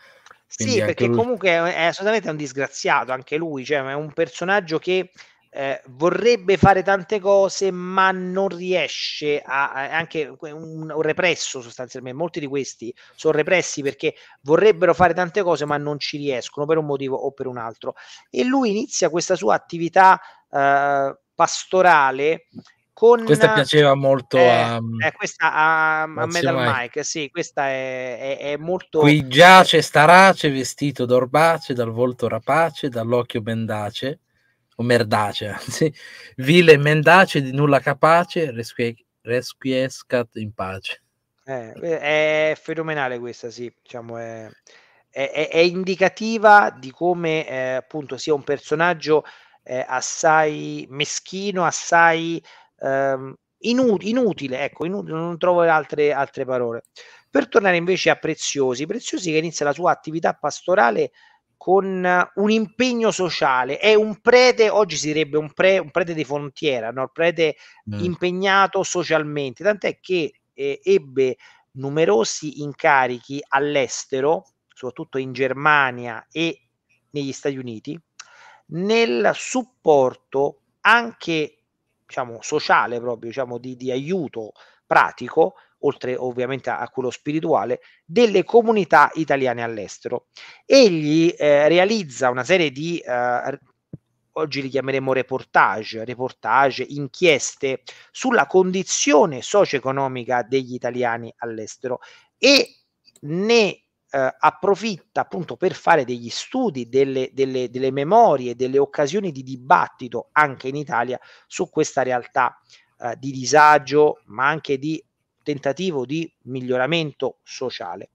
Sì, perché lui... comunque è assolutamente un disgraziato anche lui, cioè è un personaggio che eh, vorrebbe fare tante cose ma non riesce a, a anche un, un, represso sostanzialmente molti di questi sono repressi perché vorrebbero fare tante cose ma non ci riescono per un motivo o per un altro e lui inizia questa sua attività eh, pastorale con, questa piaceva molto eh, a, eh, questa a, a Metal Mike. Mike. Sì, questa è, è, è, molto. Qui giace starace, vestito d'orbace, dal volto rapace, dall'occhio bendace, o merdace, anzi, <laughs> vile mendace di nulla capace, resquie, resquiescat in pace. Eh, è fenomenale questa, sì, diciamo, è, è, è indicativa di come eh, appunto sia un personaggio eh, assai meschino, assai ehm, inut- inutile, ecco, inutile, non trovo altre, altre parole. Per tornare invece a Preziosi, Preziosi che inizia la sua attività pastorale con un impegno sociale. È un prete, oggi si direbbe un, pre, un prete di frontiera, no? un prete mm. impegnato socialmente, tant'è che eh, ebbe numerosi incarichi all'estero, soprattutto in Germania e negli Stati Uniti, nel supporto anche diciamo, sociale proprio, diciamo, di, di aiuto pratico oltre ovviamente a, quello spirituale, delle comunità italiane all'estero. Egli eh, realizza una serie di, eh, oggi li chiameremo reportage, reportage, inchieste sulla condizione socio-economica degli italiani all'estero e ne eh, approfitta appunto per fare degli studi, delle, delle, delle, memorie, delle occasioni di dibattito anche in Italia su questa realtà eh, di disagio, ma anche di tentativo di miglioramento sociale.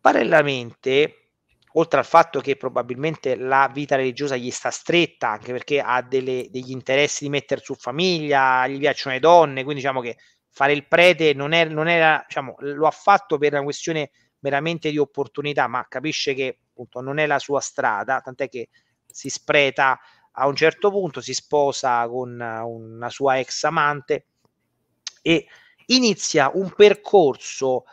Parallelamente, oltre al fatto che probabilmente la vita religiosa gli sta stretta, anche perché ha delle, degli interessi di mettere su famiglia, gli piacciono le donne, quindi diciamo che fare il prete non, è, non era, diciamo, lo ha fatto per una questione meramente di opportunità, ma capisce che appunto non è la sua strada, tant'è che si spreta a un certo punto, si sposa con una sua ex amante e inizia un percorso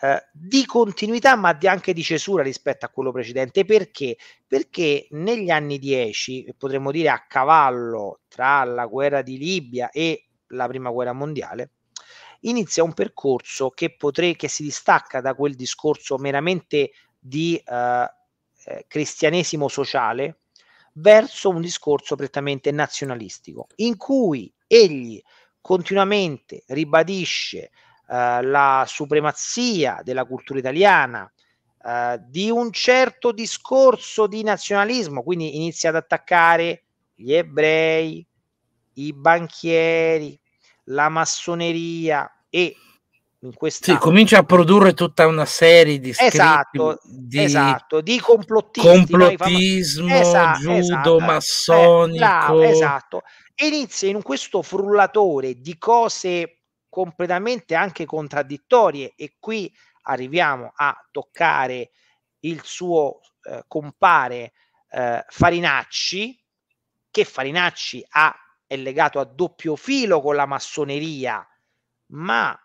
eh, di continuità ma di anche di cesura rispetto a quello precedente perché perché negli anni 10 potremmo dire a cavallo tra la guerra di Libia e la prima guerra mondiale inizia un percorso che, potrei, che si distacca da quel discorso meramente di eh, eh, cristianesimo sociale verso un discorso prettamente nazionalistico in cui egli continuamente ribadisce eh, la supremazia della cultura italiana, eh, di un certo discorso di nazionalismo, quindi inizia ad attaccare gli ebrei, i banchieri, la massoneria e in questa... Sì, comincia a produrre tutta una serie di scritti, esatto, di, esatto, di complottismo, famo... esatto, giudo, esatto, massonico. Eh, bravo, esatto inizia in questo frullatore di cose completamente anche contraddittorie e qui arriviamo a toccare il suo eh, compare eh, Farinacci, che Farinacci ha, è legato a doppio filo con la massoneria, ma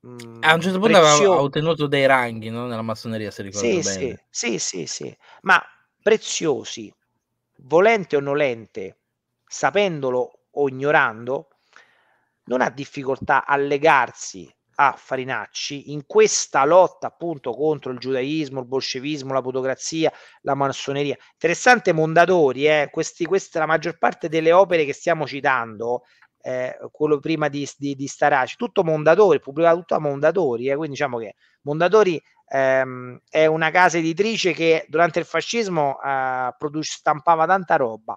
mh, mm, a un certo punto prezio... aveva ottenuto dei ranghi no? nella massoneria, se ricordo sì, bene. Sì, sì, sì, sì, ma preziosi, volente o nolente, sapendolo o ignorando, non ha difficoltà a legarsi a Farinacci in questa lotta appunto contro il giudaismo, il bolscevismo, la plutocrazia, la massoneria. Interessante Mondadori, eh? Questi, questa è la maggior parte delle opere che stiamo citando, eh, quello prima di, di, di, Staraci, tutto Mondadori, pubblicato tutto a Mondadori, eh? quindi diciamo che Mondadori ehm, è una casa editrice che durante il fascismo eh, produ- stampava tanta roba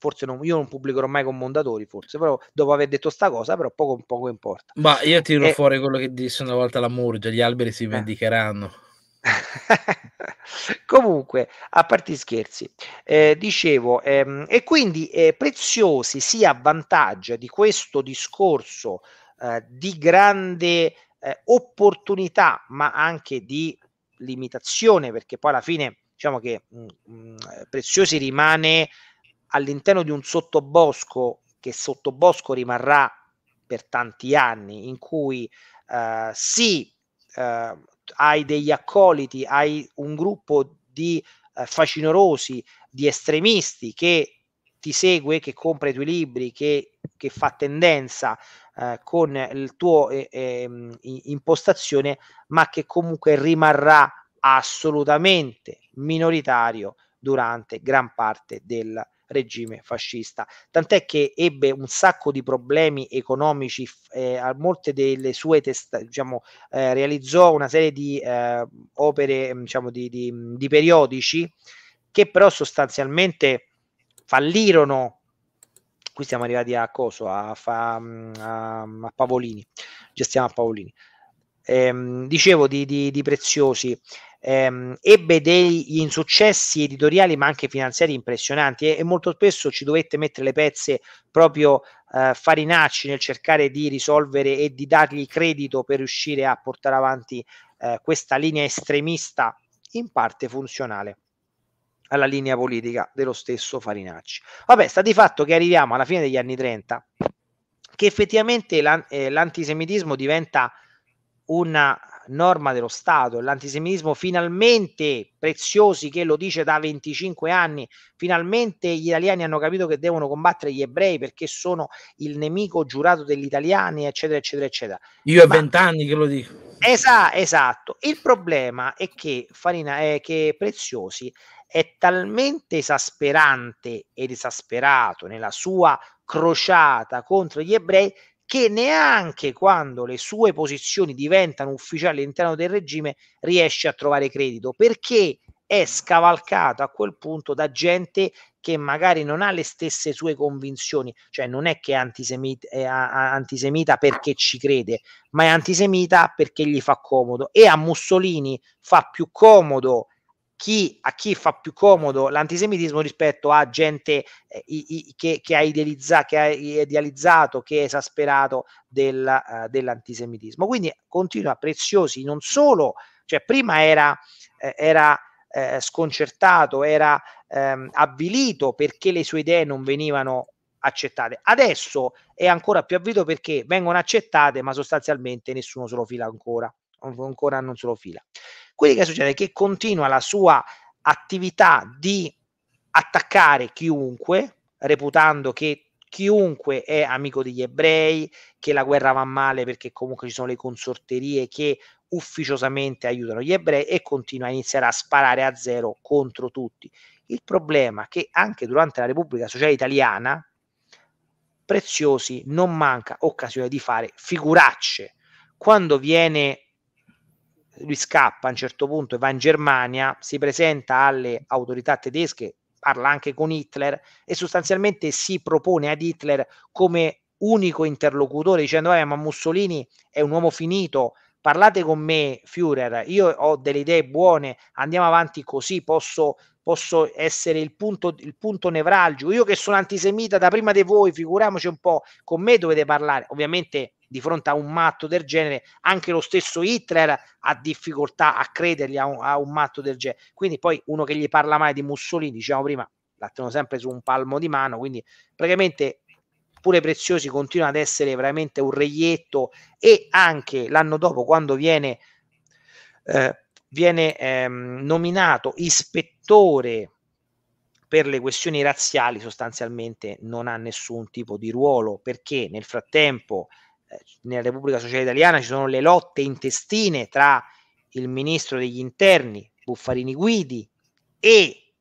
forse non, io non pubblicherò mai con Mondadori, forse, però dopo aver detto sta cosa, però poco, poco importa. Ma io tiro e... fuori quello che disse una volta la Murgia, gli alberi si eh. vendicheranno. <laughs> Comunque, a parte scherzi, eh, dicevo, ehm, e quindi eh, Preziosi si avvantaggia di questo discorso eh, di grande eh, opportunità, ma anche di limitazione, perché poi alla fine diciamo che mh, mm, mh, mm, Preziosi rimane all'interno di un sottobosco che sottobosco rimarrà per tanti anni, in cui eh, sì, eh, hai degli accoliti, hai un gruppo di eh, facinorosi, di estremisti che ti segue, che compra i tuoi libri, che, che fa tendenza eh, con il tuo mm, impostazione, ma che comunque rimarrà assolutamente minoritario durante gran parte del tempo regime fascista. Tant'è che ebbe un sacco di problemi economici, eh, a molte delle sue testa, diciamo, eh, realizzò una serie di eh, opere, mm, diciamo, di, di, mm, di periodici che però sostanzialmente fallirono qui siamo arrivati a coso a, a, mm, a, a Pavolini gestiamo a Pavolini ehm, dicevo di, di, di preziosi ehm, ebbe degli insuccessi editoriali ma anche finanziari impressionanti e, e molto spesso ci dovette mettere le pezze proprio eh, Farinacci nel cercare di risolvere e di dargli credito per riuscire a portare avanti eh, questa linea estremista in parte funzionale alla linea politica dello stesso Farinacci. Vabbè, sta di fatto che arriviamo alla fine degli anni 30, che effettivamente l'an- eh, l'antisemitismo diventa una norma dello Stato, e l'antisemitismo finalmente, preziosi che lo dice da 25 anni, finalmente gli italiani hanno capito che devono combattere gli ebrei perché sono il nemico giurato degli italiani, eccetera, eccetera, eccetera. Io Ma... a 20 anni che lo dico. Esa, esatto, il problema è che Farina è che Preziosi è talmente esasperante ed esasperato nella sua crociata contro gli ebrei che neanche quando le sue posizioni diventano ufficiali all'interno del regime riesce a trovare credito perché è scavalcato a quel punto da gente che magari non ha le stesse sue convinzioni, cioè non è che è antisemita, è antisemita perché ci crede, ma è antisemita perché gli fa comodo e a Mussolini fa più comodo chi, a chi fa più comodo l'antisemitismo rispetto a gente eh, i, i, che, che, ha idealizza, che, ha idealizzato, che è esasperato del, eh, dell'antisemitismo. Quindi continua Preziosi non solo, cioè prima era, eh, era eh, sconcertato, era ehm, avvilito perché le sue idee non venivano accettate. Adesso è ancora più avvilito perché vengono accettate, ma sostanzialmente nessuno se lo fila ancora, ancora non se lo fila quello che succede? è Che continua la sua attività di attaccare chiunque, reputando che chiunque è amico degli ebrei, che la guerra va male perché comunque ci sono le consorterie che ufficiosamente aiutano gli ebrei e continua a iniziare a sparare a zero contro tutti. Il problema è che anche durante la Repubblica Sociale Italiana Preziosi non manca occasione di fare figuracce. Quando viene lui scappa a un certo punto e va in Germania, si presenta alle autorità tedesche, parla anche con Hitler e sostanzialmente si propone ad Hitler come unico interlocutore dicendo ma Mussolini è un uomo finito, parlate con me Führer, io ho delle idee buone, andiamo avanti così, posso posso essere il punto, il punto nevralgico. Io che sono antisemita da prima di voi, figuriamoci un po', con me dovete parlare. Ovviamente di fronte a un matto del genere, anche lo stesso Hitler ha difficoltà a credergli a un, a un matto del genere. Quindi poi uno che gli parla mai di Mussolini, diciamo prima, l'attendono sempre su un palmo di mano, quindi praticamente pure Preziosi continua ad essere veramente un reietto e anche l'anno dopo quando viene eh, viene ehm, nominato ispettore per le questioni razziali sostanzialmente non ha nessun tipo di ruolo perché nel frattempo eh, nella Repubblica Sociale Italiana ci sono le lotte intestine tra il ministro degli interni Buffarini Guidi e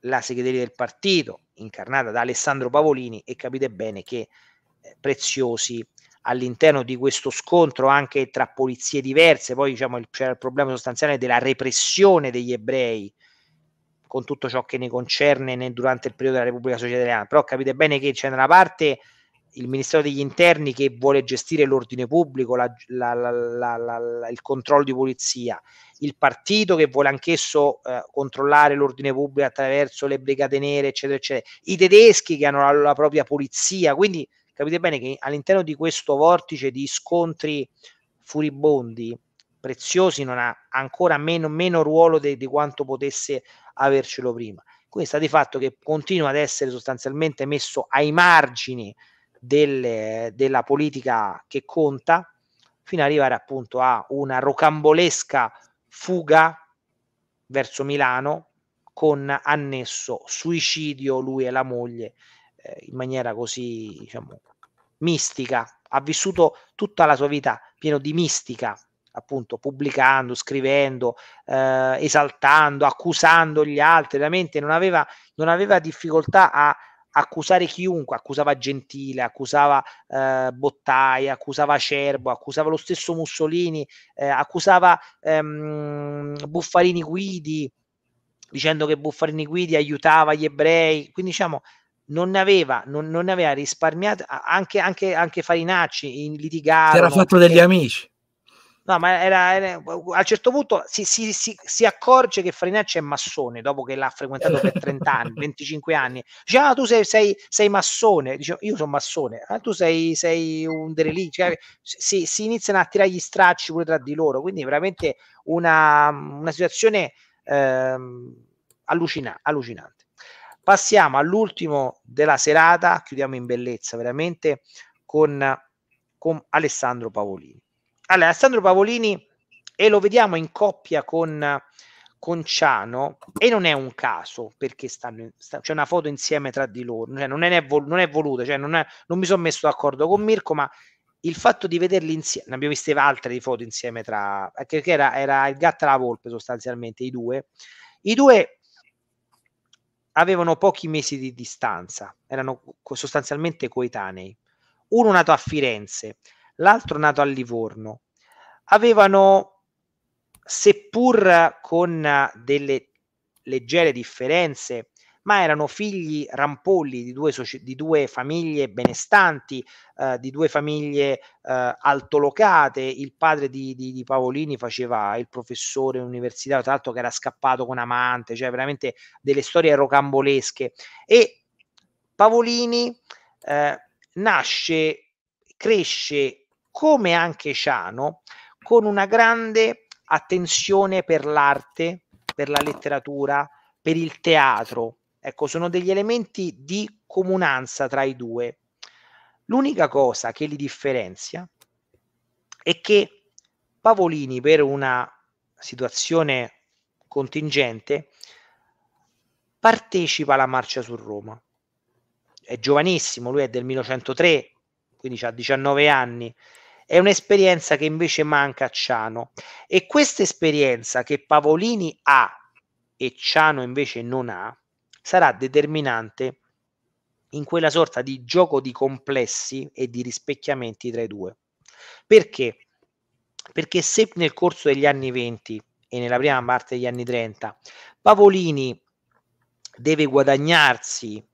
la segreteria del partito incarnata da Alessandro Pavolini e capite bene che eh, preziosi all'interno di questo scontro anche tra polizie diverse, poi diciamo il, c'era il problema sostanziale della repressione degli ebrei con tutto ciò che ne concerne nel, durante il periodo della Repubblica Sociale Italiana, però capite bene che c'è da una parte il Ministero degli Interni che vuole gestire l'ordine pubblico, la, la, la, il controllo di polizia, il partito che vuole anch'esso eh, controllare l'ordine pubblico attraverso le brigate nere, eccetera, eccetera, i tedeschi che hanno la, propria polizia, quindi capite bene che all'interno di questo vortice di scontri furibondi, Preziosi non ha ancora meno, meno ruolo di quanto potesse avercelo prima. Quindi sta di fatto che continua ad essere sostanzialmente messo ai margini delle, della politica che conta, fino ad arrivare appunto a una rocambolesca fuga verso Milano con annesso suicidio lui e la moglie in maniera così, diciamo, mistica, ha vissuto tutta la sua vita pieno di mistica, appunto pubblicando, scrivendo, eh, esaltando, accusando gli altri, veramente non aveva, non aveva difficoltà a accusare chiunque, accusava Gentile, accusava eh, Bottaia, accusava Cerbo, accusava lo stesso Mussolini, eh, accusava ehm, Buffarini Guidi, dicendo che Buffarini Guidi aiutava gli ebrei, quindi diciamo non ne aveva, non, non ne aveva risparmiato, anche, anche, anche Farinacci litigava. Era fatto degli amici. No, ma era, era, a un certo punto si, si, si, si, accorge che Farinacci è massone dopo che l'ha frequentato per 30 anni, 25 <laughs> anni. Dice, ah, tu sei, sei, sei massone. Dice, io sono massone. Ah, tu sei, sei un dereligio. Cioè, si, iniziano a tirare gli stracci pure tra di loro. Quindi veramente una, una situazione eh, allucina, allucinante. Passiamo all'ultimo della serata, chiudiamo in bellezza veramente con, con Alessandro Pavolini. Allora, Alessandro Pavolini e lo vediamo in coppia con, con Ciano e non è un caso perché stanno, sta, c'è una foto insieme tra di loro, cioè non, è, vol- non è voluto, cioè non, è, non mi sono messo d'accordo con Mirko, ma il fatto di vederli insieme, ne abbiamo viste altre di foto insieme tra, perché era, era il gatto e la volpe sostanzialmente, i due, i due avevano pochi mesi di distanza, erano sostanzialmente coetanei. Uno nato a Firenze, l'altro nato a Livorno. Avevano, seppur con delle leggere differenze, ma erano figli rampolli di due, soci- di due famiglie benestanti, eh, di due famiglie eh, altolocate. Il padre di, di, di, Paolini faceva il professore universitario, tra l'altro che era scappato con amante, cioè veramente delle storie rocambolesche. E Pavolini eh, nasce, cresce come anche Ciano, con una grande attenzione per l'arte, per la letteratura, per il teatro, Ecco, sono degli elementi di comunanza tra i due. L'unica cosa che li differenzia è che Pavolini per una situazione contingente partecipa alla marcia su Roma. È giovanissimo, lui è del 1903, quindi ha 19 anni. È un'esperienza che invece manca a Ciano e questa esperienza che Pavolini ha e Ciano invece non ha sarà determinante in quella sorta di gioco di complessi e di rispecchiamenti tra i due. Perché? Perché se nel corso degli anni 20 e nella prima parte degli anni 30 Pavolini deve guadagnarsi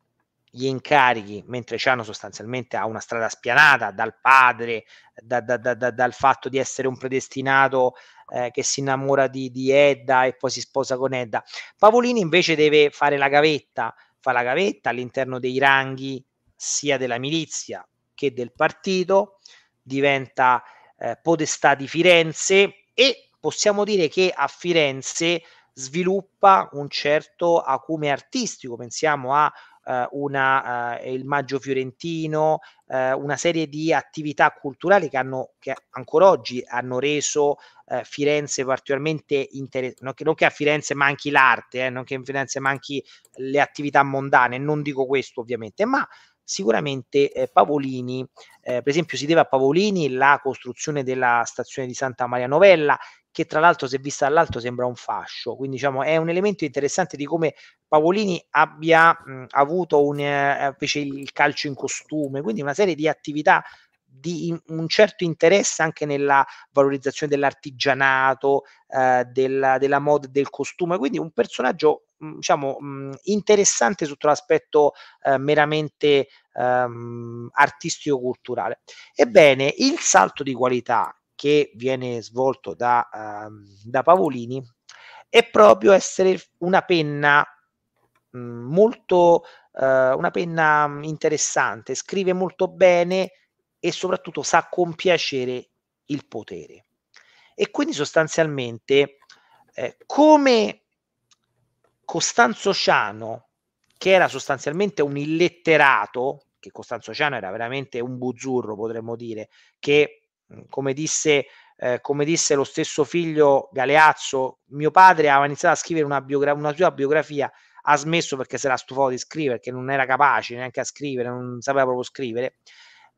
gli incarichi, mentre Ciano sostanzialmente ha una strada spianata dal padre, da, da, da, dal fatto di essere un predestinato eh, che si innamora di, di, Edda e poi si sposa con Edda. Pavolini invece deve fare la gavetta, fa la gavetta all'interno dei ranghi sia della milizia che del partito, diventa eh, podestà di Firenze e possiamo dire che a Firenze sviluppa un certo acume artistico, pensiamo a eh, una, eh, il Maggio Fiorentino, eh, una serie di attività culturali che, hanno, che ancora oggi hanno reso eh, Firenze particolarmente interessante, non, non, che a Firenze manchi l'arte, eh, non che a Firenze manchi le attività mondane, non dico questo ovviamente, ma sicuramente eh, Pavolini, eh, per esempio si deve a Pavolini la costruzione della stazione di Santa Maria Novella, che tra l'altro se vista dall'alto sembra un fascio, quindi diciamo è un elemento interessante di come Pavolini abbia mh, avuto un, eh, eh il calcio in costume, quindi una serie di attività di un certo interesse anche nella valorizzazione dell'artigianato, eh, della, della moda, del costume, quindi un personaggio mh, diciamo, mh, interessante sotto l'aspetto eh, meramente ehm, artistico-culturale. Ebbene, il salto di qualità che viene svolto da, ehm, da Pavolini è proprio essere una penna Mhmm, molto eh, una penna mhmm, interessante, scrive molto bene e soprattutto sa compiacere il potere. E quindi sostanzialmente eh, come Costanzo Ciano, che era sostanzialmente un illetterato, che Costanzo Ciano era veramente un buzzurro, potremmo dire, che mhmm, come disse eh, come disse lo stesso figlio Galeazzo, mio padre aveva iniziato a scrivere una, biogra- una sua biografia ha smesso perché si era stufato di scrivere, che non era capace neanche a scrivere, non sapeva proprio scrivere,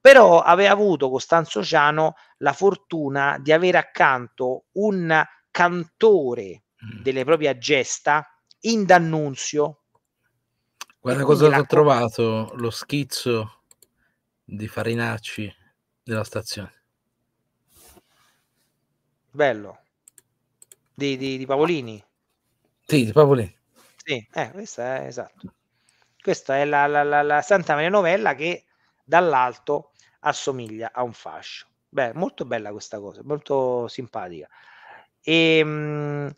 però aveva avuto Costanzo Ciano la fortuna di avere accanto un cantore mm. delle proprie gesta in D'Annunzio. Guarda cosa ho trovato, lo schizzo di Farinacci della stazione. Bello. Di, di, di Pavolini. Sì, di Pavolini. Sì, eh, questa è esatto. Questa è la, la, la, la Santa Maria Novella che dall'alto assomiglia a un fascio. Beh, molto bella questa cosa, molto simpatica. E, ehm, mh,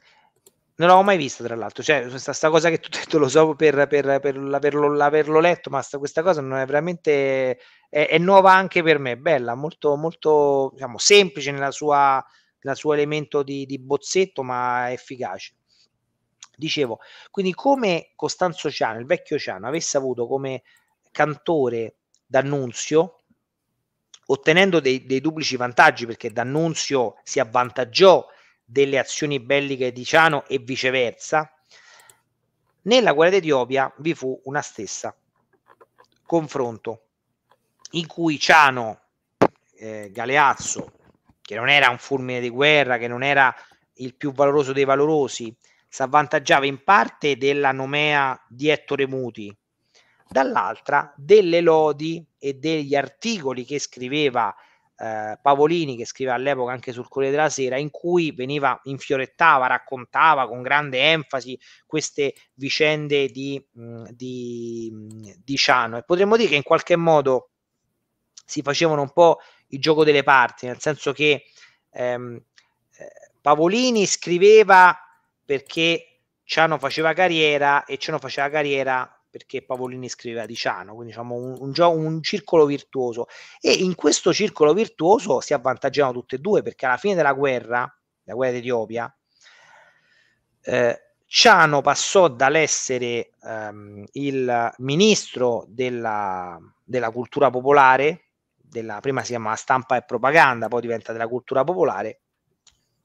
non l'avevo mai vista, tra l'altro. Cioè, sta, sta cosa che tu hai detto lo so per, per, per l'averlo, l'averlo, letto, ma sta, questa cosa non è veramente è, è, nuova anche per me, bella, molto, molto diciamo, semplice nella sua, nella sua elemento di, di bozzetto, ma efficace. Dicevo, quindi come Costanzo Ciano, il vecchio Ciano, avesse avuto come cantore D'Annunzio, ottenendo dei, dei duplici vantaggi, perché D'Annunzio si avvantaggiò delle azioni belliche di Ciano e viceversa, nella guerra d'Etiopia vi fu una stessa confronto in cui Ciano eh, Galeazzo, che non era un fulmine di guerra, che non era il più valoroso dei valorosi, si avvantaggiava in parte della nomea di Ettore Muti, dall'altra delle lodi e degli articoli che scriveva eh, Pavolini, che scriveva all'epoca anche sul Corriere della Sera, in cui veniva, infiorettava, raccontava con grande enfasi queste vicende di, mm, di, mm, di Ciano. E potremmo dire che in qualche modo si facevano un po' il gioco delle parti, nel senso che ehm, eh, Pavolini scriveva perché Ciano faceva carriera e Ciano faceva carriera perché Pavolini scriveva di Ciano, quindi diciamo un, un, gio- un circolo virtuoso. E in questo circolo virtuoso si avvantaggiavano tutti e due, perché alla fine della guerra, la guerra d'Etiopia, eh, Ciano passò dall'essere ehm, il ministro della, della cultura popolare, della, prima si chiamava stampa e propaganda, poi diventa della cultura popolare,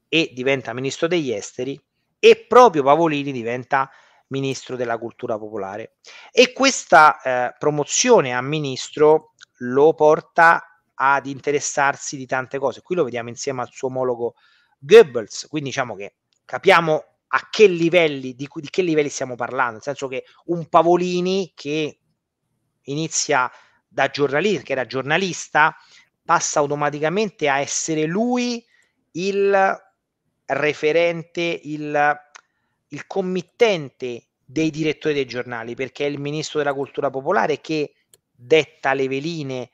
e diventa ministro degli esteri, e proprio Pavolini diventa ministro della cultura popolare. E questa eh, promozione a ministro lo porta ad interessarsi di tante cose. Qui lo vediamo insieme al suo omologo Goebbels, quindi diciamo che capiamo a che livelli, di, di che livelli stiamo parlando, nel senso che un Pavolini che inizia da giornalista, che era giornalista, passa automaticamente a essere lui il referente il, il committente dei direttori dei giornali, perché è il ministro della cultura popolare che detta le veline,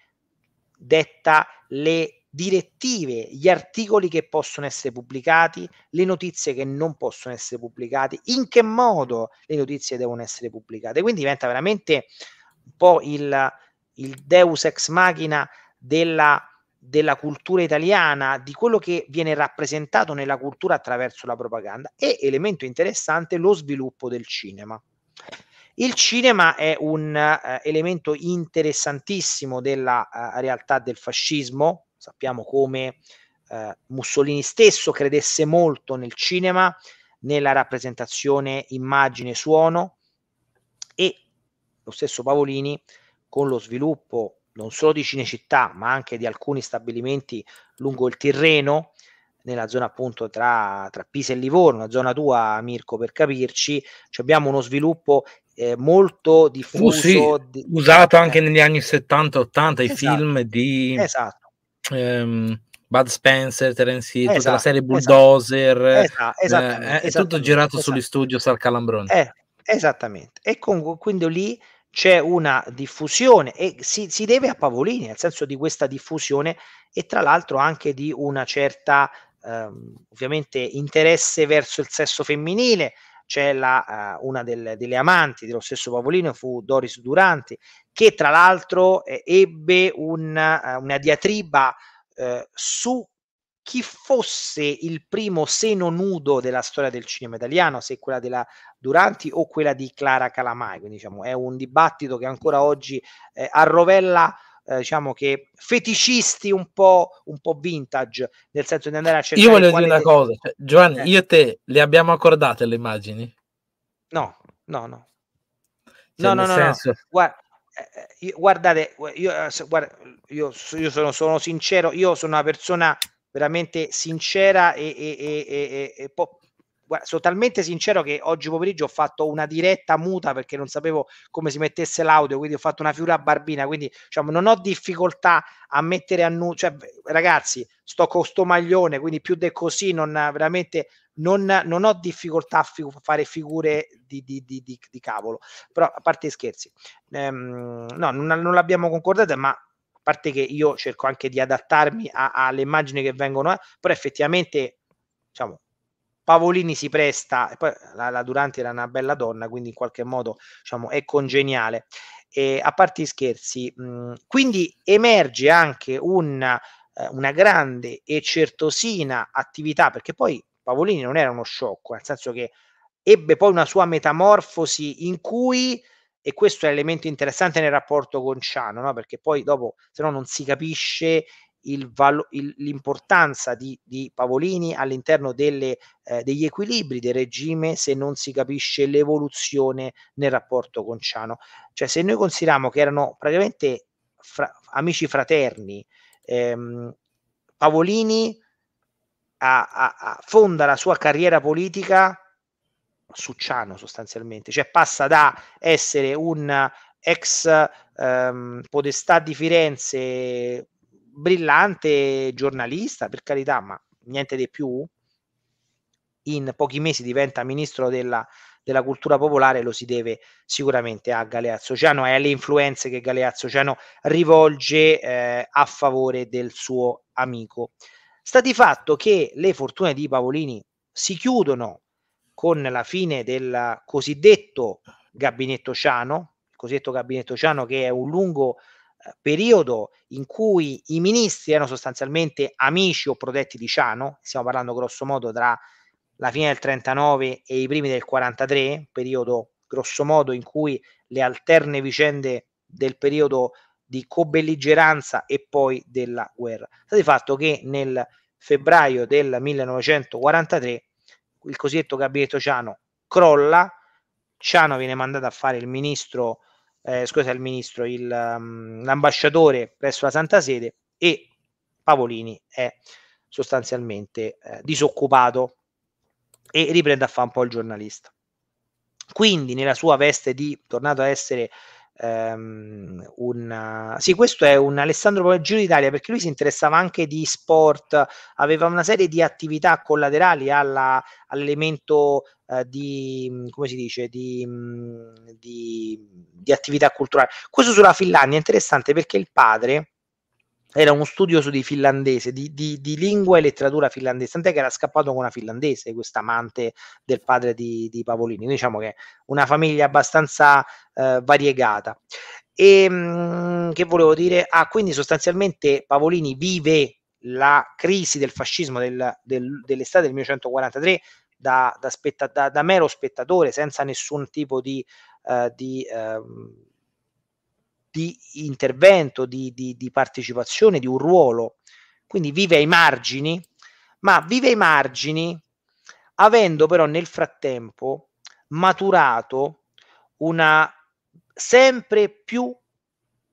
detta le direttive, gli articoli che possono essere pubblicati, le notizie che non possono essere pubblicate, in che modo le notizie devono essere pubblicate. Quindi diventa veramente un po' il, il deus ex machina della della cultura italiana, di quello che viene rappresentato nella cultura attraverso la propaganda e, elemento interessante, lo sviluppo del cinema. Il cinema è un eh, elemento interessantissimo della eh, realtà del fascismo, sappiamo come eh, Mussolini stesso credesse molto nel cinema, nella rappresentazione immagine-suono e lo stesso Pavolini con lo sviluppo non solo di Cinecittà, ma anche di alcuni stabilimenti lungo il Tirreno, nella zona appunto tra, tra Pisa e Livorno, zona tua Mirko per capirci, cioè abbiamo uno sviluppo eh, molto diffuso. Uh, sì, di... Usato anche eh. negli anni 70-80 i esatto. film di... Esatto. Ehm, Bud Spencer, Terence Hill, esatto, tutta la esatto, serie esatto. Bulldozer, esatto, eh, è tutto girato sugli studio Sal Calambrone. Eh, esattamente, e con, quindi lì c'è una diffusione e si, si, deve a Pavolini, nel senso di questa diffusione e tra l'altro anche di una certa ehm, ovviamente interesse verso il sesso femminile. C'è la, eh, una del, delle amanti dello stesso Pavolini, fu Doris Duranti, che tra l'altro eh, ebbe un, eh, una diatriba eh, su chi fosse il primo seno nudo della storia del cinema italiano, se quella della Duranti o quella di Clara Calamai. Quindi diciamo, è un dibattito che ancora oggi eh, arrovella eh, diciamo che feticisti un po', un po' vintage, nel senso di andare a cercare... Io voglio dire una cosa, cioè, Giovanni, eh. io e te le abbiamo accordate le immagini? No, no, no. Cioè, no, no, no, senso... no. Guarda, eh, eh, guardate, io, eh, guarda, io, io sono, sono sincero, io sono una persona veramente sincera e, e, e, e po- sono talmente sincero che oggi pomeriggio ho fatto una diretta muta perché non sapevo come si mettesse l'audio, quindi ho fatto una fiura barbina, quindi diciamo, non ho difficoltà a mettere a nu- cioè, ragazzi, sto con sto maglione, quindi più di così non veramente non, non ho difficoltà a fi- fare figure di, di, di, di, cavolo, però a parte i scherzi, ehm, no, non, non l'abbiamo concordata, ma parte che io cerco anche di adattarmi alle immagini che vengono, eh, però effettivamente, diciamo, Pavolini si presta, e poi la, la Durante era una bella donna, quindi in qualche modo diciamo, è congeniale. E, a parte gli scherzi, mh, quindi emerge anche una, eh, una grande e certosina attività, perché poi Pavolini non era uno sciocco, nel senso che ebbe poi una sua metamorfosi in cui e questo è l'elemento interessante nel rapporto con Ciano, no? perché poi dopo se no non si capisce il valo- il, l'importanza di, di, Pavolini all'interno delle, eh, degli equilibri del regime se non si capisce l'evoluzione nel rapporto con Ciano. Cioè se noi consideriamo che erano praticamente fra- amici fraterni, ehm, Pavolini a, a, a fonda la sua carriera politica succiano sostanzialmente, cioè passa da essere un ex ehm, podestà di Firenze brillante giornalista, per carità, ma niente di più, in pochi mesi diventa ministro della, della cultura popolare, lo si deve sicuramente a Galeazzo Ciano cioè, e alle influenze che Galeazzo Ciano cioè, rivolge eh, a favore del suo amico. Sta di fatto che le fortune di Pavolini si chiudono con la fine del cosiddetto gabinetto Ciano, il cosiddetto gabinetto Ciano che è un lungo eh, periodo in cui i ministri erano sostanzialmente amici o protetti di Ciano, stiamo parlando grosso modo tra la fine del 39 e i primi del 43, periodo grosso modo in cui le alterne vicende del periodo di cobelligeranza e poi della guerra. Sta di fatto che nel febbraio del 1943 il cosiddetto gabinetto Ciano crolla, Ciano viene mandato a fare il ministro, eh, scusa, il ministro, il, um, l'ambasciatore presso la Santa Sede e Pavolini è sostanzialmente eh, disoccupato e riprende a fare un po' il giornalista. Quindi nella sua veste di, tornato a essere Um, un, sì, questo è un Alessandro Polo Giro d'Italia perché lui si interessava anche di sport, aveva una serie di attività collaterali alla, all'elemento uh, di, come si dice, di, di, di attività culturale. Questo sulla Finlandia è interessante perché il padre era uno studioso di finlandese, di, di, di, lingua e letteratura finlandese, tant'è che era scappato con una finlandese, questa amante del padre di, di Pavolini, diciamo che una famiglia abbastanza eh, variegata. E ehm, che volevo dire? Ah, quindi sostanzialmente Pavolini vive la crisi del fascismo del, del, dell'estate del 1943 da, da, spetta, da, da, mero spettatore, senza nessun tipo di... Uh, di uh, di intervento, di, di, di partecipazione, di un ruolo. Quindi vive ai margini, ma vive ai margini avendo però nel frattempo maturato una sempre più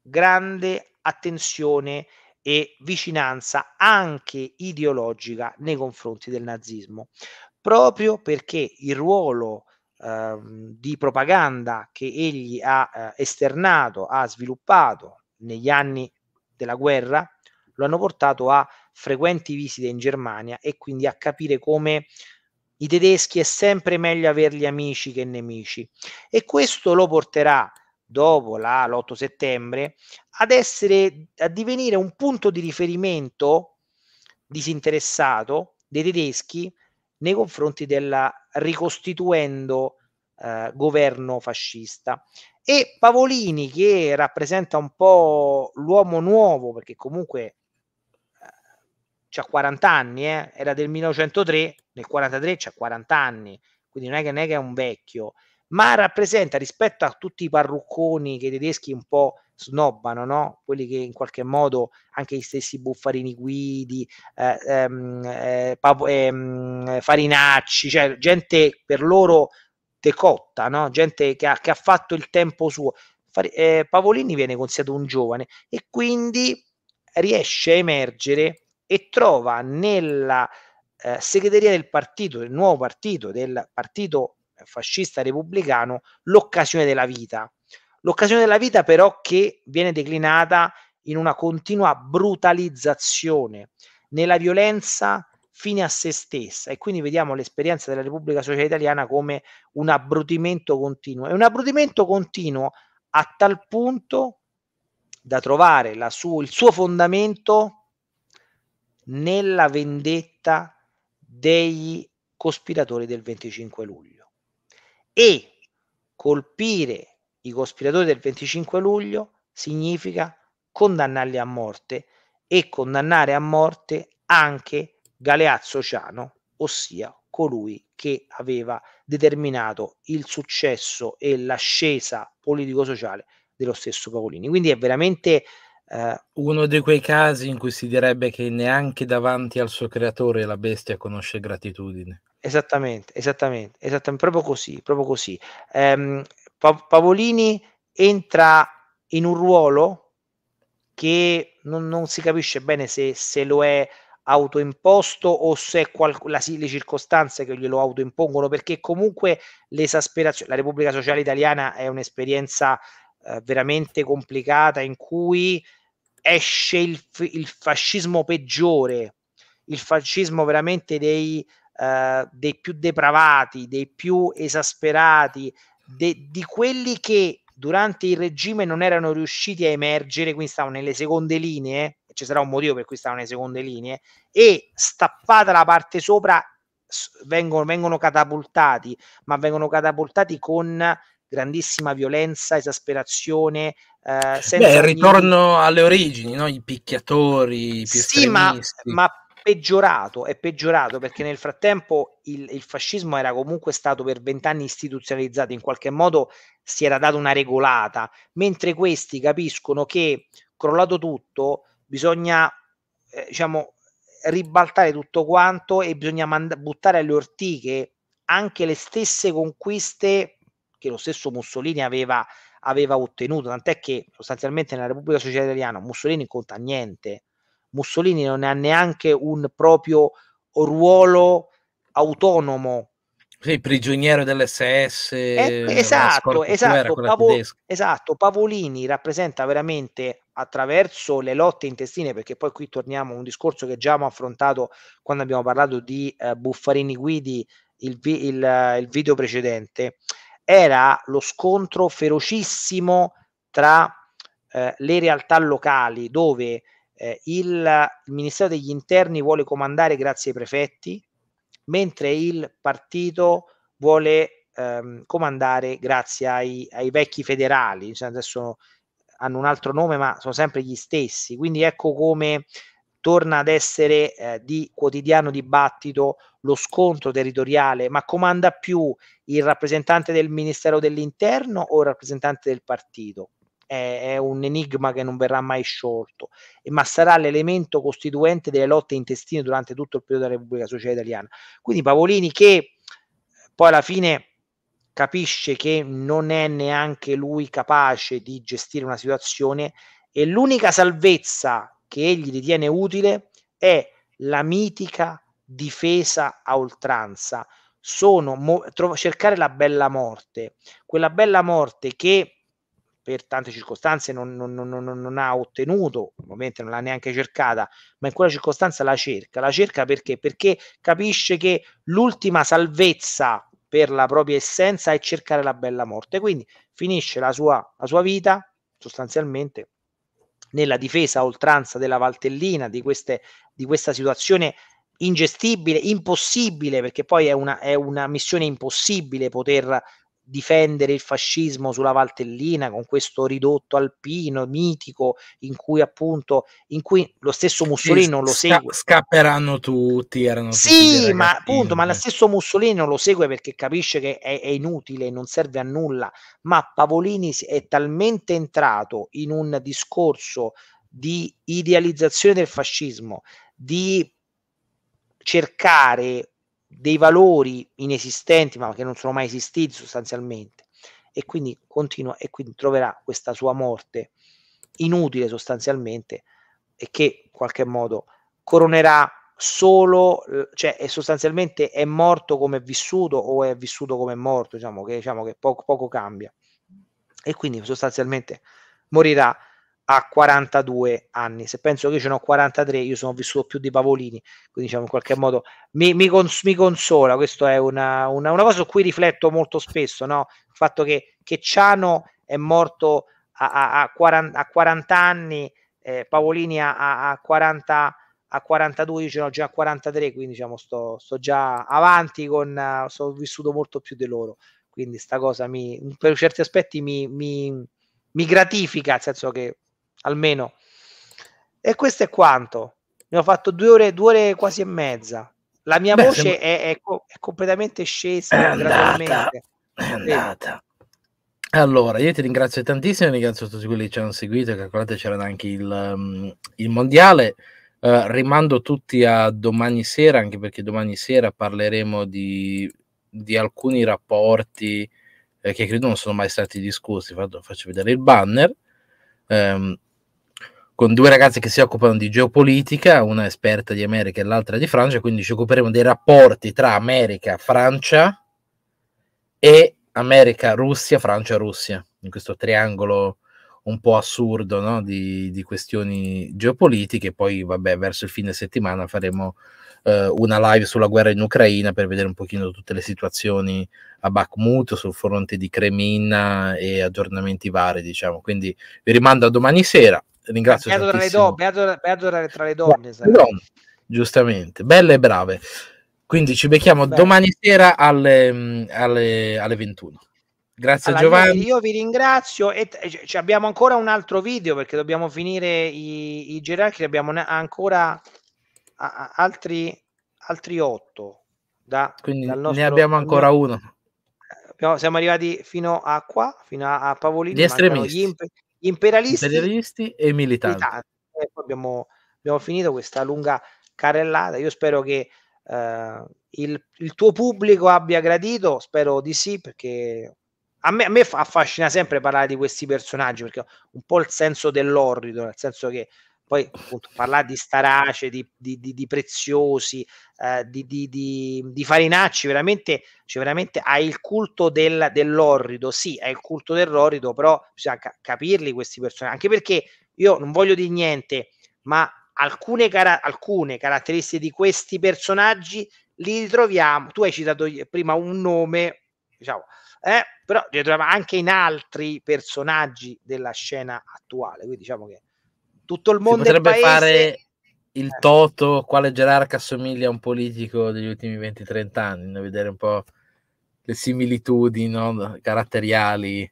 grande attenzione e vicinanza anche ideologica nei confronti del nazismo, proprio perché il ruolo Ehm, di propaganda che egli ha eh, esternato, ha sviluppato negli anni della guerra, lo hanno portato a frequenti visite in Germania e quindi a capire come i tedeschi è sempre meglio averli amici che nemici. E questo lo porterà dopo la, l'8 settembre ad essere, a divenire un punto di riferimento disinteressato dei tedeschi nei confronti della ricostituendo eh, governo fascista. E Pavolini, che rappresenta un po' l'uomo nuovo, perché comunque eh, ha 40 anni, eh, era del 1903, nel 1943 ha 40 anni, quindi non è che, non è, che è un vecchio, ma rappresenta rispetto a tutti i parrucconi che i tedeschi un po' snobbano, no? quelli che in qualche modo anche gli stessi Buffarini Guidi, eh, ehm, eh, Pav- ehm, Farinacci, cioè gente per loro decotta, no? gente che ha, che ha, fatto il tempo suo. Far- eh, Pavolini viene considerato un giovane e quindi riesce a emergere e trova nella eh, segreteria del partito, del nuovo partito, del partito fascista repubblicano l'occasione della vita. L'occasione della vita però che viene declinata in una continua brutalizzazione, nella violenza fine a se stessa e quindi vediamo l'esperienza della Repubblica Sociale Italiana come un abbrutimento continuo È un abbrutimento continuo a tal punto da trovare su- il suo fondamento nella vendetta dei cospiratori del 25 luglio e colpire i cospiratori del 25 luglio significa condannarli a morte e condannare a morte anche Galeazzo Ciano, ossia colui che aveva determinato il successo e l'ascesa politico-sociale dello stesso Paolini. Quindi è veramente eh, uno di quei casi in cui si direbbe che neanche davanti al suo creatore la bestia conosce gratitudine. Esattamente, esattamente, esattamente, proprio così, proprio così. Ehm, pa- Pavolini entra in un ruolo che non, non si capisce bene se, se, lo è autoimposto o se è la, le circostanze che glielo autoimpongono, perché comunque l'esasperazione, la Repubblica Sociale Italiana è un'esperienza eh, veramente complicata in cui esce il, il fascismo peggiore, il fascismo veramente dei eh, dei più depravati, dei più esasperati, de, di quelli che durante il regime non erano riusciti a emergere, quindi stavano nelle seconde linee, ci sarà un motivo per cui stavano nelle seconde linee, e stappata la parte sopra vengono, vengono catapultati, ma vengono catapultati con grandissima violenza, esasperazione. Eh, Beh, il ritorno ogni... alle origini, no? i picchiatori, i Sì, ma, ma peggiorato, è peggiorato perché nel frattempo il, il fascismo era comunque stato per vent'anni istituzionalizzato, in qualche modo si era data una regolata, mentre questi capiscono che crollato tutto bisogna eh, diciamo, ribaltare tutto quanto e bisogna mand- buttare alle ortiche anche le stesse conquiste che lo stesso Mussolini aveva, aveva ottenuto, tant'è che sostanzialmente nella Repubblica Sociale Italiana Mussolini conta niente Mussolini non ha neanche un proprio ruolo autonomo. Sì, prigioniero dell'SS. Eh, esatto, esatto, Pavo, esatto. Pavolini rappresenta veramente attraverso le lotte intestine, perché poi qui torniamo a un discorso che già abbiamo affrontato quando abbiamo parlato di eh, Buffarini Guidi, il, vi, il, eh, il video precedente, era lo scontro ferocissimo tra eh, le realtà locali dove eh, il, il, Ministero degli Interni vuole comandare grazie ai prefetti, mentre il partito vuole ehm, comandare grazie ai, ai vecchi federali, cioè adesso hanno un altro nome ma sono sempre gli stessi, quindi ecco come torna ad essere eh, di quotidiano dibattito lo scontro territoriale, ma comanda più il rappresentante del Ministero dell'Interno o il rappresentante del partito? è, è un enigma che non verrà mai sciolto, ma sarà l'elemento costituente delle lotte intestine durante tutto il periodo della Repubblica Sociale Italiana. Quindi Pavolini che poi alla fine capisce che non è neanche lui capace di gestire una situazione e l'unica salvezza che egli ritiene utile è la mitica difesa a oltranza, sono mo- tro- cercare la bella morte, quella bella morte che per tante circostanze non, non, non, non, ha ottenuto, ovviamente non l'ha neanche cercata, ma in quella circostanza la cerca. La cerca perché? Perché capisce che l'ultima salvezza per la propria essenza è cercare la bella morte. Quindi finisce la sua, la sua vita sostanzialmente nella difesa a oltranza della Valtellina, di, queste, di questa situazione ingestibile, impossibile, perché poi è una, è una missione impossibile poter difendere il fascismo sulla Valtellina con questo ridotto alpino mitico in cui appunto in cui lo stesso Mussolini non lo sca- segue scapperanno tutti erano sì tutti ma appunto ma lo stesso Mussolini non lo segue perché capisce che è, è inutile non serve a nulla ma Pavolini è talmente entrato in un discorso di idealizzazione del fascismo di cercare dei valori inesistenti, ma che non sono mai esistiti sostanzialmente, e quindi continua e quindi troverà questa sua morte inutile sostanzialmente e che in qualche modo coronerà solo, cioè è sostanzialmente è morto come è vissuto o è vissuto come è morto, diciamo che, diciamo che poco, poco cambia. E quindi sostanzialmente morirà a 42 anni. Se penso che io ce ne ho 43, io sono vissuto più di Pavolini, quindi diciamo in qualche modo mi, mi, cons- mi consola. Questa è una, una, una, cosa su cui rifletto molto spesso, no? il fatto che, che Ciano è morto a, a, a, 40, a 40, anni, eh, Pavolini a, 40, a 42, io ce n'ho già a 43, quindi diciamo sto, sto già avanti, con, sono vissuto molto più di loro. Quindi sta cosa mi, per certi aspetti mi, mi gratifica, nel senso che almeno. E questo è quanto. Mi ho fatto due ore, due ore quasi e mezza. La mia Beh, voce sembra... è, è, è, completamente scesa. È andata. È andata. Allora, io ti ringrazio tantissimo, ringrazio tutti quelli che ci hanno seguito, calcolate c'era anche il, um, il mondiale. Uh, rimando tutti a domani sera, anche perché domani sera parleremo di, di alcuni rapporti eh, che credo non sono mai stati discussi. Vado, faccio vedere il banner. Um, con due ragazze che si occupano di geopolitica, una esperta di America e l'altra di Francia, quindi ci occuperemo dei rapporti tra America, Francia e America, Russia, Francia, Russia, in questo triangolo un po' assurdo no? di, di, questioni geopolitiche. Poi, vabbè, verso il fine settimana faremo eh, una live sulla guerra in Ucraina per vedere un pochino tutte le situazioni a Bakhmut, sul fronte di Kremlin e aggiornamenti vari, diciamo. Quindi vi rimando a domani sera ringrazio beato tra, do, beato, beato tra le donne, beato, donne giustamente, belle e brave quindi ci becchiamo Beh. domani sera alle, mm, alle, alle 21 Grazie allora, Giovanni. Io, vi ringrazio e t- eh, abbiamo ancora un altro video perché dobbiamo finire i, i gerarchi, abbiamo ne- ancora a- altri, altri otto. Da, Quindi nostro, ne abbiamo ancora uno. Eh, siamo arrivati fino a qua, fino a, a Pavolini. Gli estremisti. Gli imp- imperialisti, imperialisti e militari. militanti. Esatto. E poi abbiamo, abbiamo, finito questa lunga carrellata. Io spero che eh, il, il, tuo pubblico abbia gradito, spero di sì, perché a me, a me, affascina sempre parlare di questi personaggi, perché un po' il senso dell'orrido, nel senso che poi appunto, parlare di starace, di, di, di, di preziosi, eh, di, farinacci, veramente, cioè veramente hai il culto del, dell'orrido, sì, hai il culto dell'orrido, però bisogna ca- capirli questi personaggi, anche perché io non voglio dire niente, ma alcune, cara- alcune caratteristiche di questi personaggi li ritroviamo, tu hai citato prima un nome, diciamo, eh, però li ritroviamo anche in altri personaggi della scena attuale, quindi diciamo che tutto il mondo si potrebbe paese... fare il eh. Toto, quale gerarca assomiglia a un politico degli ultimi 20-30 anni, no? vedere un po' le similitudini no? caratteriali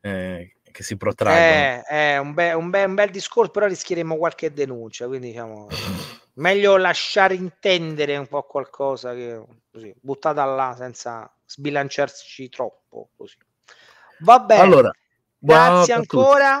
eh, che si protraggono. È, eh, è eh, un, be- un, be- un, bel discorso, però rischieremo qualche denuncia, quindi diciamo <laughs> meglio lasciare intendere un po' qualcosa che così, buttata là senza sbilanciarci troppo. Così. Va bene, allora, grazie ancora.